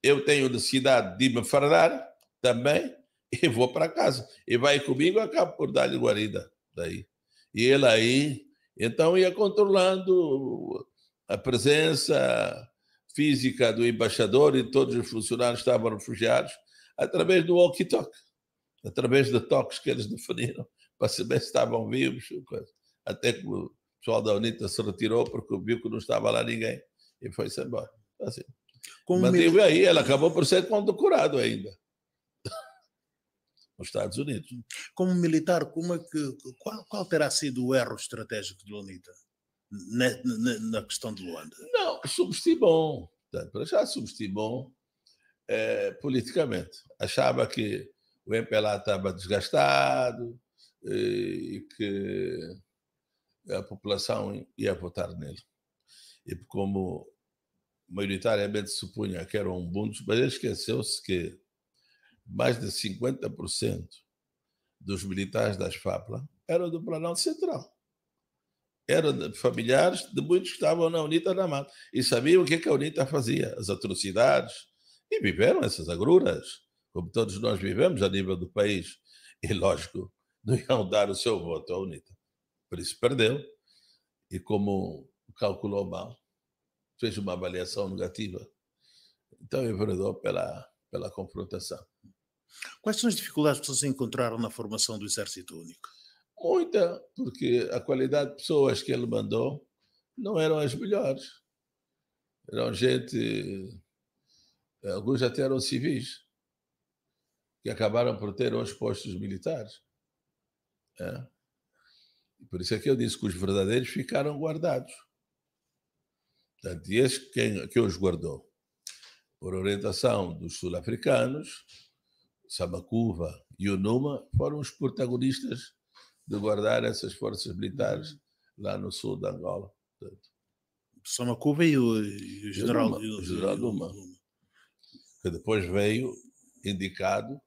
Eu tenho necessidade de me fardar também e vou para casa. E vai comigo, acabo por dar-lhe guarida. Daí e ele aí. Então, ia controlando a presença física do embaixador e todos os funcionários estavam refugiados através do walkie-talkie, através de toques que eles definiram para saber se estavam vivos. Até que o pessoal da UNITA se retirou porque viu que não estava lá ninguém e foi-se embora. Assim. Como Mas mesmo... aí, ele acabou por ser condecorado ainda nos Estados Unidos. Como militar, como é que, qual, qual terá sido o erro estratégico de Lonita na, na, na questão de Luanda? Não, subestimou. Para já subestimou é, politicamente. Achava que o MPLA estava desgastado e que a população ia votar nele. E como maioritariamente supunha que era um bundes, mas ele esqueceu-se que mais de 50% dos militares das FAPLA eram do Planalto Central. Eram familiares de muitos que estavam na UNITA da Mata e sabiam o que, que a UNITA fazia, as atrocidades, e viveram essas agruras, como todos nós vivemos a nível do país. E, lógico, não iam dar o seu voto à UNITA. Por isso perdeu. E como calculou mal, fez uma avaliação negativa. Então, enveredou pela, pela confrontação. Quais são as dificuldades que vocês encontraram na formação do Exército Único? Muita, porque a qualidade de pessoas que ele mandou não eram as melhores. Eram gente. Eh, alguns até eram civis, que acabaram por ter os postos militares. É. Por isso é que eu disse que os verdadeiros ficaram guardados. Portanto, esse quem, quem os guardou? Por orientação dos sul-africanos, Samacuva e o Numa foram os protagonistas de guardar essas forças militares lá no sul da Angola. Portanto, Samacuva e o, e o general, Numa, e o, general Numa, que depois veio indicado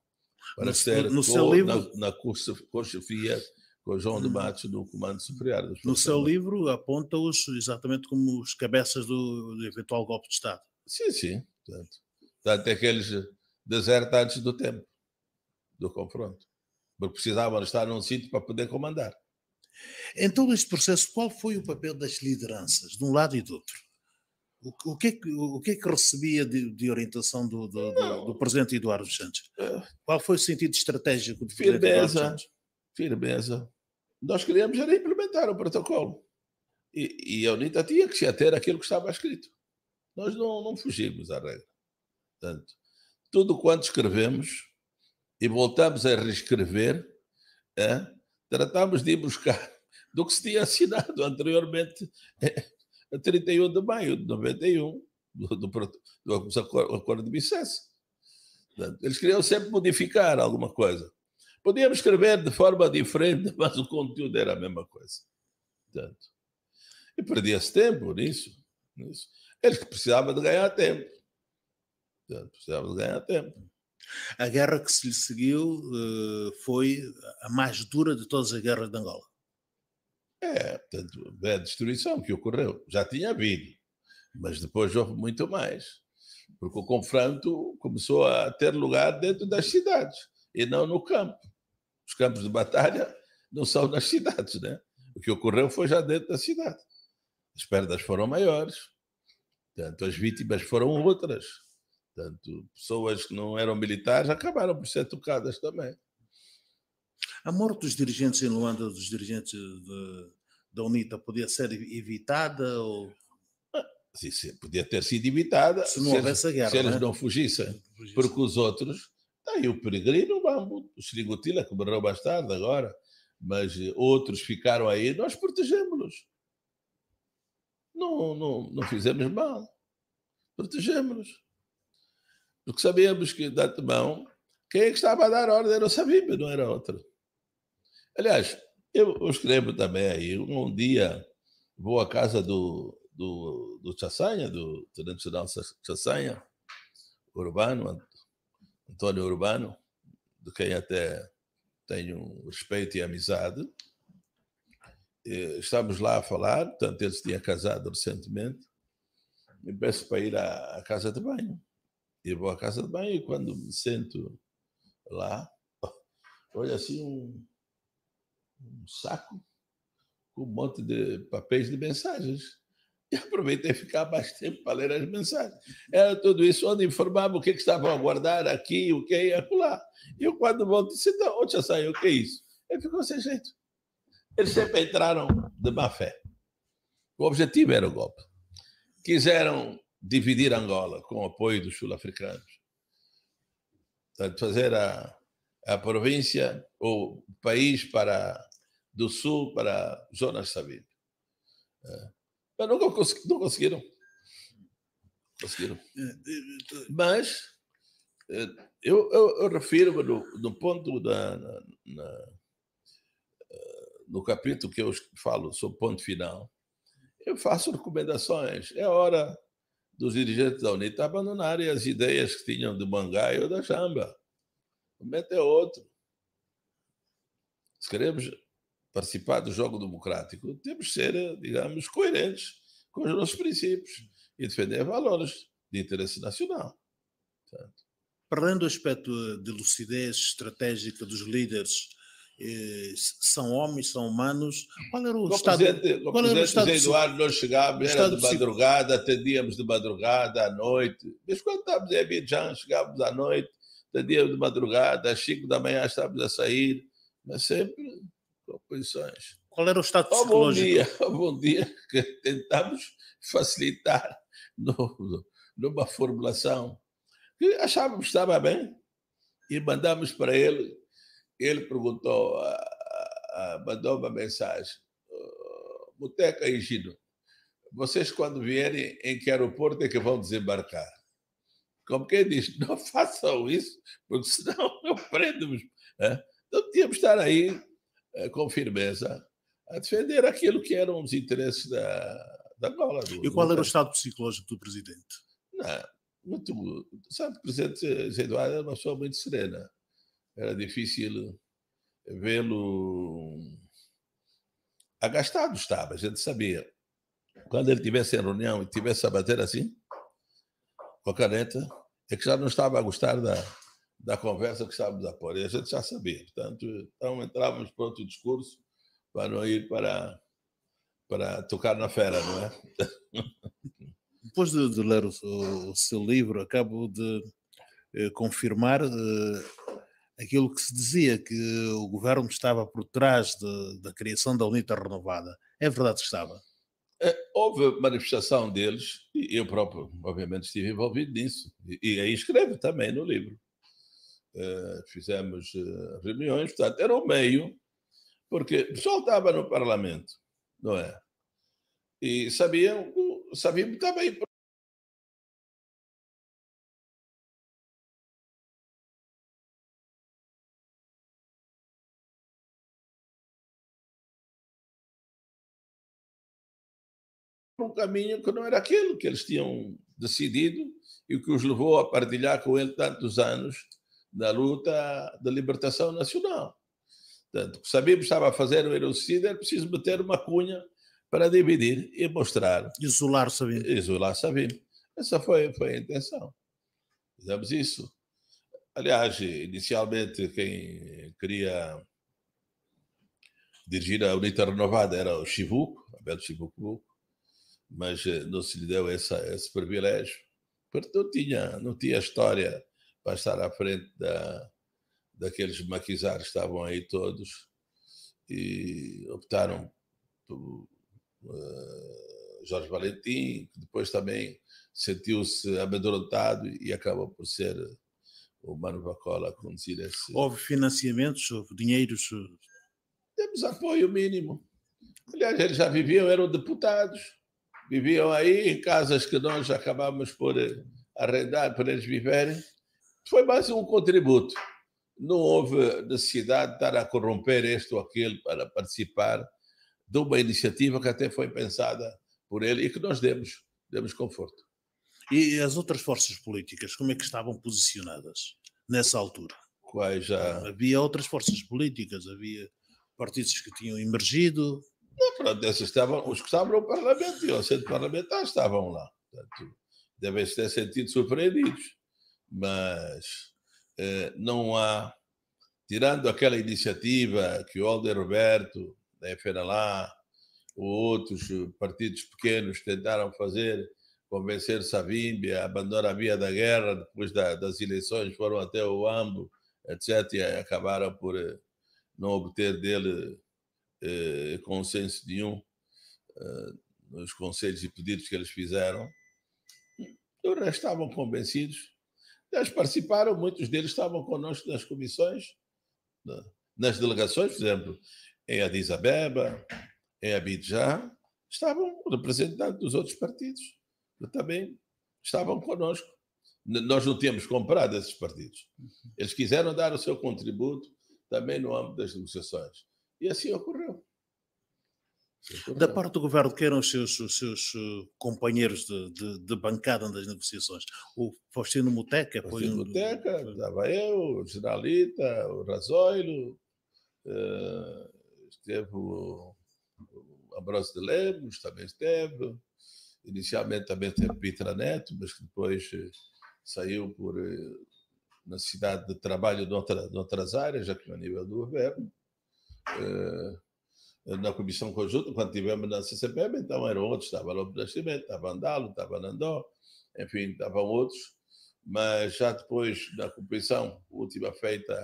para no, ser no, seu livro, na, na Cochefia com João de hum. Matos no Comando Superior. No seu livro aponta-os exatamente como os cabeças do, do, eventual golpe de Estado. Sim, sim. Portanto, portanto é que eles desertam antes do tempo do confronto. Porque precisavam estar num sítio para poder comandar. Então, este processo, qual foi o papel das lideranças, de um lado e do outro? O, o, que, é que, o que, é que, recebia de, de orientação do, do, do, do, presidente Eduardo Santos? Qual foi o sentido estratégico do presidente firmeza, Eduardo Santos? Firmeza. Nós queríamos era implementar o protocolo. E, e a UNITA tinha que se ater àquilo que estava escrito. Nós não, não fugimos à regra. Portanto, tudo quanto escrevemos e voltamos a reescrever, é, tratamos de ir buscar do que se tinha assinado anteriormente, é, 31 de maio de 91, do, do, do, do acordo de Bicesse. Eles queriam sempre modificar alguma coisa. Podíamos escrever de forma diferente, mas o conteúdo era a mesma coisa. Portanto, e perdia-se tempo nisso, nisso. Eles precisavam de ganhar tempo. Portanto, precisavam de ganhar tempo. A guerra que se lhe seguiu eh, foi a mais dura de todas as guerras de Angola. É, portanto, a destruição que ocorreu. Já tinha havido, mas depois houve muito mais. Porque o confronto começou a ter lugar dentro das cidades e não no campo. Os campos de batalha não são nas cidades, né? O que ocorreu foi já dentro da cidade. As perdas foram maiores, portanto, as vítimas foram outras. Portanto, pessoas que não eram militares acabaram por ser tocadas também. A morte dos dirigentes em Luanda, dos dirigentes de, da UNITA, podia ser evitada? Ou... Ah, sim, sim, podia ter sido evitada se, não se houvesse eles, guerra. Se eles né? não fugissem, fugissem, porque os outros. Tá aí o Peregrino, o, o Sirigutila, que morreu mais tarde agora, mas outros ficaram aí, nós protegemos-los. Não, não, não fizemos mal. Protegemos-los. O que sabíamos que mão quem é estava a dar ordem era o Sabib, não era outro. Aliás, eu escrevo também aí, um dia vou à casa do, do, do Chassanha, do tradicional Chassanha, Urbano, Antônio Urbano, de quem até tenho respeito e amizade. Estamos lá a falar, portanto, ele se tinha casado recentemente, me peço para ir à, à casa de banho ir para a casa do banho e quando me sento lá, olha assim um, um saco com um monte de papéis de mensagens. E aproveitei ficar mais tempo para ler as mensagens. Era tudo isso, onde informava o que, é que estavam a guardar aqui, o que ia é lá E eu, quando volto, disse: Não, onde já saiu? O que é isso? Ele ficou sem jeito. Eles sempre entraram de má fé. O objetivo era o golpe. Quiseram dividir Angola com o apoio dos sul-africanos. Fazer a, a província, o país para do sul para zonas sabidas. É. Mas nunca cons não conseguiram. Conseguiram. Mas é, eu, eu, eu refiro no, no ponto da. Na, na, é, no capítulo que eu falo sobre o ponto final, eu faço recomendações. É hora dos dirigentes da UNITA abandonarem as ideias que tinham do Bangai ou da Chamba. O momento é outro. Se queremos participar do jogo democrático, temos que ser, digamos, coerentes com os nossos princípios e defender valores de interesse nacional. Portanto. o do aspecto de lucidez estratégica dos líderes eh, são homens, são humanos. Qual era o estado? Presidente, qual era o estado Eduardo, nós chegávamos, era de madrugada, atendíamos de madrugada, à noite. Mas quando estávamos em Abidjan, chegávamos à noite, atendíamos de madrugada, às 5 da manhã estávamos a sair, mas sempre com posições. Qual era o estado oh, bom dia, oh, bom dia, que tentámos facilitar no, numa formulação que achávamos que estava bem e mandámos para ele ele perguntou, a, ah, a, ah, ah, mandou uma mensagem: Muteca e Gino, vocês quando vierem, em que aeroporto é que vão desembarcar? Como quem diz, não façam isso, porque senão eu prendo-vos. É? Então, tínhamos estar aí eh, com firmeza a defender aquilo que eram os interesses da, da Angola. Do, e qual era o estado psicológico do presidente? Não, muito. Sabe, o presidente Eduardo é uma pessoa muito serena era difícil vê-lo agastado estava, a gente sabia. Quando ele tivesse em reunião e tivesse a bater assim, com a caneta, é que já não estava a gostar da, da conversa que estávamos a pôr, e a gente já sabia. Portanto, então entrávamos para outro discurso para não ir para, para tocar na fera, não é? Depois de, de ler o, o, seu livro, acabo de eh, confirmar eh, aquilo que se dizia que o governo estava por trás de, da criação da UNITA renovada. É verdade que estava? É, houve manifestação deles, e eu próprio, obviamente, estive envolvido nisso, e, e aí escrevo também no livro. É, fizemos eh, reuniões, portanto, era o meio, porque o pessoal estava no parlamento, não é? E sabiam, sabiam também, um caminho que não era aquilo que eles tinham decidido e o que os levou a partilhar com ele tantos anos da luta da libertação nacional. Portanto, o que Sabino estava a fazer o genocídio era preciso meter uma cunha para dividir e mostrar. Isolar Sabino. Isolar Sabino. Essa foi, foi a intenção. Fizemos isso. Aliás, inicialmente quem queria dirigir a Unidade Renovada era o Chivuco, Abel Chivuco, mas eh, não se lhe deu essa, esse privilégio, porque não tinha, não tinha história para estar à frente da, daqueles maquizares que estavam aí todos e optaram por uh, Jorge Valentim, que depois também sentiu-se amedrontado e acabou por ser eh, o Mano Bacola a conduzir esse. Houve financiamentos, houve dinheiros? Temos apoio mínimo. Aliás, eles já viviam, eram deputados viviam aí em casas que nós acabávamos por eh, arrendar para eles viverem. Foi mais um contributo. Não houve necessidade de estar a corromper este ou aquele para participar de uma iniciativa que até foi pensada por ele e que nós demos, demos conforto. E as outras forças políticas, como é que estavam posicionadas nessa altura? Quais já? Havia outras forças políticas, havia partidos que tinham emergido, Dessa, estavam, os que estavam no Parlamento e sendo centro parlamentar estavam lá. Portanto, devem-se ter sentido surpreendidos. Mas eh, não há, tirando aquela iniciativa que o Alder Roberto, da né, FNLA, ou outros partidos pequenos tentaram fazer, convencer Savimbi a abandonar a via da guerra depois da, das eleições, foram até o AMBO, etc., e acabaram por eh, não obter dele o eh, consenso nenhum um eh, nos conselhos e pedidos que eles fizeram. Eles estavam convencidos. Eles participaram, muitos deles estavam conosco nas comissões, nas delegações, por exemplo, em Addis Abeba, em Abidjan, estavam representantes dos outros partidos, que também estavam conosco. Nós não tínhamos comprado esses partidos. Uhum. Eles quiseram dar o seu contributo também no âmbito das negociações. E assim, assim ocorreu. Da parte do governo, que eram os seus, os seus eh, companheiros de, de, de, bancada nas negociações? O Faustino Muteca? Faustino um... Muteca, estava eu, o Geralita, o Razoilo, eh, esteve o, Ambrosio de Lemos, também esteve. Inicialmente também esteve Pitra Neto, mas que depois eh, saiu por necessidade de trabalho de, outra, de outras áreas, já que é a nível do governo. Eh, eh, na comissão conjunta, quando tivemos na CCPM, então eram outros, estava Lobo Nascimento, estava Andalo, estava Nandó, enfim, estavam outros, mas já depois da comissão última feita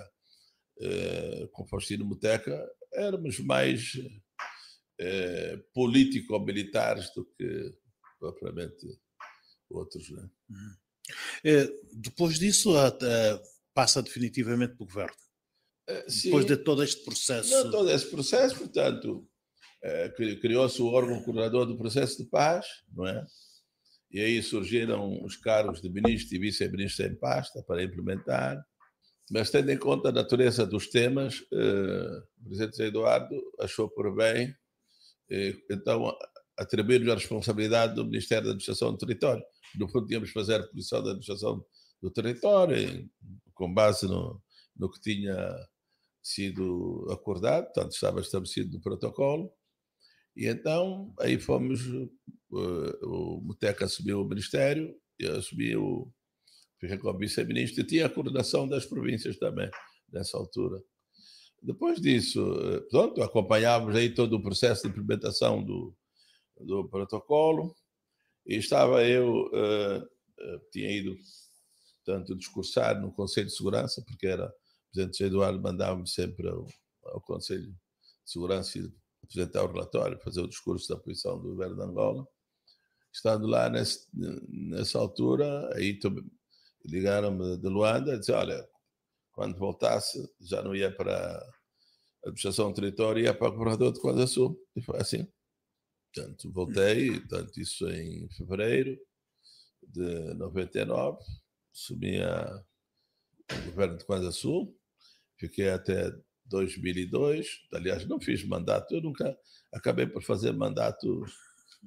eh, com Faustino Muteca, éramos mais eh, político-militares do que propriamente outros. Né? Hum. Eh, depois disso, passa definitivamente para o governo. Eh, depois Sim. de todo este processo. Não, todo este processo, portanto, eh, criou-se o órgão coordenador do processo de paz, não é? E aí surgiram os cargos de ministro e vice-ministro em pasta tá, para implementar. Mas, tendo em conta a natureza dos temas, eh, o presidente Eduardo achou por bem, eh, então, atribuir-lhe a responsabilidade do Ministério da Administração do Território. No fundo, tínhamos de fazer a posição da administração do território, com base no, no que tinha sido acordado, portanto, estava estabelecido no protocolo. E então, aí fomos, eh, o Muteca assumiu o Ministério, eu assumi o, fiquei como vice-ministro, e tinha a coordenação das províncias também, nessa altura. Depois disso, eh, pronto, acompanhávamos aí todo o processo de implementação do, do protocolo, e estava eu, eh, tinha ido, tanto discursar no Conselho de Segurança, porque era presidente Eduardo mandava-me sempre ao, ao, Conselho de Segurança apresentar o relatório, fazer o discurso da posição do governo de Angola. Estando lá nesse, nessa altura, aí ligaram-me de Luanda e disseram, olha, quando voltasse, já não ia para a administração do território, ia para o governador de Conda Sul. E foi assim. Portanto, voltei, hum. tanto isso em fevereiro de 99, subi a, o governo de Conda Sul, Fiquei até 2002. Aliás, não fiz mandato. Eu nunca acabei por fazer mandato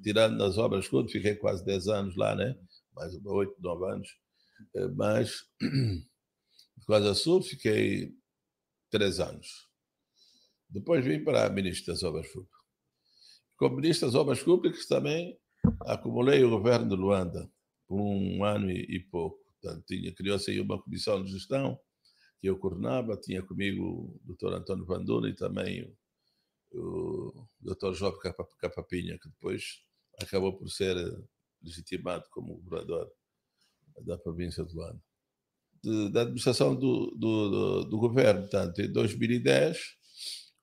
tirando das obras quando fiquei quase 10 anos lá, né? Mais oito, nove anos. Eh, mas a Sul fiquei três anos. Depois vim para a ministra das Obras Públicas. Como ministra das Obras Públicas também acumulei o governo de Luanda por um ano e, pouco. Portanto, tinha criou-se aí uma comissão de gestão tinha o Cornaba, tinha comigo o doutor Antônio Panduna e também o, o Dr. Capapinha, que depois acabou por ser eh, legitimado como governador da província do Luanda. De, da administração do, do, do, do, governo, portanto, em 2010,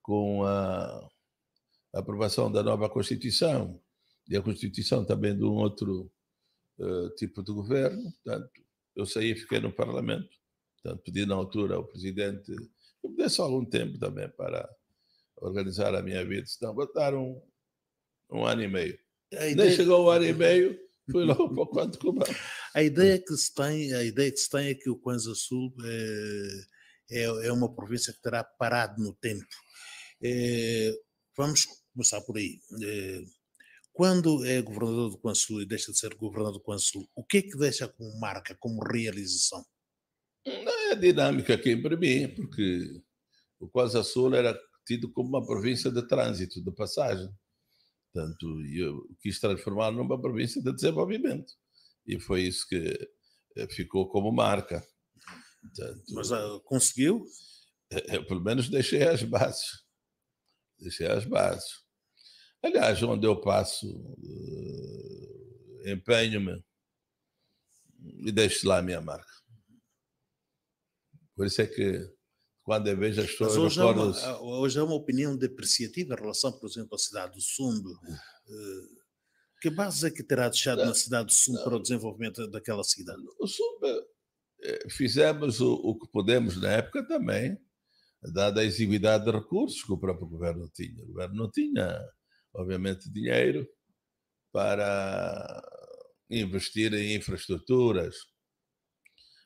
com a, a aprovação da nova Constituição e a constituição também de um outro uh, tipo de governo, portanto, eu saí e fiquei no Parlamento Portanto, pedi na altura ao presidente que me desse algum tempo também para organizar a minha vida, senão botaram um, um ano e meio. Ideia... Nem chegou um ano e meio, fui logo para o quanto comando. A ideia que se tem, a ideia que se tem é que o Kwanza Sul é, é, é uma província que terá parado no tempo. É, vamos começar por aí. É, quando é governador do Sul e deixa de ser governador do Sul o que é que deixa como marca, como realização? a dinâmica que imprimia, porque o Quasa Sul era tido como uma província de trânsito, de passagem. Portanto, eu quis transformar numa província de desenvolvimento. E foi isso que eh, ficou como marca. Portanto, Mas uh, conseguiu? Eu, é, é, pelo menos deixei as bases. Deixei as bases. Aliás, onde eu passo, uh, empenho-me e deixo lá a minha marca. Por isso é que quando eu vejo as pessoas. Hoje, é uma, ah, hoje é uma opinião depreciativa em relação, por exemplo, à cidade do Sumbo. É. Eh, que base é que terá deixado não, na cidade do Sumbo para o desenvolvimento daquela cidade? O Sumbo, eh, fizemos o, o, que podemos na época também, dada a exiguidade de recursos que o próprio governo tinha. O governo não tinha, obviamente, dinheiro para investir em infraestruturas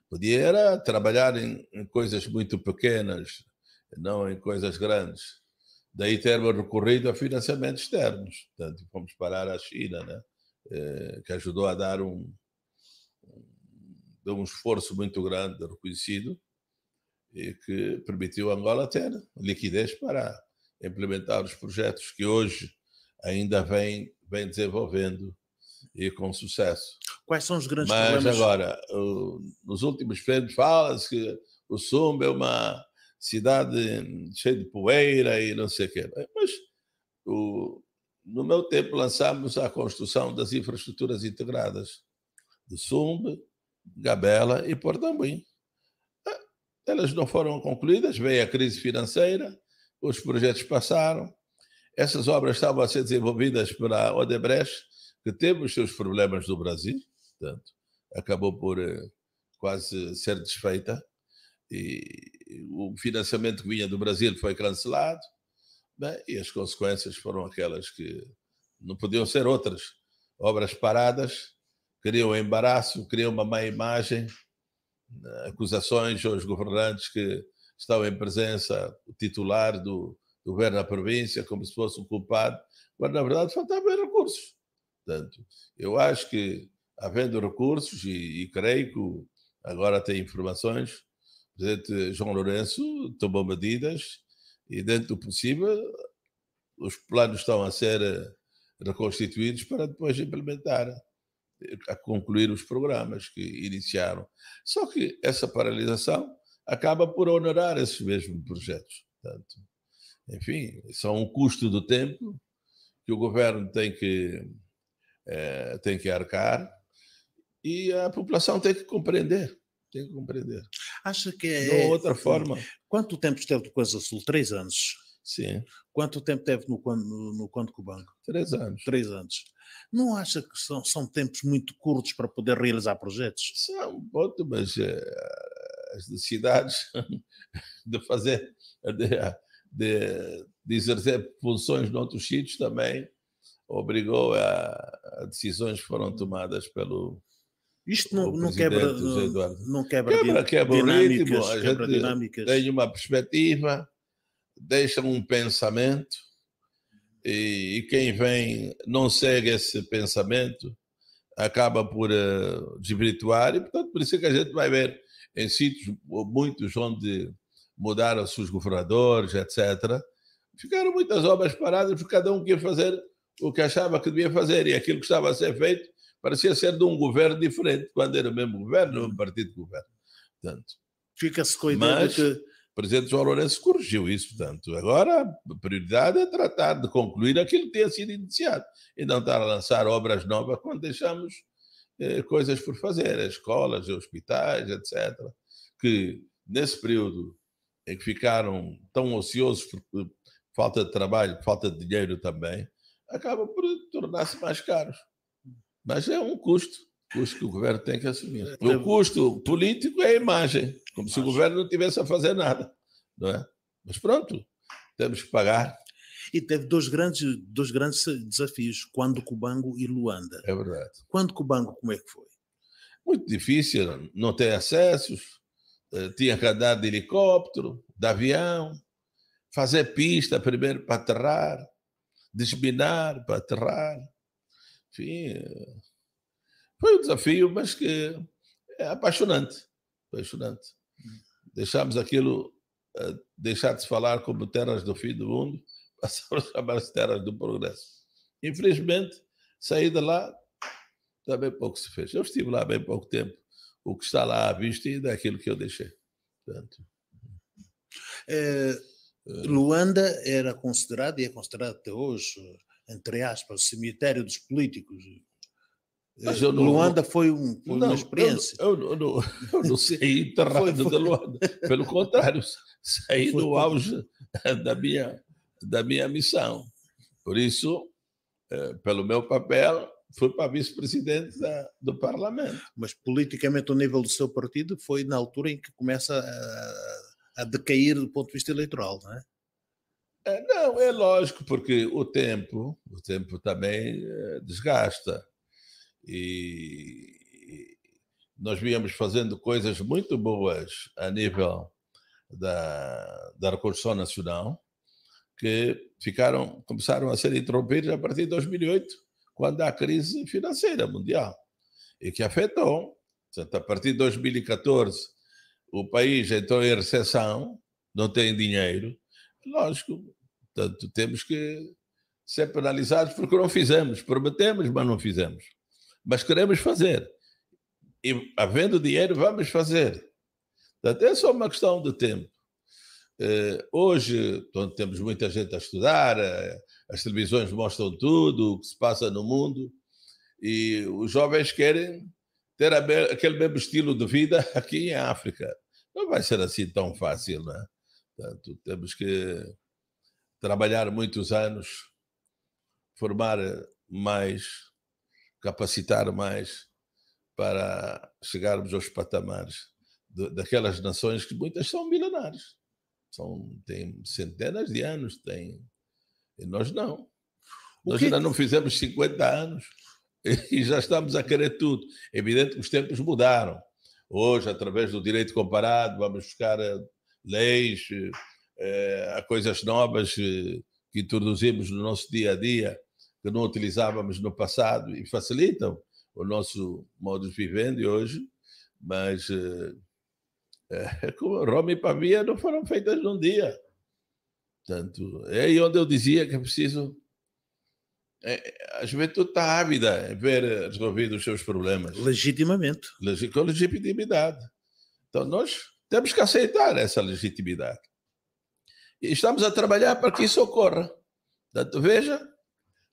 Podia era trabalhar em, em coisas muito pequenas, não em coisas grandes. Daí termos recorrido a financiamentos externos. Portanto, fomos parar à China, né? Eh, que ajudou a dar um, deu um esforço muito grande, reconhecido, e que permitiu a Angola ter liquidez para implementar os projetos que hoje ainda vem, vem desenvolvendo e com sucesso. Quais são os grandes Mas problemas? Mas agora, o, nos últimos prêmios fala-se que o Sumba é uma cidade cheia de poeira e não sei o quê. Mas o, no meu tempo lançámos a construção das infraestruturas integradas do Sumba, Gabela e Portambuim. Ah, elas não foram concluídas, veio a crise financeira, os projetos passaram, essas obras estavam a ser desenvolvidas pela Odebrecht, que teve os seus problemas no Brasil, portanto, acabou por eh, quase ser desfeita. E o financiamento que vinha do Brasil foi cancelado, e as consequências foram aquelas que não podiam ser outras. Obras paradas, criam embaraço, criam uma má imagem, acusações aos governantes que estão em presença, o titular do, governo da província, como se fosse o culpado, quando na verdade faltavam recursos. Portanto, eu acho que havendo recursos, e, e creio que agora tem informações, o presidente João Lourenço tomou medidas e, dentro do possível, os planos estão a ser eh, reconstituídos para depois implementar, eh, a concluir os programas que iniciaram. Só que essa paralisação acaba por onerar esses mesmos projetos. Portanto, enfim, são um custo do tempo que o governo tem que, é, tem que arcar e a população tem que compreender. Tem que compreender. Acha que é. De outra assim? forma. Quanto tempo esteve no Coisa Sul? Três anos. Sim. Quanto tempo teve no, no, no Conto Cubanco? Três anos. Três anos. Não acha que são, são tempos muito curtos para poder realizar projetos? São, pronto, mas eh, as necessidades de fazer, de, de, de exercer funções noutros sítios também obrigou a, a decisões que foram tomadas pelo, isto não, não quebra, não, não quebra, quebra, quebra dinâmicas, ritmo, quebra dinâmicas. Tem uma perspectiva, deixa um pensamento e, e, quem vem não segue esse pensamento acaba por uh, desvirtuar e, portanto, por isso é que a gente vai ver em sítios muitos onde mudaram seus governadores, etc. Ficaram muitas obras paradas porque cada um queria fazer o que achava que devia fazer e aquilo que estava a ser feito parecia ser de um governo diferente, quando era o mesmo governo, o mesmo partido de governo. Portanto, Fica-se com a ideia mas, que... o presidente João Lourenço corrigiu isso, portanto. Agora, a prioridade é tratar de concluir aquilo que tinha sido iniciado e não estar a lançar obras novas quando deixamos eh, coisas por fazer, escolas, hospitais, etc., que nesse período em que ficaram tão ociosos por falta de trabalho, falta de dinheiro também, acabam por tornar-se mais caros. Mas é um custo, custo que o governo tem que assumir. É, e o é. custo político é a imagem, como se o governo não tivesse a fazer nada, não é? Mas pronto, temos que pagar. E teve dois grandes, dois grandes desafios, quando Cubango e Luanda. É verdade. Quando Cubango, como é que foi? Muito difícil, não tem acessos, eh, tinha que andar de helicóptero, de avião, fazer pista primeiro para aterrar, desminar para aterrar. Enfim, foi um desafio, mas que é apaixonante. Apaixonante. Hum. Deixámos aquilo, eh, deixar de se falar como terras do fim do mundo, passamos a chamar-se terras do progresso. Infelizmente, sair de lá, também pouco se fez. Eu estive lá bem pouco tempo. O que está lá à vista ainda é aquilo que eu deixei. Portanto, é, Luanda era considerada, e é considerada até hoje, entre aspas, cemitério dos políticos. Mas eu eh, não, Luanda foi, um, foi não, uma experiência. Eu, eu, eu, não, eu não saí enterrado foi, foi. de Luanda. Pelo contrário, saí foi, no auge da minha, da minha missão. Por isso, eh, pelo meu papel, fui para vice-presidente do parlamento. Mas politicamente, o nível do seu partido foi na altura em que começa a, a decair do ponto de vista eleitoral, não é? É, não, é lógico, porque o tempo, o tempo também é, desgasta. E, nós viemos fazendo coisas muito boas a nível da, da reconstrução nacional, que ficaram, começaram a ser interrompidas a partir de 2008, quando há a crise financeira mundial, e que afetou. Portanto, a partir de 2014, o país entrou em recessão, não tem dinheiro. Lógico, Portanto, temos que ser penalizados porque não fizemos. Prometemos, mas não fizemos. Mas queremos fazer. E havendo dinheiro, vamos fazer. Portanto, é só uma questão de tempo. Eh, hoje, portanto, temos muita gente a estudar, eh, as televisões mostram tudo o que se passa no mundo e os jovens querem ter aquele mesmo estilo de vida aqui em África. Não vai ser assim tão fácil, é? Portanto, temos que trabalhar muitos anos, formar mais, capacitar mais para chegarmos aos patamares de, daquelas nações que muitas são milenares. São, têm centenas de anos, têm. E nós não. O nós que... ainda não fizemos 50 anos e já estamos a querer tudo. É evidente que os tempos mudaram. Hoje, através do direito comparado, vamos buscar eh, leis eh, eh, a coisas novas eh, que, introduzimos no nosso dia a dia, que não utilizávamos no passado e facilitam o nosso modo de vivendo hoje, mas eh, eh, é, como Roma e Pavia não foram feitas num dia. Tanto é aí onde eu dizia que é preciso. É, é a juventude está ávida em ver resolvidos os seus problemas. Legitimamente. Legi com legitimidade. Então nós temos que aceitar essa legitimidade. Estamos a trabalhar para que isso ocorra. Portanto, veja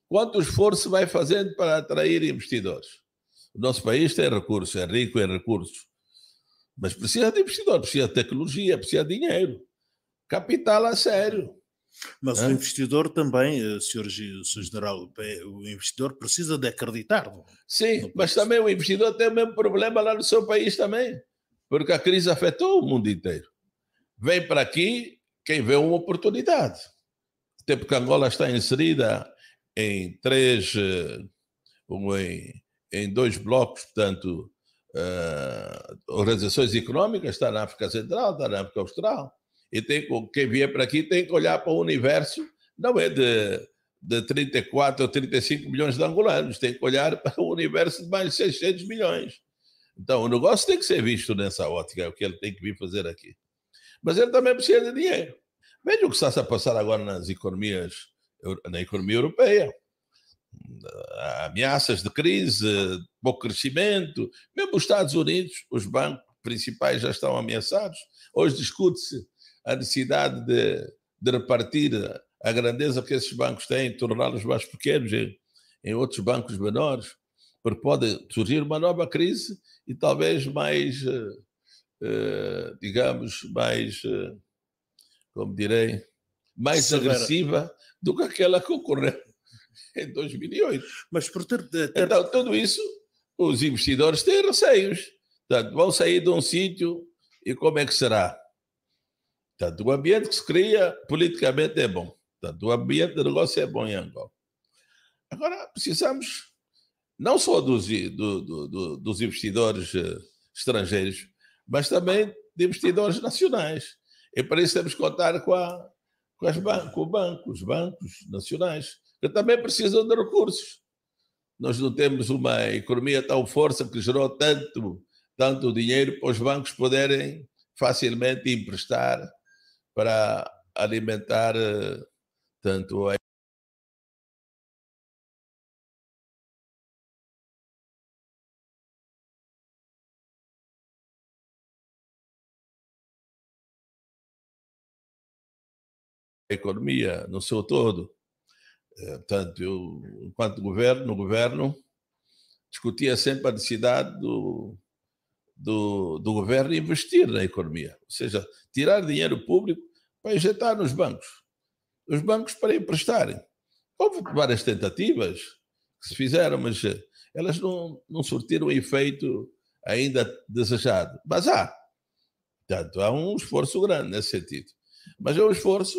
quanto esforço vai fazendo para atrair investidores. O nosso país tem recursos, é rico em recursos, mas precisa de investidor, precisa de tecnologia, precisa de dinheiro, capital a sério. Mas é. o investidor também, eh, senhor, general, eh, o investidor precisa de acreditar. Sim, mas também o investidor tem o mesmo problema lá no seu país também, porque a crise afetou o mundo inteiro. Vem para aqui, quem vê uma oportunidade. Até porque Angola está inserida em três, eh, em, em dois blocos, portanto, uh, organizações económicas, está na África Central, está na África Austral, e tem, quem vier para aqui tem que olhar para o universo, não é de, de 34 ou 35 milhões de angolanos, tem que olhar para o universo de mais de 600 milhões. Então, o negócio tem que ser visto nessa ótica, é o que ele tem que vir fazer aqui mas ele também precisa de dinheiro. Veja o que está se a passar agora nas economias, na economia europeia. Ah, ameaças de crise, pouco crescimento. Mesmo os Estados Unidos, os bancos principais já estão ameaçados. Hoje discute-se a necessidade de, de, repartir a grandeza que esses bancos têm, torná-los mais pequenos em, em outros bancos menores, porque pode surgir uma nova crise e talvez mais uh, eh, digamos, mais, eh, como direi, mais Severa. agressiva do que aquela que ocorreu em 2008. Mas por ter, ter... Então, tudo isso, os investidores têm receios. Portanto, vão sair de um sítio e como é que será? Portanto, o ambiente que se cria politicamente é bom. Portanto, o ambiente de negócio é bom em Angola. Agora, precisamos não só dos, do, do, do, dos investidores eh, estrangeiros, mas também de investidores nacionais. E para isso temos que contar com, a, com, as ban com o banco, os bancos nacionais, que também precisam de recursos. Nós não temos uma economia tão força que gerou tanto, tanto dinheiro para os bancos poderem facilmente emprestar para alimentar eh, tanto a economia no seu todo. Eh, portanto, eu, enquanto governo, no governo, discutia sempre a necessidade do, do, do governo investir na economia, ou seja, tirar dinheiro público para injetar nos bancos, os bancos para emprestarem. Houve várias tentativas que se fizeram, mas eh, elas não, não surtiram o efeito ainda desejado. Mas há. Portanto, há um esforço grande nesse sentido. Mas é um esforço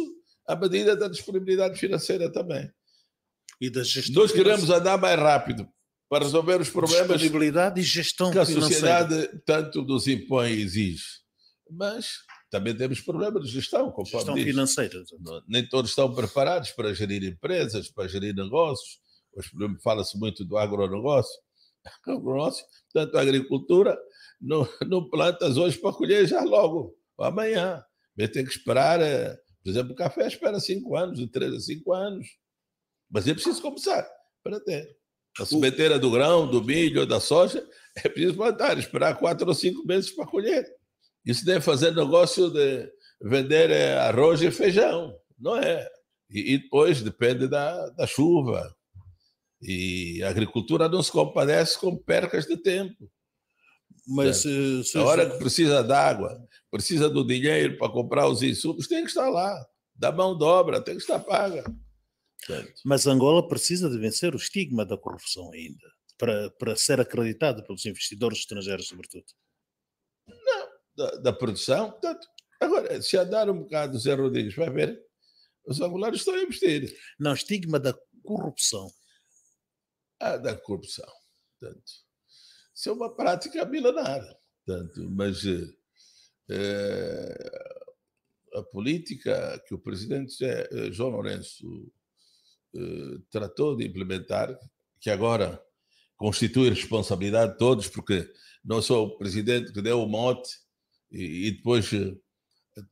à medida da disponibilidade financeira também. E da gestão Nós queremos andar mais rápido para resolver os problemas disponibilidade e gestão que a sociedade financeira. tanto nos impõe e exige. Mas também temos problemas de gestão, conforme Gestão diz. financeira. Nem todos estão preparados para gerir empresas, para gerir negócios. Hoje fala-se muito do agronegócio. Agronegócio, tanto a agricultura, não, não plantas hoje para colher já logo, amanhã. Mas tem que esperar eh, por exemplo, o café espera 5 anos, de 3 a 5 anos. Mas é preciso começar para ter. A sementeira do grão, do milho, da soja, é preciso plantar, esperar 4 ou 5 meses para colher. Isso deve fazer negócio de vender eh, arroz e feijão, não é? E, e depois depende da, da chuva. E a agricultura não se compadece com percas de tempo. Mas se, se, eh, a hora que precisa d'água, precisa do dinheiro para comprar os insumos, tem que estar lá. Da mão de obra, tem que estar paga. Certo. Mas Angola precisa de vencer o estigma da corrupção ainda, para, para ser acreditado pelos investidores estrangeiros, sobretudo. Não, da, da produção. Portanto, agora, se andar um bocado o Zé Rodrigues, vai ver, os angolanos estão a investir. Não, estigma da corrupção. Ah, da corrupção. Portanto, isso é uma prática milenar. Tanto, mas é, a política que o presidente eh, João Lourenço é, tratou de implementar, que agora constitui responsabilidade de todos, porque não sou o presidente que deu o mote e, e depois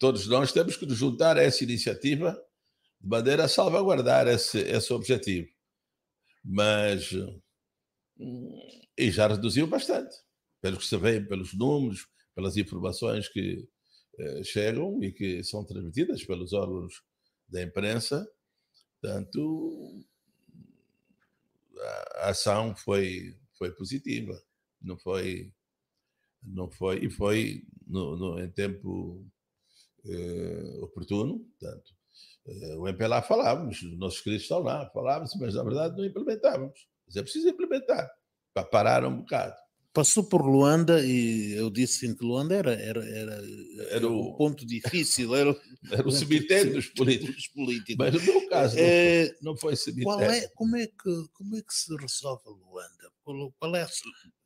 todos nós temos que nos juntar a essa iniciativa de maneira a salvaguardar esse, esse objetivo. Mas e já reduziu bastante, pelos que se vê, pelos números, pelas informações que eh, chegam e que são transmitidas pelos órgãos da imprensa. Portanto, a ação foi, foi positiva, não foi, não foi, e foi no, no em tempo eh, oportuno, portanto, eh, o MPLA falávamos, os nossos queridos estão lá, falávamos, mas na verdade não implementávamos mas é preciso implementar para parar um bocado. Passou por Luanda e eu disse assim que Luanda era, era, era, era o, um ponto difícil. Era, era o cemitério dos políticos. políticos. Mas no meu caso é, não, eh, não foi cemitério. É, como, é que, como é que se resolve Luanda? Qual é a...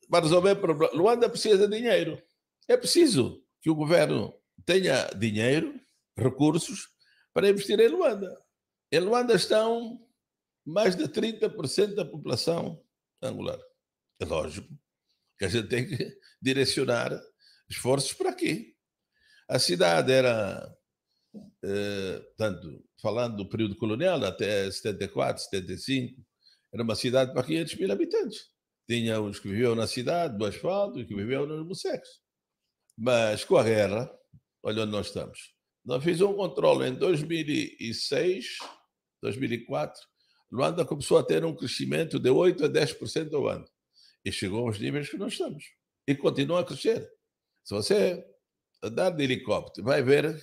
Para resolver o problema, Luanda precisa de dinheiro. É preciso que o governo tenha dinheiro, recursos, para investir em Luanda. Em Luanda estão mais de 30% da população angular. É lógico que a gente tem que direcionar esforços para aqui. A cidade era, eh, tanto falando do período colonial, até 74, 75, era uma cidade para 500 mil habitantes. Tinha uns que viviam na cidade, do asfalto, e que viviam no sexo. Mas com a guerra, olha onde nós estamos. Nós fizemos um controle em 2006, 2004, Luanda começou a ter um crescimento de 8% a 10% ao ano. E chegou aos níveis que nós estamos. E continua a crescer. Se você andar de helicóptero, vai ver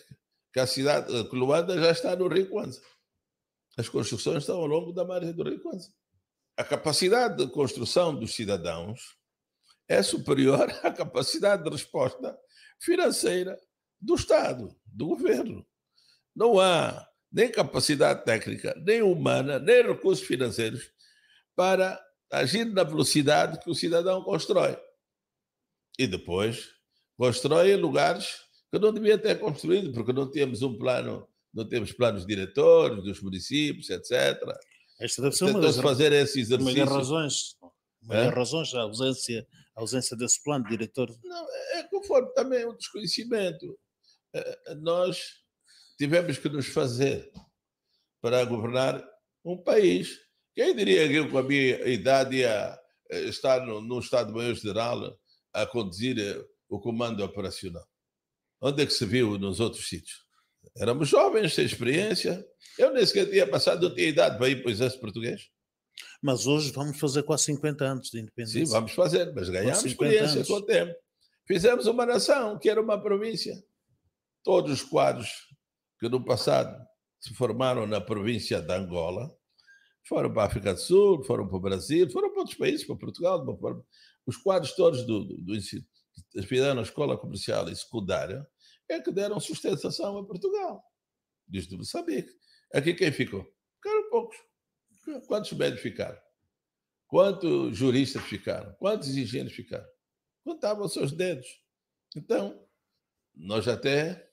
que a cidade, que Luanda já está no Rio Kwanza. As construções estão ao longo da margem do Rio Kwanza. A capacidade de construção dos cidadãos é superior à capacidade de resposta financeira do Estado, do governo. Não há nem capacidade técnica, nem humana, nem recursos financeiros para agir na velocidade que o cidadão constrói. E depois constrói lugares que não devia ter construído, porque não temos um plano, não temos planos diretores dos municípios, etc. Esta deve ser uma das, fazer esse exercício. Uma das razões, uma das razões a ausência, a ausência desse plano diretor. Não, é, é conforme também o desconhecimento. É, nós tivemos que nos fazer para governar um país. Quem diria que eu, com a minha idade, ia eh, estar no, no Estado-Maior-General a conduzir eh, o comando operacional? Onde é que se viu nos outros sítios? Éramos jovens, sem experiência. Eu nem sequer tinha passado, não tinha idade para ir para o Exército Português. Mas hoje vamos fazer quase 50 anos de independência. Sim, vamos fazer, mas ganhamos experiência anos. com o tempo. Fizemos uma nação que era uma província. Todos os quadros que no passado se formaram na província da Angola, foram para a África do Sul, foram para o Brasil, foram para outros países, para Portugal, para... os quadros todos do, do, do ensino, fizeram a escola comercial e secundária, é que deram sustentação a Portugal, desde Moçambique. Aqui quem ficou? Ficaram poucos. Quantos médicos ficaram? Quantos juristas ficaram? Quantos engenheiros ficaram? Contavam seus dedos. Então, nós até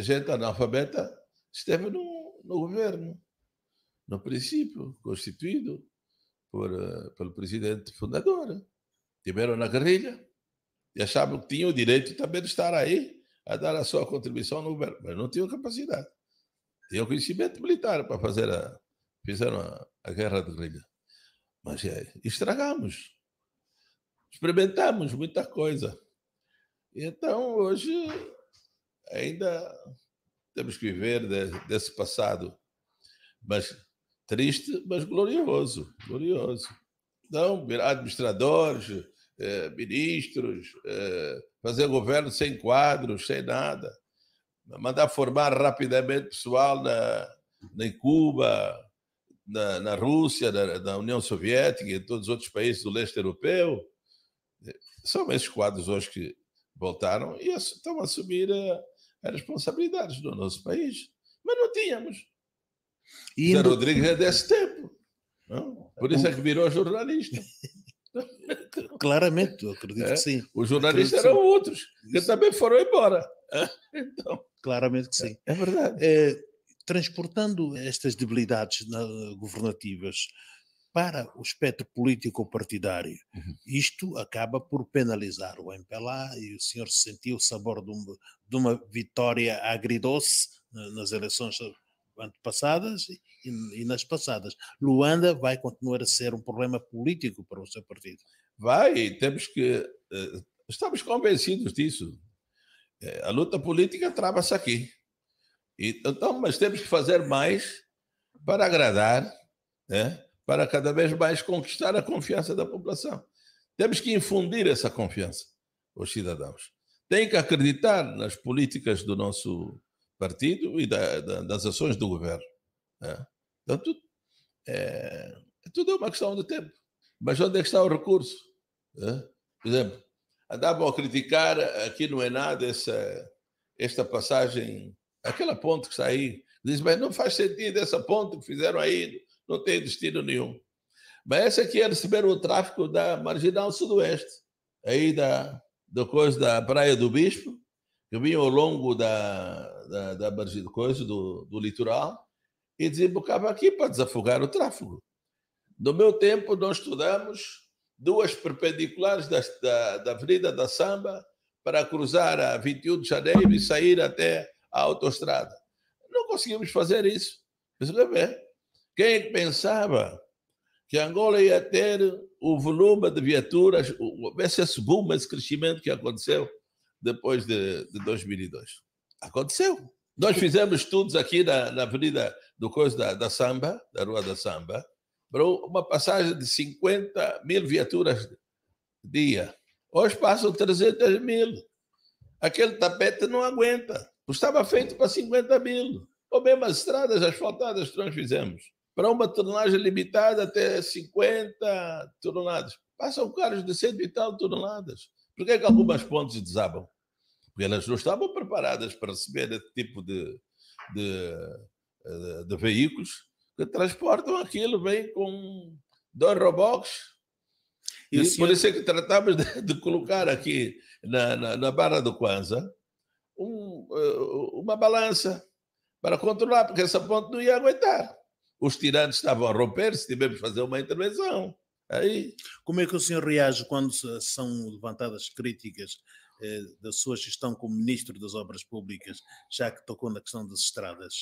gente analfabeta esteve no, no governo, no princípio, constituído por, eh, pelo presidente fundador. Tiveram na guerrilha e achavam que tinham o direito também de estar aí a dar a sua contribuição no governo, mas não tinham capacidade. Tinham conhecimento militar para fazer a. Fizeram a, a guerra de guerrilha. Mas é, estragamos. Experimentamos muita coisa. Então, hoje, ainda temos que viver desse passado, mas triste, mas glorioso, glorioso. Então, administradores, eh, ministros, eh, fazer governo sem quadros, sem nada, mandar formar rapidamente pessoal na, na Cuba, na, na Rússia, na, na União Soviética e em todos os outros países do leste europeu. São esses quadros hoje que voltaram e estão a assumir a, as é responsabilidades do nosso país, mas não tínhamos. E Zé do... Rodrigues é desse tempo. Não? Por isso é que virou jornalista. Claramente, eu acredito é? que sim. Os jornalistas eram sim. outros, que isso. também foram embora. É. Então, Claramente que sim. É, é verdade. É, transportando estas debilidades governativas para o espectro político partidário. Uhum. Isto acaba por penalizar o MPLA e o senhor sentiu o sabor de uma, de uma vitória agridoce nas eleições antepassadas e, e, nas passadas. Luanda vai continuar a ser um problema político para o seu partido. Vai, temos que. Eh, estamos convencidos disso. É, a luta política trava-se aqui. E, então, mas temos que fazer mais para agradar, né? para cada vez mais conquistar a confiança da população. Temos que infundir essa confiança aos cidadãos. Tem que acreditar nas políticas do nosso partido e da, da, das ações do governo. Né? Então, é, tudo é uma questão de tempo. Mas onde é que está o recurso? Né? Por exemplo, andavam a criticar aqui não é nada essa, esta passagem, aquela ponte que está aí. Diz, mas não faz sentido essa ponte que fizeram aí não tem destino nenhum. Mas esse aqui é era o tráfico da Marginal Sudoeste, aí da, do coisa da Praia do Bispo, que vinha ao longo da, da, da coisa, do, do litoral, e desembocava aqui para desafogar o tráfego. No meu tempo, nós estudamos duas perpendiculares da, da, da Avenida da Samba para cruzar a 21 de janeiro e sair até a autoestrada. Não conseguimos fazer isso. Mas, bem, quem pensava que Angola ia ter o volume de viaturas, esse boom, esse crescimento que aconteceu depois de, de 2002? Aconteceu. Nós fizemos estudos aqui na, na Avenida do Coisa da, da, Samba, da Rua da Samba, para uma passagem de 50 mil viaturas dia. Hoje passam 300 mil. Aquele tapete não aguenta. Estava feito para 50 mil. Ou mesmo as estradas asfaltadas que nós fizemos para uma tonelagem limitada até 50 toneladas. Passam carros de cento e tal toneladas. Por que, é que algumas pontes desabam? Porque elas não estavam preparadas para receber esse tipo de, de, eh, de veículos que transportam aquilo, vem com dois robôs. E, e senhor... por isso é que tratamos de, de colocar aqui na, na, na Barra do Kwanza um, eh, uma balança para controlar, porque essa ponte não ia aguentar os tirantes estavam a romper-se, tivemos que fazer uma intervenção. Aí. É como é que o senhor reage quando são levantadas críticas eh, da sua gestão como ministro das Obras Públicas, já que tocou na questão das estradas?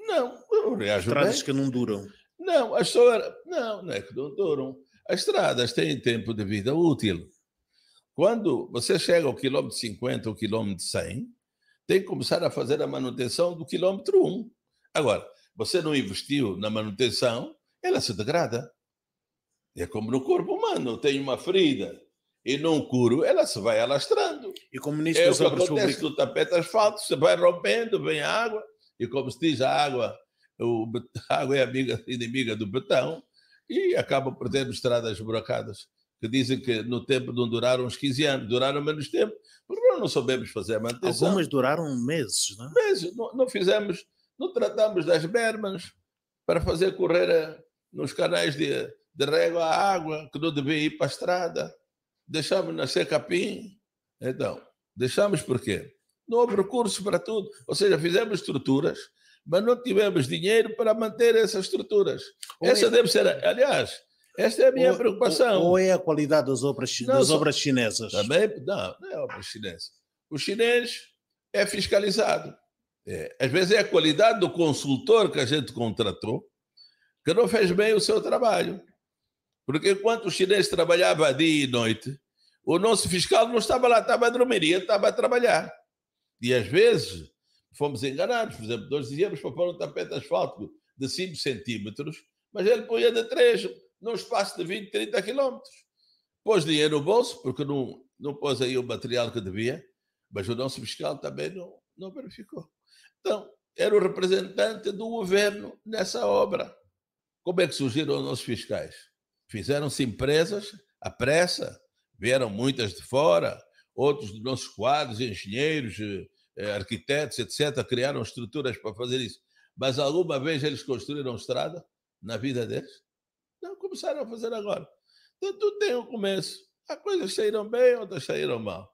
Não, eu reajo estradas bem. que não duram. Não, as solar... não, não é que não duram. As estradas têm tempo de vida útil. Quando você chega ao quilômetro 50 ou quilômetro 100, tem que começar a fazer a manutenção do quilômetro 1. Agora, você não investiu na manutenção, ela se degrada. É como no corpo humano, tem uma ferida e não curo, ela se vai alastrando. E como ministro é o que acontece no tapete é asfalto, se vai rompendo, vem a água, e como se diz, a água, o, a água é amiga, inimiga do betão, e acaba por ter estradas buracadas, que dizem que no tempo não duraram uns 15 anos, duraram menos tempo, porque nós não sabemos fazer a manutenção. Algumas duraram meses, não é? Meses, não, não fizemos não tratamos das bermas para fazer correr eh, nos canais de, de régua a água, que não devia ir para a estrada. Deixamos nascer capim. Então, deixamos porquê? Não houve recursos para tudo. Ou seja, fizemos estruturas, mas não tivemos dinheiro para manter essas estruturas. Ou Essa é... deve ser, aliás, esta é a minha ou, preocupação. Ou, ou, é a qualidade das obras, não, das obras chinesas? Também, não, não é obras chinesas. O chinês é fiscalizado. É, às vezes é a qualidade do consultor que a gente contratou que não fez bem o seu trabalho. Porque enquanto o chinês trabalhava dia e noite, o nosso fiscal não estava lá, estava a dormir, ele estava a trabalhar. E às vezes fomos enganados. Por exemplo, nós dizíamos para pôr um tapete asfáltico de 5 centímetros, mas ele punha de 3 num espaço de 20, 30 quilômetros. Pôs dinheiro no bolso, porque não, não pôs aí o material que devia, mas o nosso fiscal também não, não verificou. Então, era o representante do governo nessa obra. Como é que surgiram os fiscais? Fizeram-se empresas à pressa, vieram muitas de fora, outros dos nossos quadros, engenheiros, eh, eh, arquitetos, etc., criaram estruturas para fazer isso. Mas alguma vez eles construíram estrada na vida deles? Não, começaram a fazer agora. Então, tudo tem um começo. Há coisas saíram bem, outras saíram mal.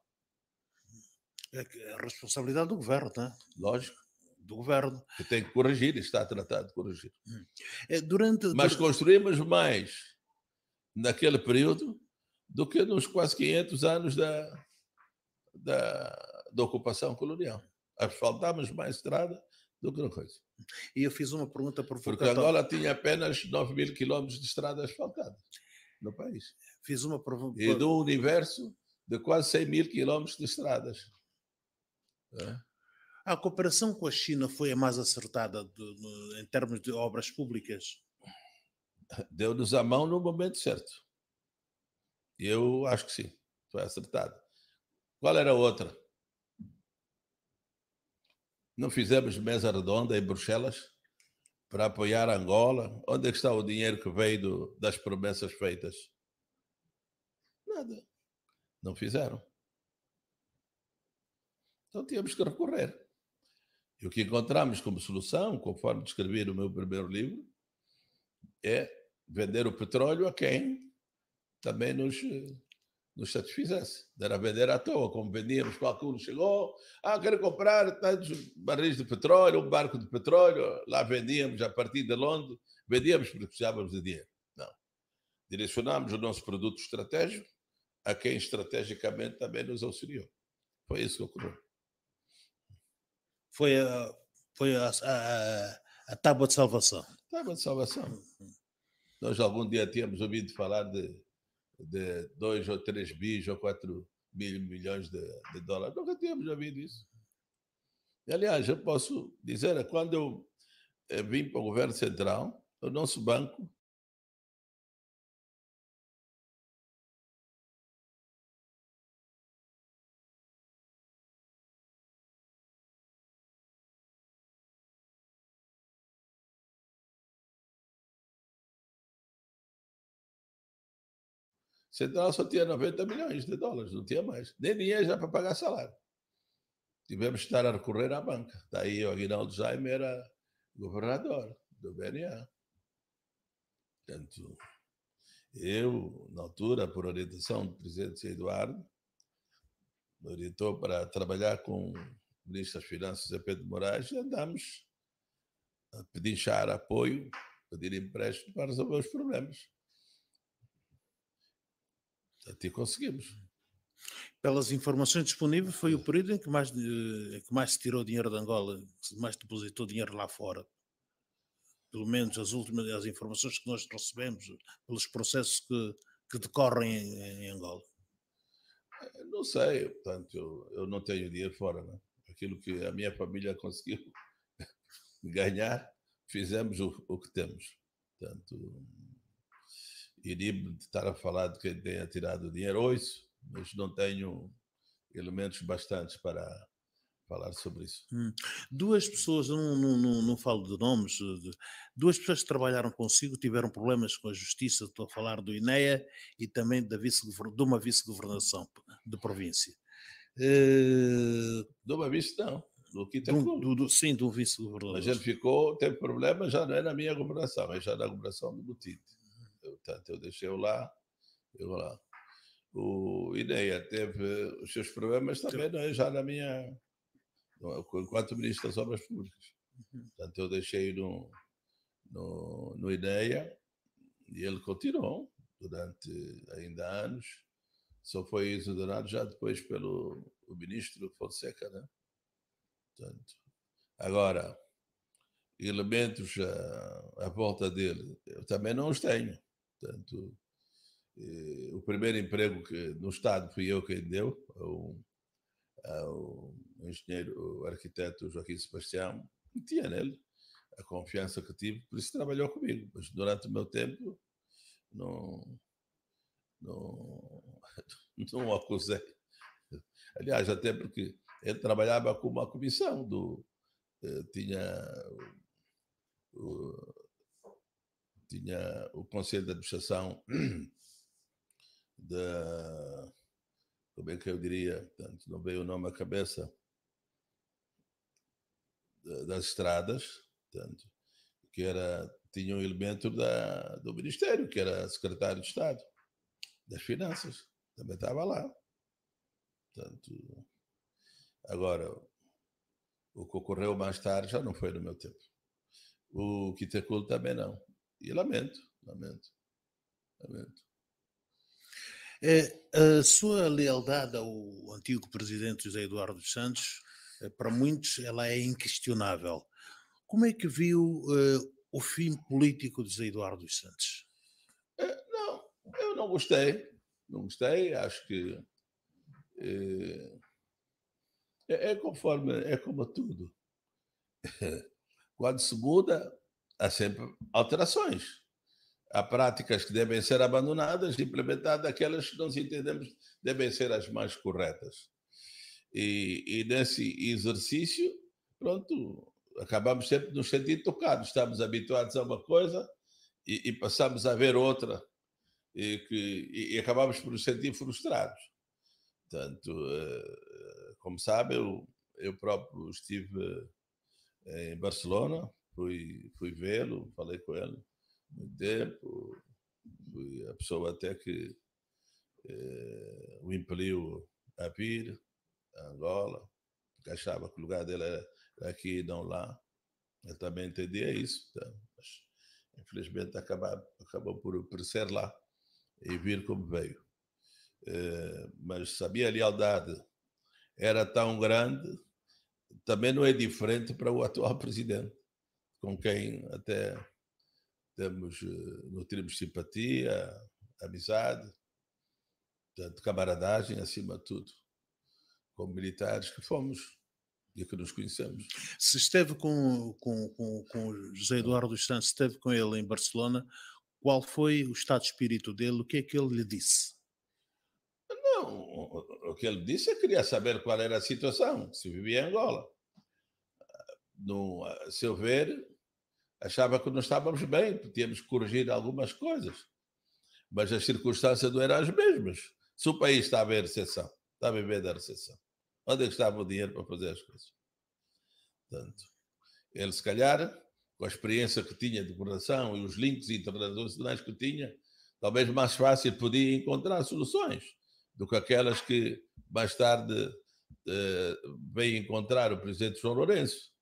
É, é a responsabilidade do governo, né? Lógico do governo. Que tem que corrigir, está a de corrigir. Hum. Eh, durante, Mas construímos mais naquele período do que nos quase 500 anos da, da, da ocupação colonial. Asfaltámos mais estrada do que uma coisa. E eu fiz uma pergunta provocatória. Porque Angola tinha apenas 9 mil quilómetros de estrada asfaltada no país. Fiz uma pergunta. E do universo de quase 100 mil quilómetros de estradas. É? a cooperação com a China foi a mais acertada de, em termos de obras públicas? Deu-nos a mão no momento certo. Eu acho que sim, foi acertada. Qual era a outra? Não fizemos mesa redonda em Bruxelas para apoiar Angola? Onde é está o dinheiro que veio do, das promessas feitas? Nada. Não fizeram. Então tínhamos que recorrer. E o que encontramos como solução, conforme descrevi no meu primeiro livro, é vender o petróleo a quem também nos, eh, nos satisfizesse. Não era vender à toa, como vendíamos, qualcuer chegou, ah, quero comprar tantos barris de petróleo, um barco de petróleo, lá vendíamos a partir de Londres, vendíamos porque precisávamos de dinheiro. Não. Direcionámos o nosso produto estratégico a quem estrategicamente também nos auxiliou. Foi isso que ocorreu foi, a, foi a, a, a tábua de salvação. Tábua de salvação. Nós algum dia tínhamos ouvido falar de, de dois ou três bis ou quatro mil milhões de, de dólares. Nunca tínhamos ouvido isso. E, aliás, eu posso dizer, quando eu eh, vim para o governo central, o nosso banco Central só tinha 90 milhões de dólares, não tinha mais. Nem dinheiro já para pagar salário. Tivemos que estar a recorrer à banca. Daí tá o Aguinaldo Jaime era governador do BNA. Portanto, eu, na altura, por orientação do presidente Eduardo, me orientou para trabalhar com o ministro das Finanças, Pedro Moraes, e andámos a pedinchar apoio, pedir empréstimo para resolver os problemas. Até conseguimos. Pelas informações disponíveis, foi o é. período em que mais, eh, que mais se tirou dinheiro de Angola, que mais depositou dinheiro lá fora. Pelo menos as últimas as informações que nós recebemos, eh, pelos processos que, que decorrem em, em Angola. Eh, não sei, portanto, eu, eu não tenho dinheiro fora, né? Aquilo que a minha família conseguiu ganhar, fizemos o, o que temos. Portanto, Iribe estará falado que ele tenha tirado dinheiro isso, mas não tenho elementos bastantes para falar sobre isso. Hum. Duas pessoas, não, não, não, não, falo de nomes, eh, duas pessoas que trabalharam consigo tiveram problemas com a justiça, estou a falar do INEA e também da vice, de uma vice-governação de província. Uh... De uma vice, não. Do do, do, do, sim, do vice-governador. A gente ficou, teve problemas, já não é na minha governação, é já na governação do Butite. Portanto, eu deixei -o lá, eu lá. O INEA teve os seus problemas também, não, é? já na minha. É? Enquanto ministro das Obras Públicas. Uhum. Portanto, eu deixei no, no, no e ele continuou durante ainda anos. Só foi exonerado já depois pelo o ministro Fonseca, né? Portanto, agora, elementos à, ah, à volta dele, eu também não os tenho. Portanto, eh, o primeiro emprego que no Estado fui eu quem deu ao, ao engenheiro, o arquiteto Joaquim Sebastião, tinha nele a confiança que tive, por isso trabalhou comigo. Mas durante o meu tempo, não, não, não o acusei. Aliás, até porque ele trabalhava com uma comissão do. Eh, tinha o, tinha o conselho de administração da. Como é que eu diria? não veio o nome à cabeça das estradas, que era, tinha um elemento da, do Ministério, que era secretário de Estado das Finanças, também estava lá. agora, o que ocorreu mais tarde já não foi no meu tempo. O Quiteculo também não. E lamento, lamento, lamento. É, a sua lealdade ao antigo presidente José Eduardo Santos, eh, para muitos, ela é inquestionável. Como é que viu uh, o fim político de José Eduardo Santos? É, não, eu não gostei. Não gostei, acho que. É, é, é conforme, é como tudo. Quando se muda, há sempre alterações. Há práticas que devem ser abandonadas, implementadas, aquelas que nós entendemos devem ser as mais corretas. E, e nesse exercício, pronto, acabamos sempre nos sentindo tocados. Estamos habituados a uma coisa e, e passamos a ver outra e, que, e acabamos por nos sentir frustrados. Portanto, eh, como sabem, eu, eu próprio estive eh, em Barcelona fui, fui vê-lo, falei com ele muito tempo, fui a pessoa até que é, o impeliu a vir, a Angola, porque achava que o lugar dele era, era aqui e não lá. Eu também entendia é isso, então, mas infelizmente acabou, acabou por, por ser lá e vir como veio. É, mas sabia a lealdade era tão grande, também não é diferente para o atual presidente com quem até temos, eh, nutrimos simpatia, amizade, portanto, camaradagem acima de tudo, com militares que fomos e que nos conhecemos. Se esteve com, com, com, com José Eduardo Santos, esteve com ele em Barcelona, qual foi o estado de espírito dele? O que é que ele lhe disse? Não, o que ele disse é que queria saber qual era a situação, se vivia em Angola. No, a eh, seu ver, achava que não estávamos bem, tínhamos corrigir algumas coisas, mas as circunstâncias não eram as mesmas. Se o país estava em recessão, estava em meio da recessão, onde é que estava o dinheiro para fazer as coisas? Portanto, ele, se calhar, com a experiência que tinha de governação e os links internacionais que tinha, talvez mais fácil podia encontrar soluções do que aquelas que mais tarde eh, veio encontrar o presidente João Lourenço.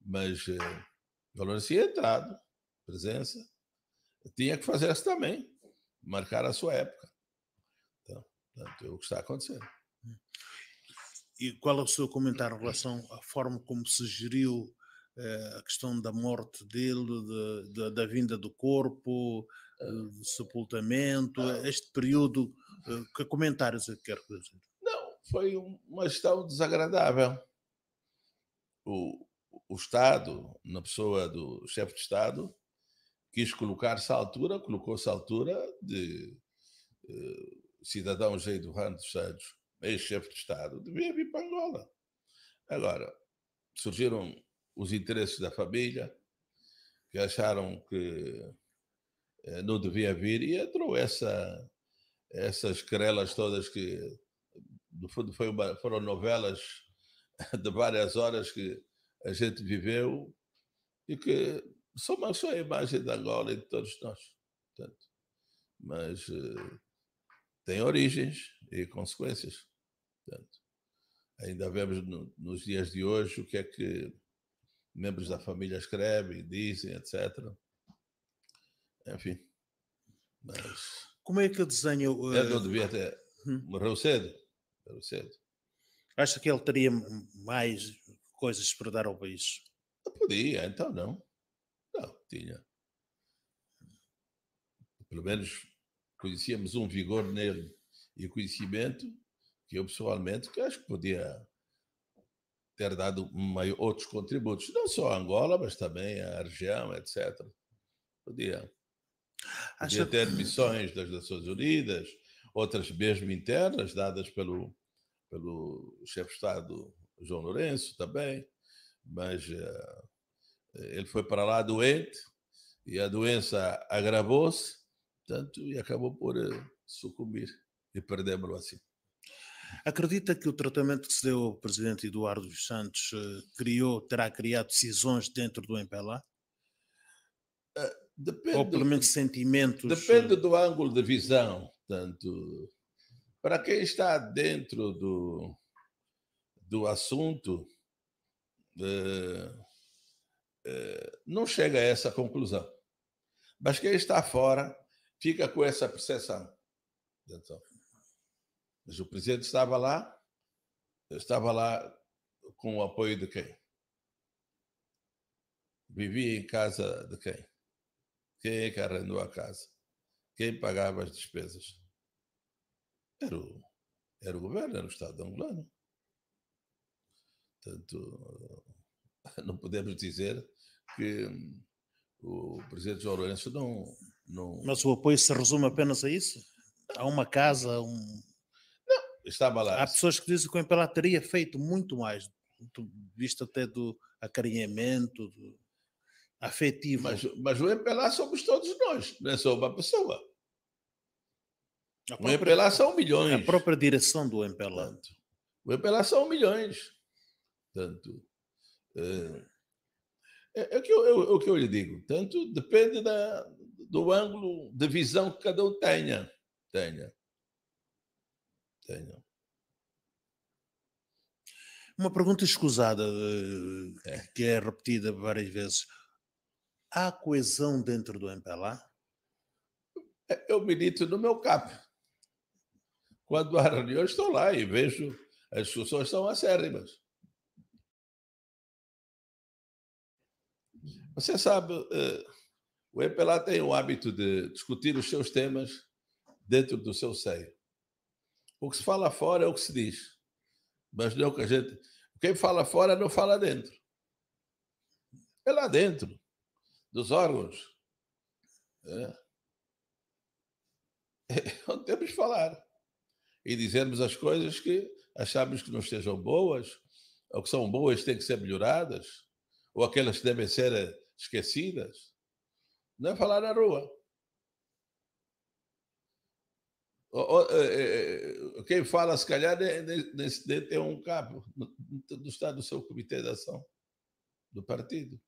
Mas eh, Valores tinha entrado, presença. Tinha que fazer isso também, marcar a sua época. Então, portanto, é o que está acontecendo. E qual é o seu comentário em relação à forma como se geriu eh, a questão da morte dele, de, de, da vinda do corpo, eh, do sepultamento, ah. este período? Eh, que comentários é que quer fazer? Não, foi uma gestão desagradável. O, o Estado, na pessoa do chefe de Estado, quis colocar-se à altura, colocou-se à altura de eh, cidadão Jeito do dos Santos, ex-chefe de Estado, devia vir para Angola. Agora, surgiram os interesses da família, que acharam que eh, não devia vir, e entrou essa, essas querelas todas que, no fundo, uma, foram novelas de várias horas que a gente viveu e que só a imagem da Angola e de todos nós. Portanto, mas eh, tem origens e consequências. Portanto, ainda vemos no, nos dias de hoje o que é que membros da família escrevem, dizem, etc. Enfim. Mas. Como é que desenha. Uh... É não devia ter. Morreu cedo. Morreu cedo. Acha que ele teria mais coisas para dar ao país? Podia, então não. Não, tinha. Pelo menos conhecíamos um vigor nele e conhecimento que eu pessoalmente que acho que podia ter dado maior, outros contributos, não só a Angola, mas também a região, etc. Podia. Podia ter missões das Nações Unidas, outras mesmo internas, dadas pelo, pelo chefe de Estado João Lourenço também, mas uh, ele foi para lá doente e a doença agravou-se, tanto e acabou por uh, sucumbir e perdemos-lo assim. Acredita que o tratamento que se deu ao presidente Eduardo dos Santos eh, criou, terá criado cisões dentro do MPLA? Uh, depende, Ou pelo menos sentimentos? Depende do ângulo de visão. Tanto para quem está dentro do, do assunto eh, eh, não chega a essa conclusão. Mas quem está fora fica com essa percepção. Então, mas o presidente estava lá, estava lá com o apoio de quem? Vivia em casa de quem? Quem é que arrendou a casa? Quem pagava as despesas? Era o, era o governo, era o Estado angolano. Portanto, não podemos dizer que o presidente João Lourenço não, não. Mas o apoio se resume apenas a isso? A uma casa, um. Não, estava lá. Há pessoas que dizem que o Imperial teria feito muito mais, do visto até do acarinhamento do afetivo. Mas, mas o MPLA somos todos nós, não é só uma pessoa. Própria, o MPLA são milhões. A própria direção do MPLA. O MPLA são milhões. Tanto. Eh, é, é, o, que eu, é, é o que eu lhe digo. Tanto depende da, do ângulo de visão que cada um tenha. Tenha. Tenha. Uma pergunta escusada, eh, é. que é repetida várias vezes. Há coesão dentro do MPLA? É, eu milito no meu CAP. Quando há reuniões, estou lá e vejo as discussões são acérrimas. Você sabe, é, o EPLA tem o hábito de discutir os seus temas dentro do seu seio. O que se fala fora é o que se diz. Mas não é o que a gente. Quem fala fora não fala dentro. É lá dentro dos órgãos. É. é onde temos de falar. E dizermos as coisas que achamos que não estejam boas, ou que são boas têm que ser melhoradas, ou aquelas que devem ser eh, esquecidas, não é falar na rua. É, é, é, quem fala, se calhar, nesse um cabo do estado do seu comitê de ação do partido.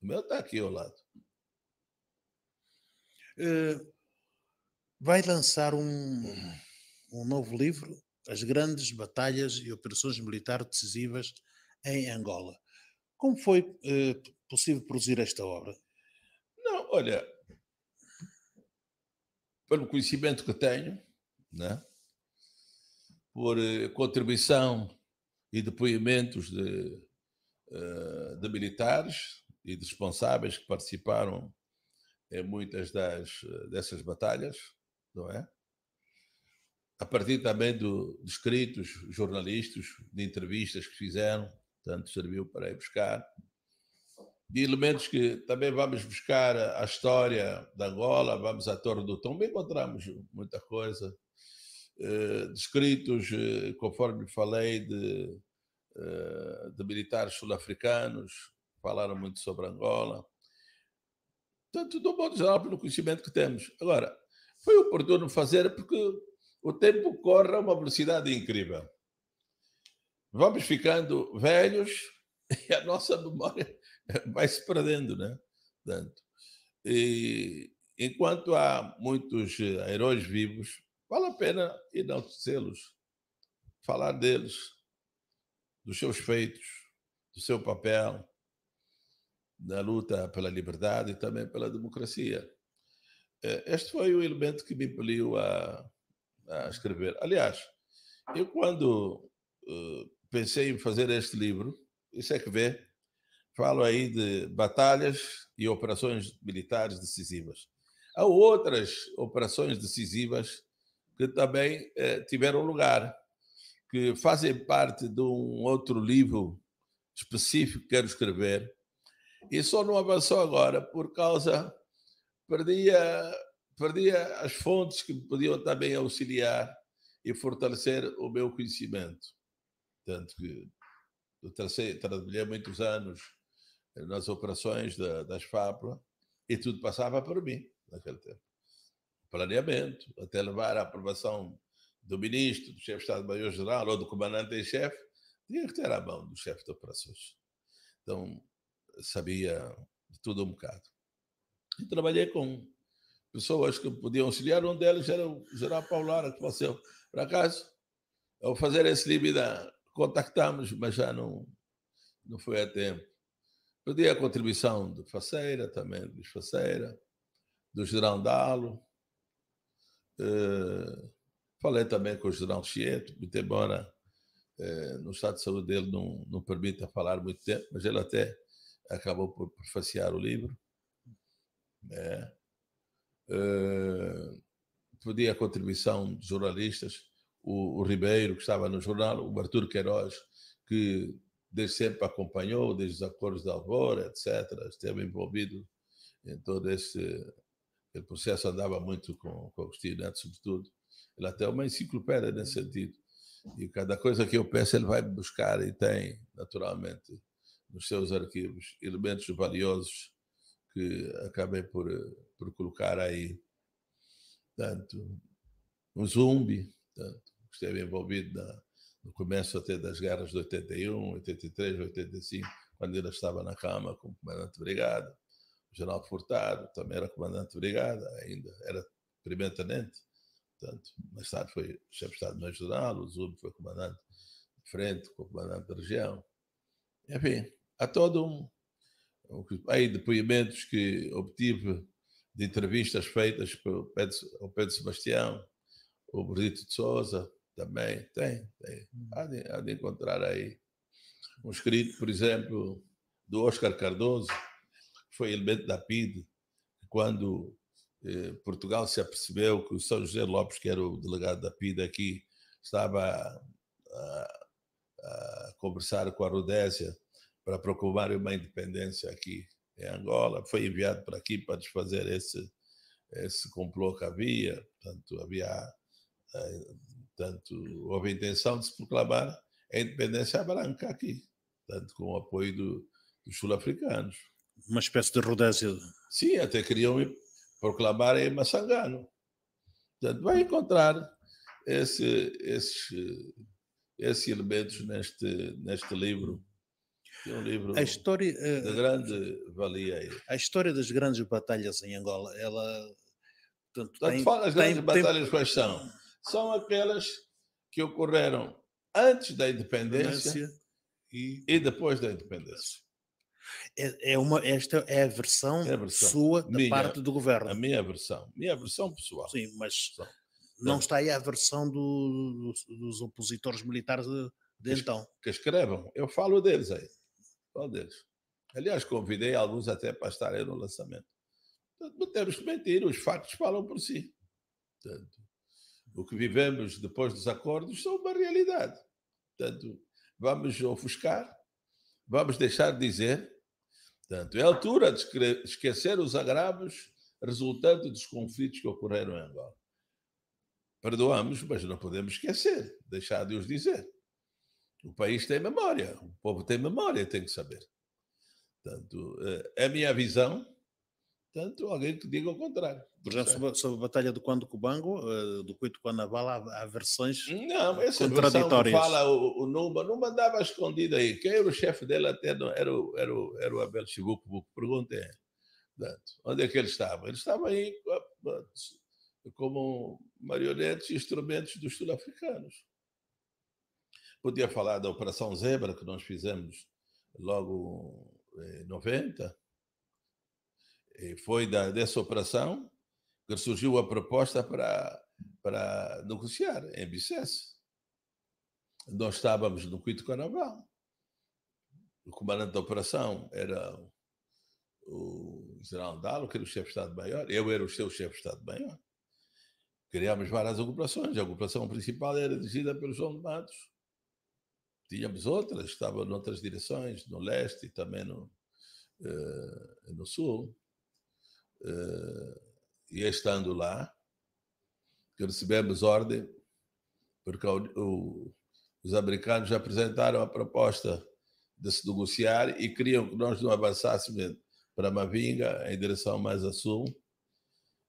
O meu está aqui ao lado. Eh, vai lançar um, um novo livro, As Grandes Batalhas e Operações Militares Decisivas em Angola. Como foi eh, possível produzir esta obra? Não, olha, pelo conhecimento que tenho, né? por eh, contribuição e depoimentos de, eh, de militares e de responsáveis que participaram em muitas das, eh, dessas batalhas, não é? A partir também do, de escritos, jornalistas, de entrevistas que fizeram, tanto serviu para ir buscar de elementos que também vamos buscar a história da Angola, vamos à Torre do Tom encontramos muita coisa. Eh, descritos, eh, conforme falei, de, eh, de militares sul-africanos, falaram muito sobre Angola. tanto do modo geral, pelo conhecimento que temos. Agora, foi oportuno fazer porque o tempo corre a uma velocidade incrível. Vamos ficando velhos e a nossa memória vai se perdendo, né? Tanto. E, enquanto há muitos eh, heróis vivos, vale a pena enaltecê-los, falar deles, dos seus feitos, do seu papel na luta pela liberdade e também pela democracia. É, este foi o elemento que me impeliu a, a escrever. Aliás, eu quando uh, pensei em fazer este livro, isso é que vê, Falo aí de batalhas e operações militares decisivas. Há outras operações decisivas que também eh, tiveram lugar, que fazem parte de um outro livro específico que quero escrever, e só não avançou agora por causa. Perdia, perdia as fontes que me podiam também auxiliar e fortalecer o meu conhecimento. Tanto que eu trabalhei muitos anos nas operações da, das fábricas, e tudo passava por mim naquele tempo. Planeamento, até levar a aprovação do ministro, do chefe de Estado-Maior-Geral ou do comandante-chefe, tinha que ter a mão do chefe de operações. Então, sabia de tudo um bocado. E trabalhei com pessoas que podiam auxiliar, um deles era o general Paulo Lara, que faleceu. Por acaso, ao fazer esse livro, contactámos, mas já não, não foi a tempo. Eu dei a contribuição do Faceira, também do Luiz Faceira, do Girandalo. Uh, eh, falei também com o Girão Chieto, embora eh, no estado de saúde dele não, não permita falar muito tempo, mas ele até acabou por prefaciar o livro. Né? Eh, pedi a contribuição de jornalistas, o, o Ribeiro, que estava no jornal, o Arthur Queiroz, que desde sempre acompanhou, desde os acordos da Alvora, etc. Esteve envolvido em todo esse processo, andava muito com, com Agostinho Neto, sobretudo. Ele até é uma enciclopédia nesse sentido. E cada coisa que eu peço, ele vai buscar e tem, naturalmente, nos seus arquivos, elementos valiosos que acabei por, por colocar aí. Tanto um zumbi, tanto, que esteve envolvido na, no começo até das guerras de 81, 83, 85, quando ele estava na cama como comandante de brigada. O general Furtado também era comandante de brigada, ainda era primeiro-tenente, mais tarde foi chefe de Estado-Maior-General, o Zubi foi comandante de frente, comandante da região. Enfim, há todo um... Aí depoimentos que obtive de entrevistas feitas pelo Pedro, ao Pedro Sebastião, o Brito de Souza, também, tem, tem. Hum. Há de, há de encontrar aí um escrito, por exemplo, do Oscar Cardoso, que foi elemento da PIDE, quando eh, Portugal se apercebeu que o São José Lopes, que era o delegado da PIDE aqui, estava a, a conversar com a Rodésia para proclamar uma independência aqui em Angola, foi enviado para aqui para desfazer esse, esse complô que havia, portanto, havia eh, tanto houve a intenção de se proclamar a independência branca aqui, tanto com o apoio do, dos sul-africanos. Uma espécie de rodésia. Sim, até queriam proclamar em Massangano. Portanto, vai encontrar esse, esses, esses elementos neste, neste livro. É um livro a história, eh, de grande valia. Aí. A história das grandes batalhas em Angola, ela. Portanto, tem, fala as grandes tem, batalhas tem... quais são são aquelas que ocorreram antes da independência e... e, depois da independência. É, é uma, esta é a versão, é a versão. sua da minha, parte do governo. A minha versão, minha versão pessoal. Sim, mas então, não está aí a versão do, dos opositores militares de, de que, então. Que escrevam, eu falo deles aí. Falo deles. Aliás, convidei alguns até para estarem no lançamento. Portanto, não temos que mentir, os factos falam por si. Portanto, o que vivemos depois dos acordos são uma realidade. Portanto, vamos ofuscar, vamos deixar de dizer. Portanto, é a altura de esquecer os agravos resultantes dos conflitos que ocorreram em Angola. Perdoamos, mas não podemos esquecer, deixar de os dizer. O país tem memória, o povo tem memória, tem que saber. Portanto, eh, é a minha visão Portanto, alguém que diga o contrário. Já sobre, sobre, a batalha do Quando Cubango, eh, do Cuito Guanabala, há, há versões Não, essa contraditórias. Versão fala o, o Numa, não andava escondido aí. Quem era o chefe dele até não, era, o, era, o, era o Abel Chibuco Perguntei. É. Portanto, onde é que ele estava? Ele estava aí como marionetes e instrumentos dos sul-africanos. Podia falar da Operação Zebra, que nós fizemos logo em eh, 90, eh, foi da, dessa operação que surgiu a proposta para, para negociar em Bicesse. Nós estávamos no Quito Carnaval. O comandante da operação era o general Dalo, que era o chefe de Estado-Maior. Eu era o seu chefe de Estado-Maior. Criámos várias ocupações. A ocupação principal era dirigida pelo João de Matos. Tínhamos outras, estavam em outras direções, no leste e também no, eh, no sul. Eh, e é estando lá, que recebemos ordem, porque o, os americanos já apresentaram a proposta de se negociar e queriam que nós não avançássemos para Mavinga, em direção mais a sul,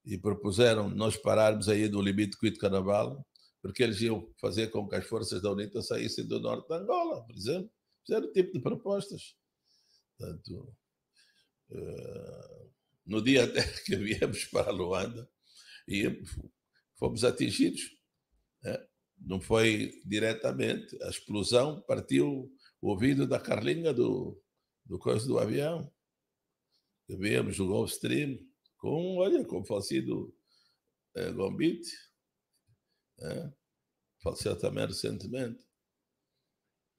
e propuseram nós pararmos aí no limite de Carnaval, porque eles iam fazer com que as forças da UNITA saíssem do norte da Angola, por exemplo. Fizeram tipo de propostas. Portanto, uh, no dia até que viemos para Luanda, e fomos atingidos. Né? Não foi diretamente. A explosão partiu o ouvido da carlinga do, do do avião. Viemos o Gulfstream com, olha, com o falecido é, Gombite. Né? Faleceu também recentemente.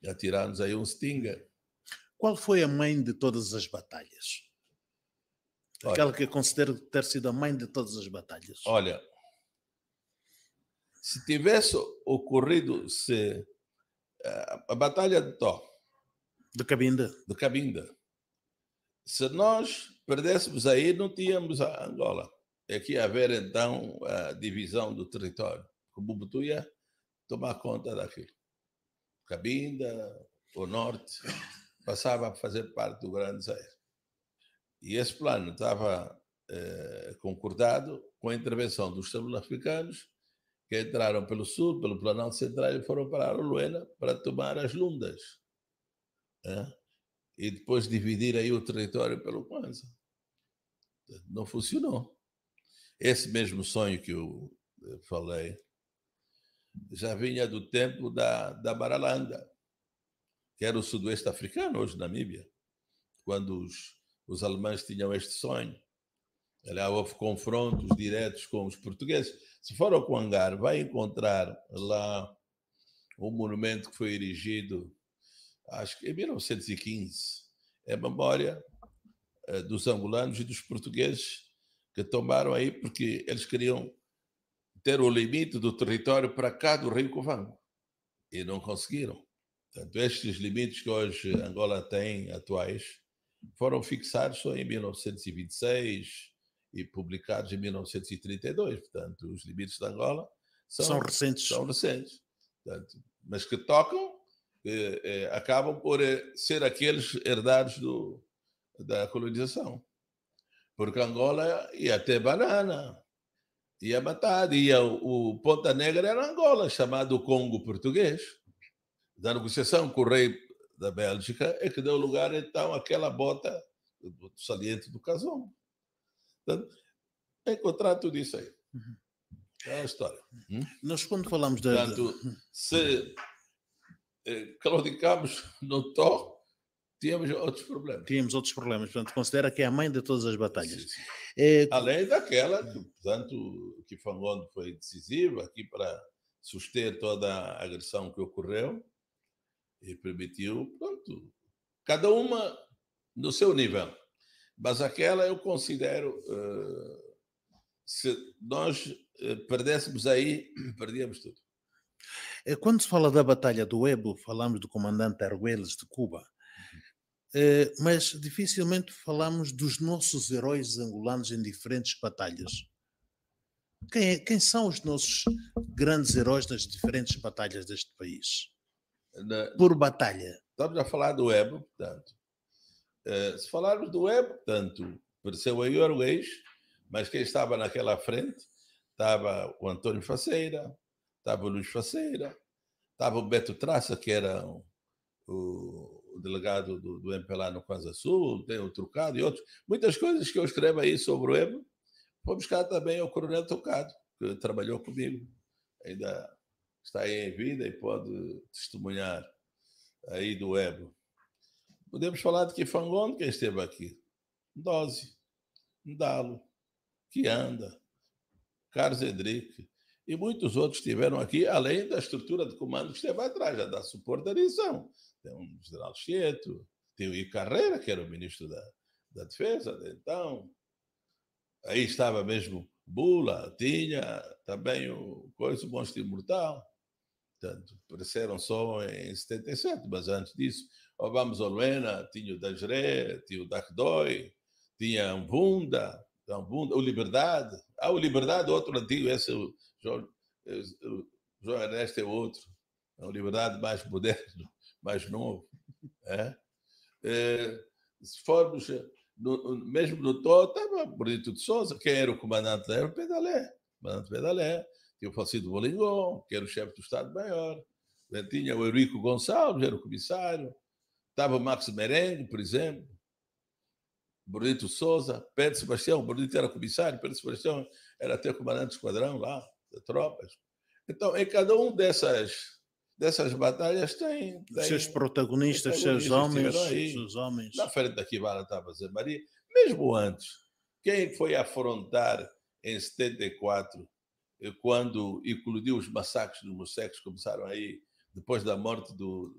E atiraram aí um Stinger. Qual foi a mãe de todas as batalhas? Olha. Aquela que eu considero ter sido a mãe de todas as batalhas. Olha, se tivesse ocorrido se, eh, a, Batalha de Tó. Do Cabinda. Do Cabinda. Se nós perdéssemos aí, não tínhamos a Angola. É que ia haver, então, a divisão do território. O Bubutu ia tomar conta daquilo. Cabinda, o norte, passava a fazer parte do Grande Zaire. E esse plano estava eh, concordado com a intervenção dos sul-africanos, que entraram pelo sul, pelo Planalto Central e foram para Luena para tomar as Lundas. Né? E depois dividir aí o território pelo Kwanzaa. Não funcionou. Esse mesmo sonho que eu eh, falei já vinha do tempo da, da Baralanga, que era o sudoeste africano, hoje Namíbia, quando os os alemães tinham este sonho. Lá houve confrontos diretos com os portugueses. Se for ao Coangar, vai encontrar lá um monumento que foi erigido, acho que em 1915, é memória eh, dos angolanos e dos portugueses que tomaram aí porque eles queriam ter o limite do território para cá do Rio Covango e não conseguiram. Portanto, estes limites que hoje Angola tem atuais foram fixados só em 1926 e publicados em 1932. Portanto, os limites de Angola são, são recentes. São recentes. Portanto, mas que tocam, eh, acabam por eh, ser aqueles herdados do, da colonização. Porque Angola ia até banana, ia matar, ia o, o Ponta Negra era Angola, chamado Congo português. Da negociação com o rei da Bélgica é que deu lugar, então, àquela bota saliente do casão. é encontrar tudo isso aí. Uhum. É a história. Hum? Nós, quando falamos da. Portanto, se eh, claudicamos no topo, tínhamos outros problemas. Tínhamos outros problemas, portanto, considera que é a mãe de todas as batalhas. Sim, sim. É... Além daquela, que, portanto, que Fangondo foi decisiva aqui para suster toda a agressão que ocorreu, e permitiu, pronto. Cada uma no seu nível. Mas aquela eu considero. Eh, se nós eh, perdéssemos aí, perdíamos tudo. Eh, quando se fala da Batalha do Ebro, falamos do comandante Arguelles de Cuba, uhum. mas dificilmente falamos dos nossos heróis angolanos em diferentes batalhas. Quem, é, quem são os nossos grandes heróis nas diferentes batalhas deste país? Na... por batalha. Estamos a falar do EBO, portanto. Uh, se falarmos do EBO, portanto, apareceu aí o Orwês, mas quem estava naquela frente estava o Antônio Faceira, estava o Luiz Faceira, estava o Beto Traça, que era o, o delegado do, do MPLA no Quasa Sul, tem o Trucado e outros. Muitas coisas que eu escrevo aí sobre o EBO, vou buscar também o Coronel Trucado que trabalhou comigo ainda está aí em vida e pode testemunhar aí do Ebo. Podemos falar de que Fangon que esteve aqui. Dose, Dalo, que anda, Carlos Henrique e muitos outros estiveram aqui, além da estrutura de comando que esteve atrás, já dá suporte à direção. Tem o um general Chieto, tem o I Carreira que era o ministro da, da Defesa então. Aí estava mesmo Bula, tinha também o Coisa Monstro Imortal apareceram só em 77, mas antes disso, Obama Zolwena, tinha o Dajré, tinha o Dakdoi, tinha Ambunda, Ambunda, o Liberdade. Ah, o Liberdade, é outro antigo, esse é o João, é o João Ernesto é outro. É o Liberdade mais moderno, mais novo. É? É, se formos, no, mesmo no Tó, estava Brito de Souza, quem era o comandante da era o Pedalé. comandante Pedalé tinha o Falcido Volengon, que era o chefe do Estado-Maior. Né? Tinha o Eurico Gonçalves, era o comissário. Estava o Max Merengue, por exemplo. Brunito Souza, Pedro Sebastião. Brunito era comissário, Pedro Sebastião era até comandante de esquadrão lá, da tropas. Então, em cada um dessas dessas batalhas tem, tem seus protagonistas, tem seus homens, aí, seus homens. Na frente da Kibara estava Zé Maria, mesmo antes. Quem foi afrontar em 74 eh, quando eclodiu os massacres dos Mosseques, começaram aí, depois da morte do,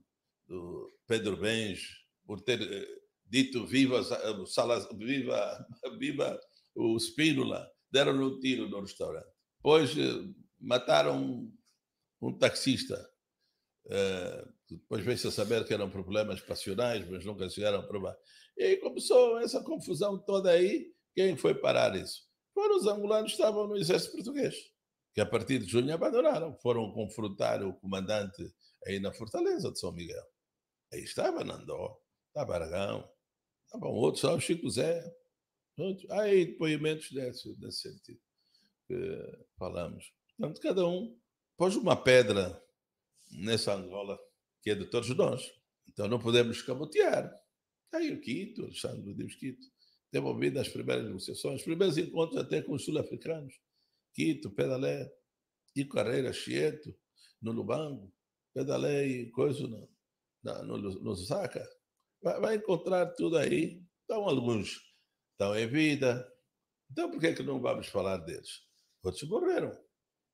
do Pedro Benz, por ter eh, dito viva, eh, viva, viva o Spínola, deram-lhe um tiro no restaurante. Depois mataram um, um taxista. Uh, depois veio-se a saber que eram problemas passionais, mas nunca chegaram a provar. E aí começou essa confusão toda aí. Quem foi parar isso? Foram os angolanos que estavam no exército português que a partir de junho abandonaram, foram confrontar o comandante aí na Fortaleza de São Miguel. Aí estava Nandó, estava Aragão, estavam outros, o Chico Zé. Pronto. Aí depoimentos desse, desse sentido que falamos. Portanto, cada um pôs uma pedra nessa Angola que é de todos nós. Então não podemos escamotear. Aí o Quito, Alexandre de Quito, teve ouvido as primeiras negociações, os primeiros encontros até com os sul-africanos. Quito, Pedalé, carreira, Chieto, no Lubango, Pedalé e coisa no, na, no, no Saca. Vai, vai, encontrar tudo aí. Então, alguns estão em vida. Então, por que, que não vamos falar deles? Outros morreram.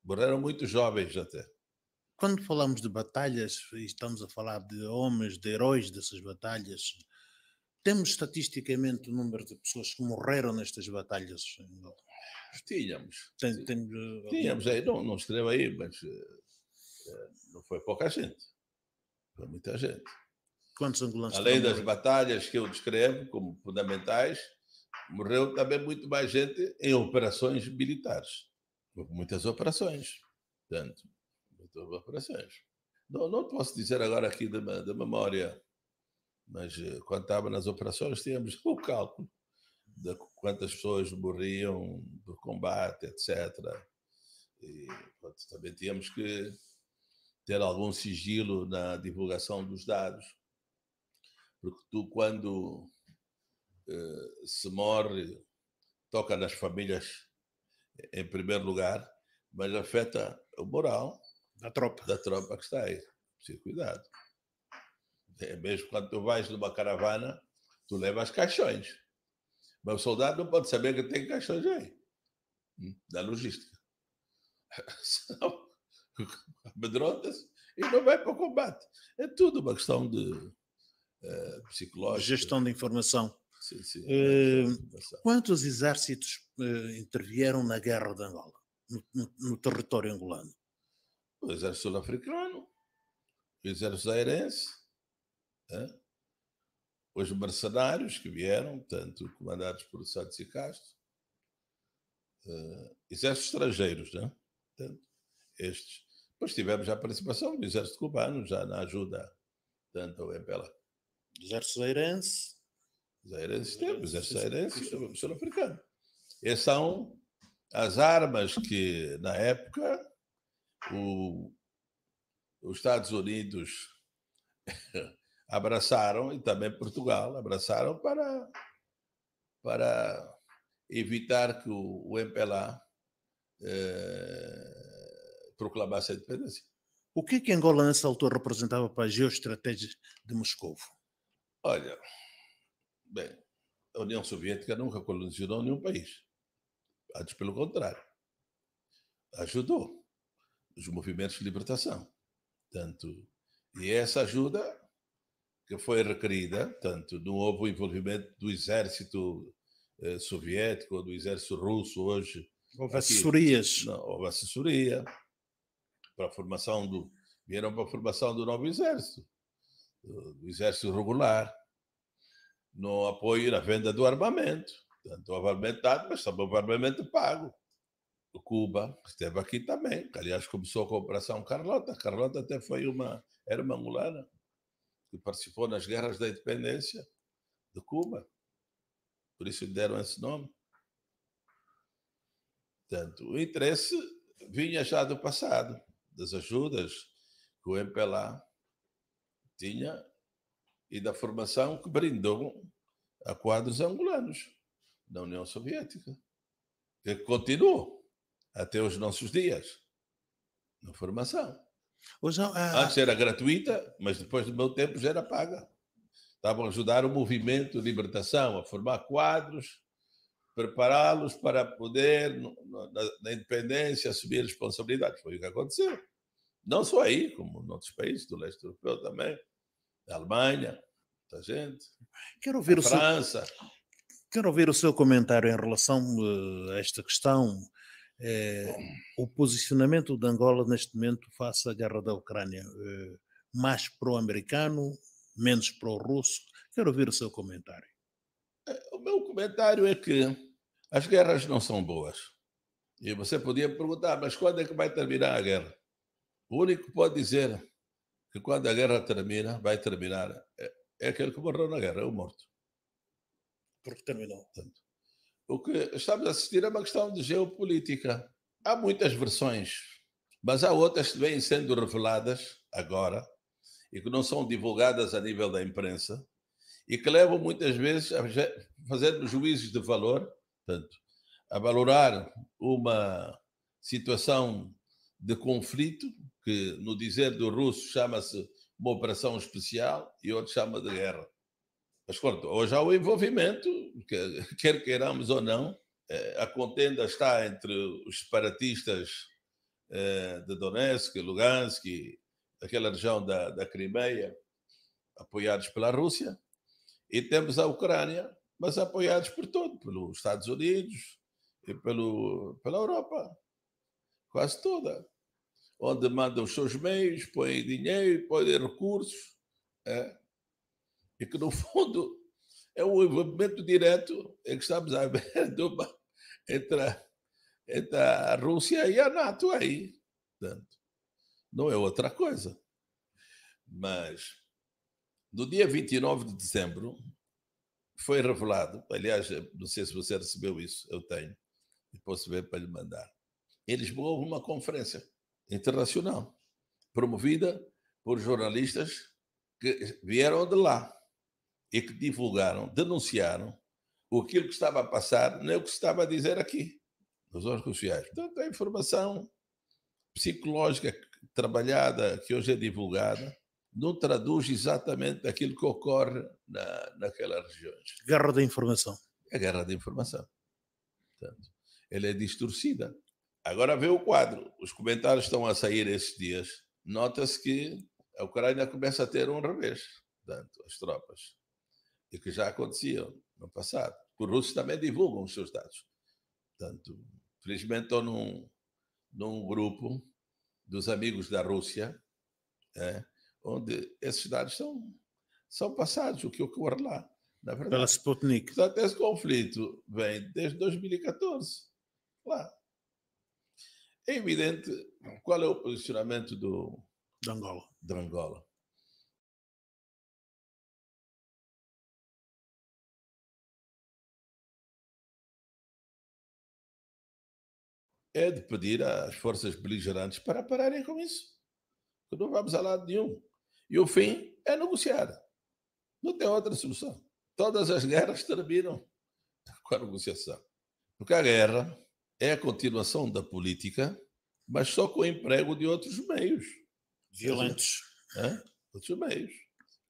Morreram muito jovens até. Quando falamos de batalhas, e estamos a falar de homens, de heróis dessas batalhas, temos estatisticamente o número de pessoas que morreram nestas batalhas em Angola? Tínhamos. Tem, tem... Eh, tínhamos aí, é, não, não escreva aí, mas eh, eh, não foi pouca gente. Foi muita gente. Quantos angolanos Além das morrer? batalhas que eu descrevo como fundamentais, morreu também muito mais gente em operações militares. Houve muitas operações. Portanto, muitas operações. Não, não posso dizer agora aqui da memória, mas quando estava nas operações, tínhamos o cálculo de quantas pessoas morriam do combate, etc. E, também tínhamos que ter algum sigilo na divulgação dos dados, porque tu, quando eh, se morre, toca nas famílias eh, em primeiro lugar, mas afeta o moral da tropa, da tropa que está aí. Precisa cuidado. É mesmo quando tu vais numa caravana, tu levas caixões mas o soldado não pode saber que tem caixão de aí, da logística. Senão, amedronta-se e não vai para o combate. É tudo uma questão de é, psicológica. Gestão de informação. Sim, sim, eh, quantos exércitos eh, intervieram na guerra de Angola, no, no, no território angolano? O exército sul-africano, o exército zaerense, os mercenários que vieram, tanto comandados por Santos e Castro, uh, exércitos estrangeiros, né? estes. Depois tivemos a participação do exército cubano, já na ajuda tanto ao MPLA. Exército Zairense. Zairense teve, exército Zairense, sul-africano. Essas são as armas que, na época, o, os Estados Unidos abraçaram, e também Portugal, abraçaram para, para evitar que o, o MPLA eh, proclamasse a independência. O que é que Angola nessa altura representava para a geoestratégia de Moscou? Olha, bem, a União Soviética nunca colonizou nenhum país. Antes, pelo contrário, ajudou os movimentos de libertação. Tanto, e essa ajuda que foi requerida, tanto não houve o envolvimento do exército eh, soviético ou do exército russo hoje. Houve aqui. assessorias. Não, houve assessoria para a formação do. Vieram para a formação do novo exército, do, do exército regular, no apoio na venda do armamento. Tanto houve armamento dado, mas também houve armamento pago. Cuba, Cuba esteve aqui também, que aliás começou com a Operação Carlota. Carlota até foi uma. era uma angolana que participou nas guerras da independência de Cuba. Por isso lhe deram esse nome. Portanto, o interesse vinha já do passado, das ajudas que o MPLA tinha e da formação que brindou a quadros angolanos da União Soviética, que continuou até os nossos dias na formação a... Ah, Antes era gratuita, mas depois do meu tempo já era paga. Estavam a ajudar o movimento Libertação a formar quadros, prepará-los para poder, na, na independência, assumir responsabilidades. Foi o que aconteceu. Não só aí, como em outros países do leste europeu também, Na Alemanha, muita gente. Quero ouvir a o França. Seu... Quero ouvir o seu comentário em relação eh, a esta questão eh, o posicionamento de Angola neste momento face à guerra da Ucrânia, eh, mais pro-americano, menos pro-russo? Quero ouvir o seu comentário. Eh, o meu comentário é que as guerras não são boas. E você podia perguntar, mas quando é que vai terminar a guerra? O único que pode dizer que quando a guerra termina, vai terminar, é, é aquele que morreu na guerra, é o morto. Porque terminou. Portanto, o que estamos a assistir é uma questão de geopolítica. Há muitas versões, mas há outras que vêm sendo reveladas agora e que não são divulgadas a nível da imprensa e que levam muitas vezes a fazer juízes de valor, tanto a valorar uma situação de conflito que no dizer do russo chama-se uma operação especial e outro chama de guerra. Mas, pronto, hoje há o envolvimento, quer queiramos ou não. Eh, a contenda está entre os separatistas eh, de Donetsk, Lugansk, aquela região da, da Crimeia, apoiados pela Rússia, e temos a Ucrânia, mas apoiados por todo, pelos Estados Unidos e pelo, pela Europa, quase toda, onde mandam os seus meios, põem dinheiro, põem recursos. É? e que, no fundo, é um envolvimento direto em é que estamos a ver entre, a, entre a Rússia e a NATO aí. Portanto, não é outra coisa. Mas, no dia 29 de dezembro, foi revelado, aliás, não sei se você recebeu isso, eu tenho, e posso ver para lhe mandar. Em Lisboa houve uma conferência internacional, promovida por jornalistas que vieram de lá e que divulgaram, denunciaram aquilo que estava a passar, não é o que estava a dizer aqui, nos órgãos sociais. Portanto, a informação psicológica trabalhada, que hoje é divulgada, não traduz exatamente aquilo que ocorre na, naquelas regiões. Guerra da informação. É guerra da informação. Portanto, ela é distorcida. Agora vê o quadro. Os comentários estão a sair esses dias. Nota-se que a Ucrânia começa a ter um revés. Portanto, as tropas e que já acontecia no passado. Os russos também divulgam os seus dados. Portanto, felizmente estou num, num grupo dos amigos da Rússia, é, onde esses dados são, são passados, o que ocorre lá. Na verdade. Pela Sputnik. Portanto, esse conflito vem desde 2014. Lá. É evidente qual é o posicionamento do, de Angola. De Angola. é de pedir às forças beligerantes para pararem com isso. não vamos a lado nenhum. E o fim é negociar. Não tem outra solução. Todas as guerras terminam com a negociação. Porque a guerra é a continuação da política, mas só com o emprego de outros meios. Violentos. É? Outros meios.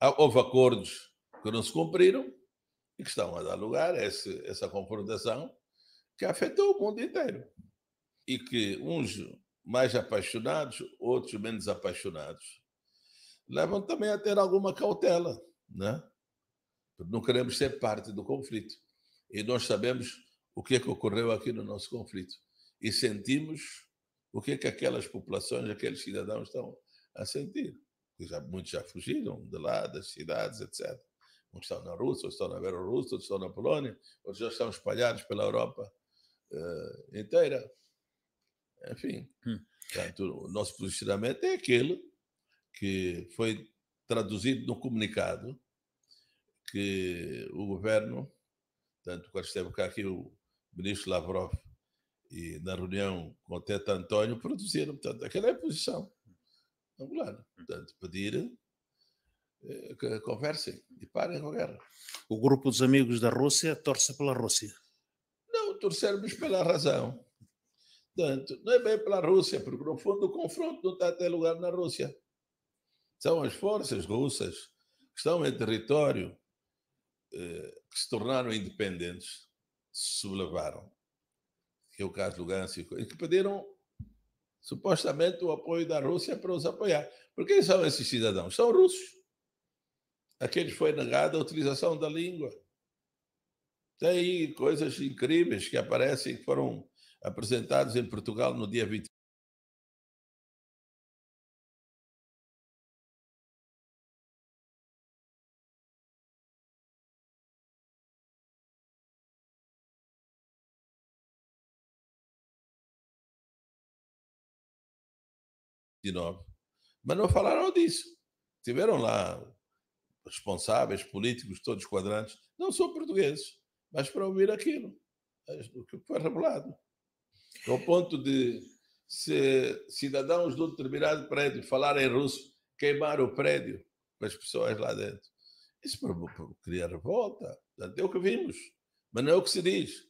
Ah, houve acordos que não se cumpriram e que estão a dar lugar a essa confrontação que afetou o mundo inteiro e que uns mais apaixonados, outros menos apaixonados, levam também a ter alguma cautela, né? Não queremos ser parte do conflito. E nós sabemos o que é que ocorreu aqui no nosso conflito. E sentimos o que é que aquelas populações, aqueles cidadãos estão a sentir. Já, muitos já fugiram de lá, das cidades, etc. Uns estão na Rússia, outros estão na Bielorrússia, outros estão na Polônia, outros já estão espalhados pela Europa uh, inteira. Enfim, hum. o nosso posicionamento é aquele que foi traduzido no comunicado que o governo, tanto quando esteve cá aqui o ministro Lavrov e na reunião com o Teto António, produziram. Portanto, aquela é a posição angolana. Hum. Portanto, pedir eh, que conversem e parem com a guerra. O grupo dos amigos da Rússia torce pela Rússia? Não, torcermos pela razão. Portanto, não é bem pela Rússia, porque no fundo o confronto não está a ter lugar na Rússia. São as forças russas que estão em território eh, que se tornaram independentes, se sublevaram, que é o caso Lugansk, e que pediram supostamente o apoio da Rússia para os apoiar. Por quem são esses cidadãos? São russos. Aqueles foi negada a utilização da língua. Tem coisas incríveis que aparecem que foram apresentados em Portugal no dia 20. Mas não falaram disso. Tiveram lá responsáveis, políticos, todos quadrantes, não são portugueses, mas para ouvir aquilo, o que foi revelado ao ponto de cidadãos do determinado prédio falar em russo, queimar o prédio para as pessoas lá dentro. Isso cria revolta. Portanto, é o que vimos, mas não é o que se diz.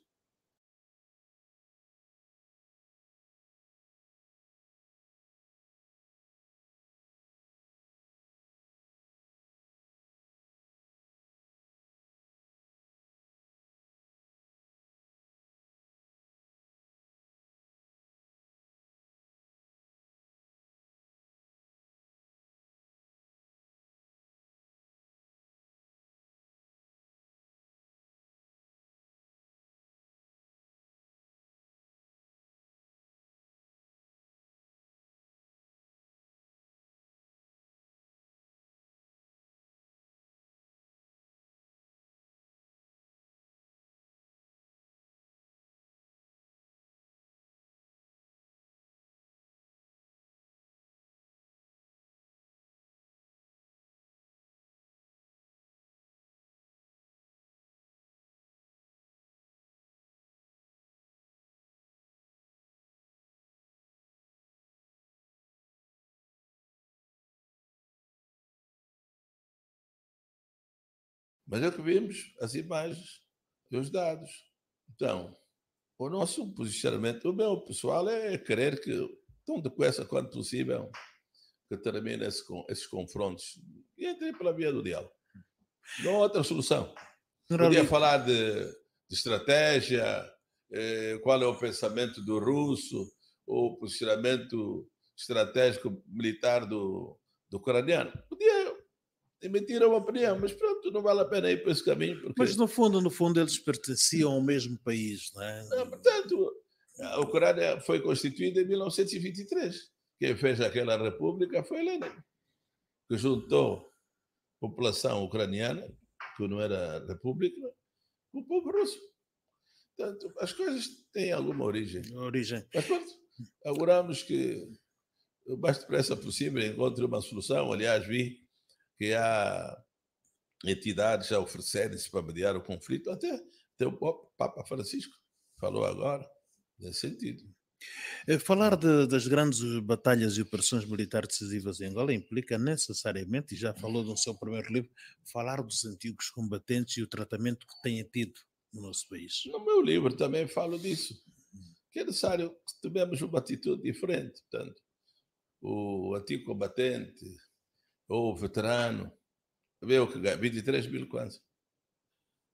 Mas é o que vimos as imagens e os dados. Então, o nosso posicionamento, o meu pessoal, é querer que, tão depressa quanto possível, que termine esse, esses confrontos e entre pela via do diálogo. Não há outra solução. Podia falar de, de estratégia, eh, qual é o pensamento do russo, o posicionamento estratégico militar do, do ucraniano. Podia tiram a opinião, mas pronto, não vale a pena ir por esse caminho. Porque... Mas no fundo, no fundo, eles pertenciam ao mesmo país, não é? Não, portanto, a Ucrânia foi constituída em 1923. Quem fez aquela república foi Lenin, que juntou população ucraniana, que não era república, com o povo russo. Portanto, as coisas têm alguma origem. Origem. Mas pronto, auguramos que o mais depressa possível encontre uma solução. Aliás, vi que há entidades a oferecerem-se para mediar o conflito, até, até o Papa Francisco falou agora nesse sentido. Eh, falar de, das grandes batalhas e operações militares decisivas em Angola implica necessariamente, e já falou no seu primeiro livro, falar dos antigos combatentes e o tratamento que têm tido no nosso país. No meu livro também falo disso. Que é necessário que tomemos uma atitude diferente. Portanto, o antigo combatente, ou veterano. Viu que ganha 23 mil quase.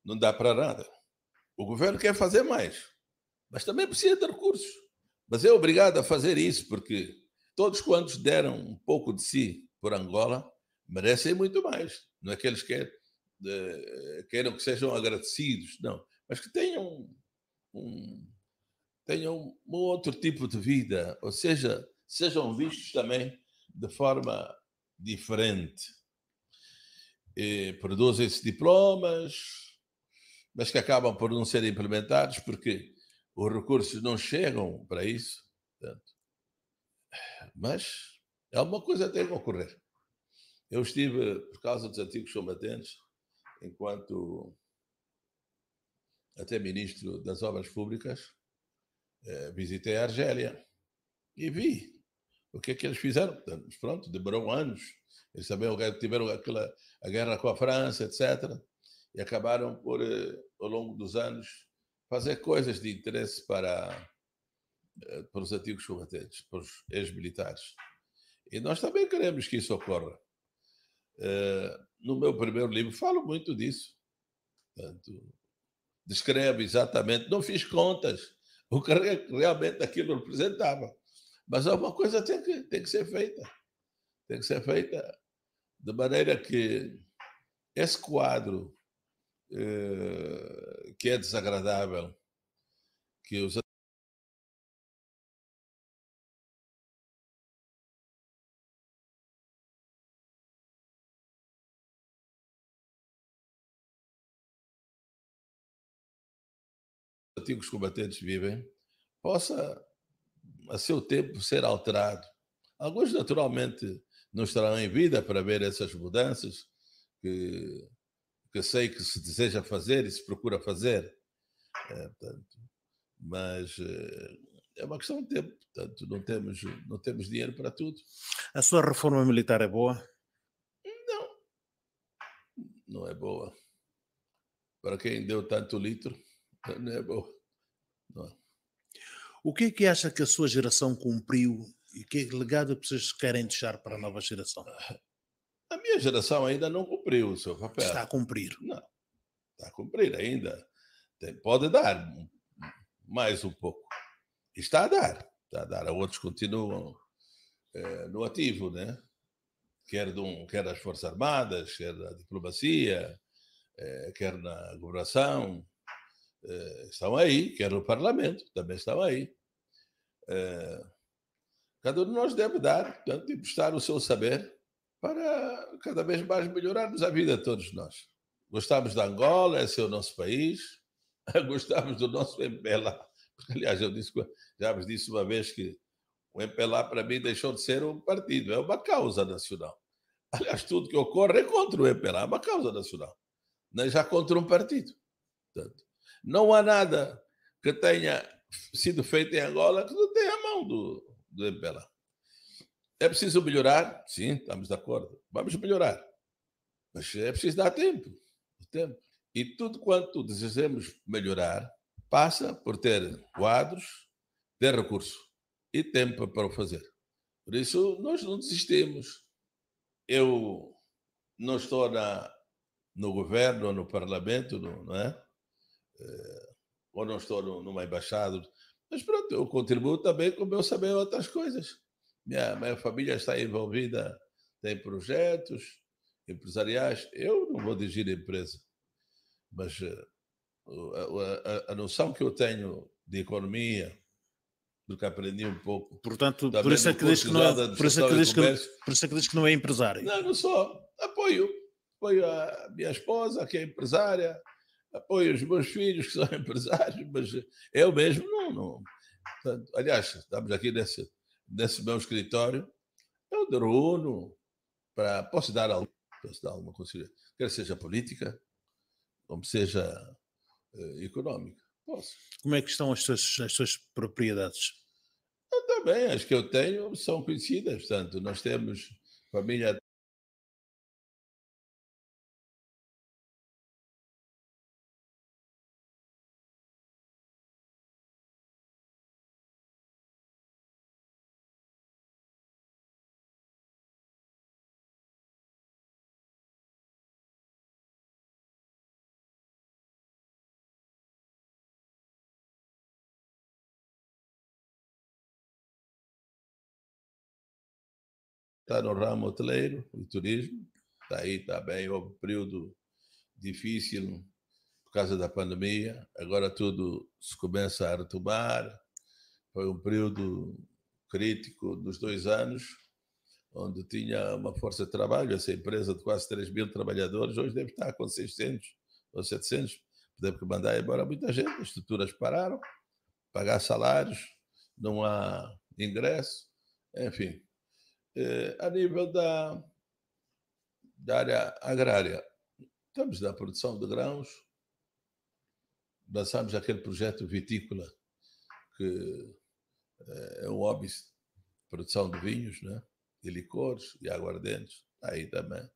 Não dá para nada. O governo quer fazer mais, mas também precisa de recursos. Mas é obrigado a fazer isso, porque todos quantos deram um pouco de si por Angola merecem muito mais. Não é que eles eh, queiram que sejam agradecidos, não, mas que tenham um, tenham um outro tipo de vida, ou seja, sejam vistos também de forma diferente. Eh, Produzem-se diplomas, mas que acabam por não serem implementados porque os recursos não chegam para isso. Portanto, mas é uma coisa que tem que ocorrer. Eu estive, por causa dos antigos combatentes, enquanto até ministro das Obras Públicas, eh, visitei a Argélia e vi o que, é que eles fizeram? Pronto, demorou anos. Eles também tiveram aquela a guerra com a França, etc. E acabaram por, eh, ao longo dos anos, fazer coisas de interesse para, eh, para os antigos combatentes, para os ex-militares. E nós também queremos que isso ocorra. Eh, no meu primeiro livro falo muito disso. descrevo exatamente, não fiz contas, o que realmente aquilo representava. Mas alguma coisa tem que, tem que ser feita. Tem que ser feita de maneira que esse quadro eh, que é desagradável, que os antigos combatentes vivem, possa a seu tempo ser alterado. Alguns, naturalmente, não estarão em vida para ver essas mudanças que, que sei que se deseja fazer e se procura fazer. É, portanto, mas eh, é uma questão de tempo, portanto, não temos, não temos dinheiro para tudo. A sua reforma militar é boa? Não, não é boa. Para quem deu tanto litro, não é boa. Não é. O que é que acha que a sua geração cumpriu e que legado é que vocês querem deixar para a nova geração? A minha geração ainda não cumpriu o seu papel. Está a cumprir. Não, está a cumprir ainda. Tem, pode dar mais um pouco. Está a dar. Está a dar. Outros continuam é, no ativo, né? Quer, de um, quer das Forças Armadas, quer da diplomacia, é, quer na governação, eh, estão aí, que era no parlamento, também estão aí. Eh, cada um de nós deve dar, portanto, e prestar o seu saber para cada vez mais melhorarmos a vida de todos nós. Gostamos da Angola, esse é o nosso país, gostamos do nosso MPLA, aliás, eu disse, já vos disse uma vez que o MPLA, para mim, deixou de ser um partido, é uma causa nacional. Aliás, tudo que ocorre é contra o MPLA, é uma causa nacional, não é já contra um partido. Portanto, não há nada que tenha sido feito em Angola que não tenha a mão do, do MPLA. É preciso melhorar? Sim, estamos de acordo. Vamos melhorar. Mas é preciso dar tempo. tempo. E tudo quanto desejamos melhorar passa por ter quadros, ter recurso e tempo para o fazer. Por isso, nós não desistimos. Eu não estou na, no governo, no parlamento, não, não é? Eh, ou não estou numa embaixada. Mas pronto, eu contribuo também com o meu saber outras coisas. Minha, minha família está envolvida em projetos empresariais. Eu não vou dirigir a empresa, mas eh, a, a, a noção que eu tenho de economia, porque aprendi um pouco. Portanto, por isso, é que diz que não é, por, isso é que que, por isso é que diz que não é empresário. Não, não sou. Apoio. Apoio a minha esposa, que é empresária, apoio os meus filhos que são empresários, mas eu mesmo não. não. Portanto, aliás, estamos aqui nesse, nesse meu escritório, eu é drono para. Posso dar, algo posso dar alguma coisa quer seja política, como seja eh, econômica. Posso. Como é que estão as suas, as suas propriedades? Eu também, as que eu tenho são conhecidas, portanto, nós temos família está no ramo hoteleiro e turismo, está aí também, tá houve um período difícil por causa da pandemia, agora tudo se começa a retomar, foi um período crítico dos dois anos, onde tinha uma força de trabalho, essa empresa de quase 3 mil trabalhadores, hoje deve estar com 600 ou 700, deve mandar embora muita gente, as estruturas pararam, pagar salários, não há ingresso, enfim, eh, a nível da, da área agrária. Estamos na produção de grãos, lançamos aquele projeto vitícola, que eh, é um óbice produção de vinhos, né? de licores e aguardentes, tá aí também.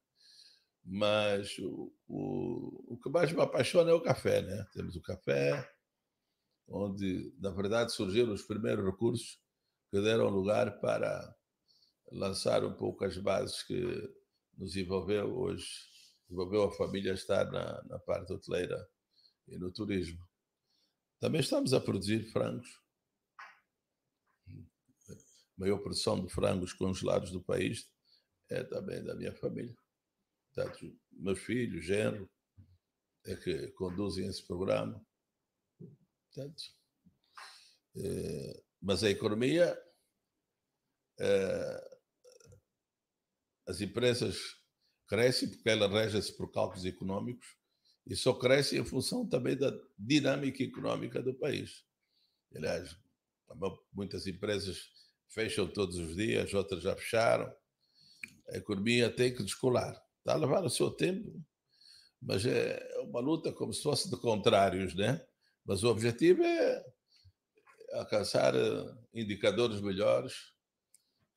Mas o, o, o que mais me apaixona é o café, né? Temos o café, onde, na verdade, surgiram os primeiros recursos que deram lugar para lançar um pouco as bases que nos envolveu hoje, envolveu a família estar na, na parte hoteleira e no turismo. Também estamos a produzir frangos. A maior produção de frangos congelados do país é também da minha família. Portanto, meus filhos, genro, é que conduzem esse programa. Portanto, é, mas a economia é, as empresas crescem porque elas regem-se por cálculos econômicos e só crescem em função também da dinâmica econômica do país. Aliás, muitas empresas fecham todos os dias, outras já fecharam. A economia tem que descolar. Está a levar o seu tempo, mas é uma luta como se fosse de contrários, né? Mas o objetivo é alcançar eh, indicadores melhores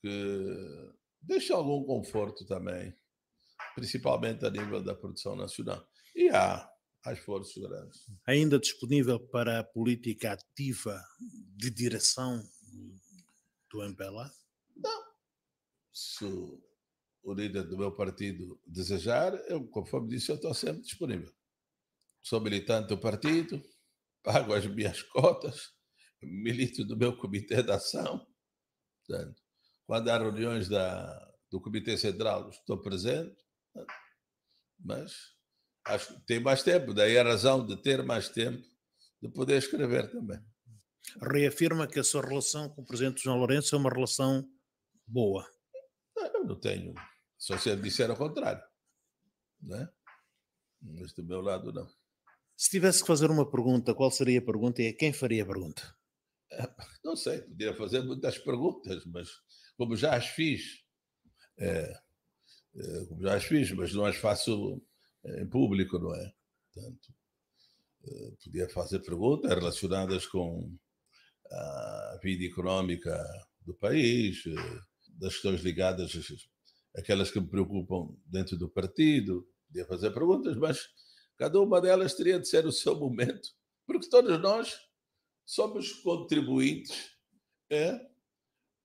que deixa algum conforto também, principalmente a nível da produção nacional. E há esforços grandes. Ainda disponível para a política ativa de direção do MPLA? Não. Se o líder do meu partido desejar, eu, conforme disse, eu estou sempre disponível. Sou militante do partido, pago as minhas cotas, milito do meu comitê de ação. Portanto, quando há reuniões da, do Comitê Central, estou presente, né? mas acho que tem mais tempo, daí a razão de ter mais tempo de poder escrever também. Reafirma que a sua relação com o presidente João Lourenço é uma relação boa. É, eu não tenho, só se ele disser ao contrário. Né? Mas do meu lado, não. Se tivesse que fazer uma pergunta, qual seria a pergunta e a quem faria a pergunta? É, não sei, podia fazer muitas perguntas, mas como já as fiz, é, é, como já as fiz, mas não as faço é, em público, não é? Portanto, é, podia fazer perguntas relacionadas com a vida econômica do país, é, das questões ligadas àquelas que me preocupam dentro do partido, podia fazer perguntas, mas cada uma delas teria de ser o seu momento, porque todos nós somos contribuintes é,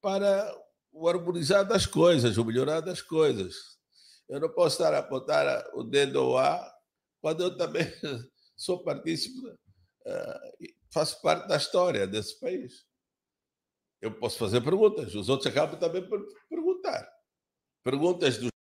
para o harmonizar das coisas, o melhorar das coisas. Eu não posso estar a apontar o dedo ao ar quando eu também sou partícipe, eh, faço parte da história desse país. Eu posso fazer perguntas, os outros acabam também por perguntar. Perguntas dos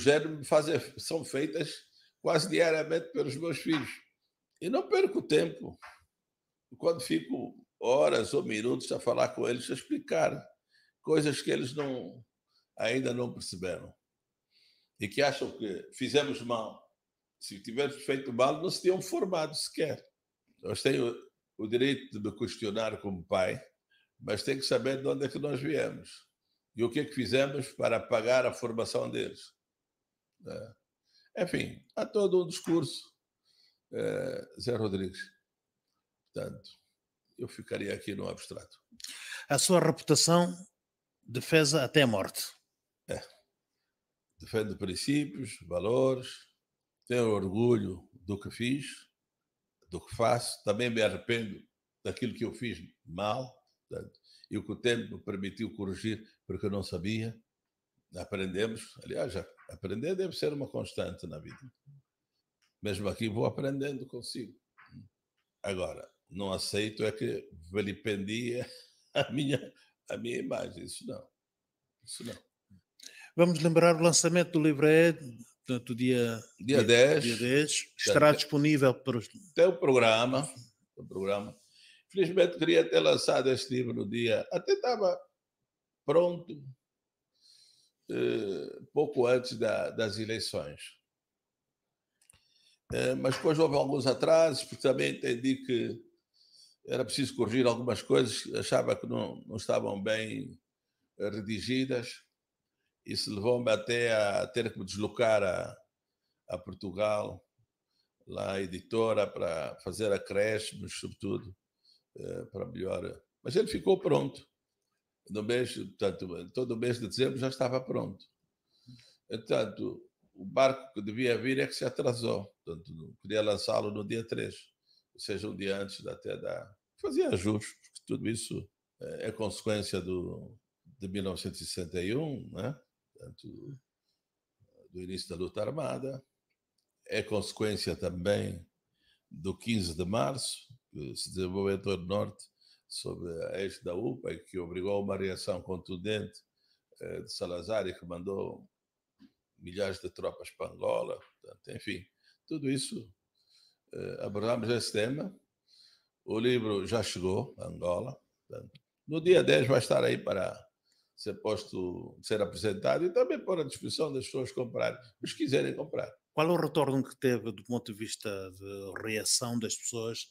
Rogério me são feitas quase diariamente pelos meus filhos. E não perco tempo. Quando fico horas ou minutos a falar com eles, a explicar coisas que eles não ainda não perceberam. E que acham que fizemos mal. Se tivermos feito mal, não se tinham formado sequer. Nós temos o direito de me questionar como pai, mas tem que saber de onde é que nós viemos e o que é que fizemos para pagar a formação deles. Né? Enfim, há todo um discurso, é, Zé Rodrigues. Portanto, eu ficaria aqui no abstrato. A sua reputação defesa até a morte. É. Defende princípios, valores, tenho orgulho do que fiz, do que faço, também me arrependo daquilo que eu fiz mal, portanto, e o que o tempo me permitiu corrigir porque eu não sabia. Aprendemos, aliás, já Aprender deve ser uma constante na vida. Mesmo aqui vou aprendendo consigo. Agora, não aceito é que vilipendia a minha, a minha imagem. Isso não. Isso não. Vamos lembrar o lançamento do livro Ed, portanto, dia, dia, dia 10. Dia 10 estará tem, disponível para os. Tem o programa. Um programa. Felizmente queria ter lançado este livro no dia. Até estava pronto, eh, pouco antes da, das eleições. Eh, mas depois houve alguns atrasos, porque também entendi que era preciso corrigir algumas coisas, achava que não, não estavam bem eh, redigidas. Isso levou-me até a ter que me deslocar a, a Portugal, lá a editora, para fazer acréscimos, sobretudo, para melhor. Mas ele ficou pronto no mês, portanto, todo o mês de dezembro já estava pronto. Portanto, o barco que devia vir é que se atrasou. Portanto, queria lançá-lo no dia 3, ou seja, um dia antes até da. Fazia ajustes porque tudo isso eh, é consequência do, de 1961, né? Portanto, do início da luta armada, é consequência também do 15 de março, que se desenvolveu em norte, sobre a ex da UPA, que obrigou uma reação contundente eh, de Salazar e que mandou milhares de tropas para Angola. Portanto, enfim, tudo isso eh, abordamos esse tema. O livro já chegou a Angola. Portanto, no dia 10 vai estar aí para ser posto, ser apresentado e também para a discussão das pessoas comprarem, os que quiserem comprar. Qual é o retorno que teve do ponto de vista de reação das pessoas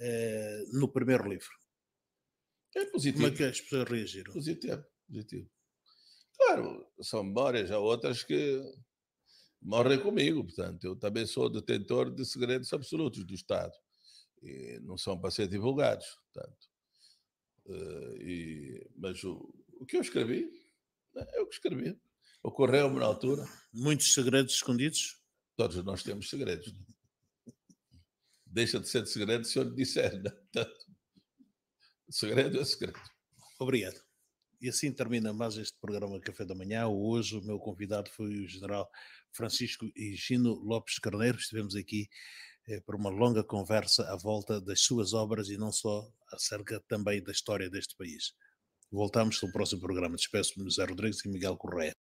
eh, no primeiro livro? É positivo. Como é que as pessoas reagiram? Positivo, é positivo. Claro, são memórias, há outras que morrem comigo, portanto, eu também sou detentor de segredos absolutos do Estado e não são para ser divulgados, portanto. Uh, e, mas o, o que eu escrevi, né, é o que escrevi, ocorreu-me na altura. Muitos segredos escondidos? Todos nós temos segredos. Né? Deixa de ser de segredo se eu lhe disser, né? portanto, segredo é segredo. Obrigado. E assim termina mais este programa Café da Manhã. Hoje o meu convidado foi o general Francisco Gino Lopes Carneiro. Estivemos aqui eh, para uma longa conversa à volta das suas obras e não só, acerca também da história deste país. Voltamos no próximo programa. Despeço-me, José Rodrigues e Miguel Correia.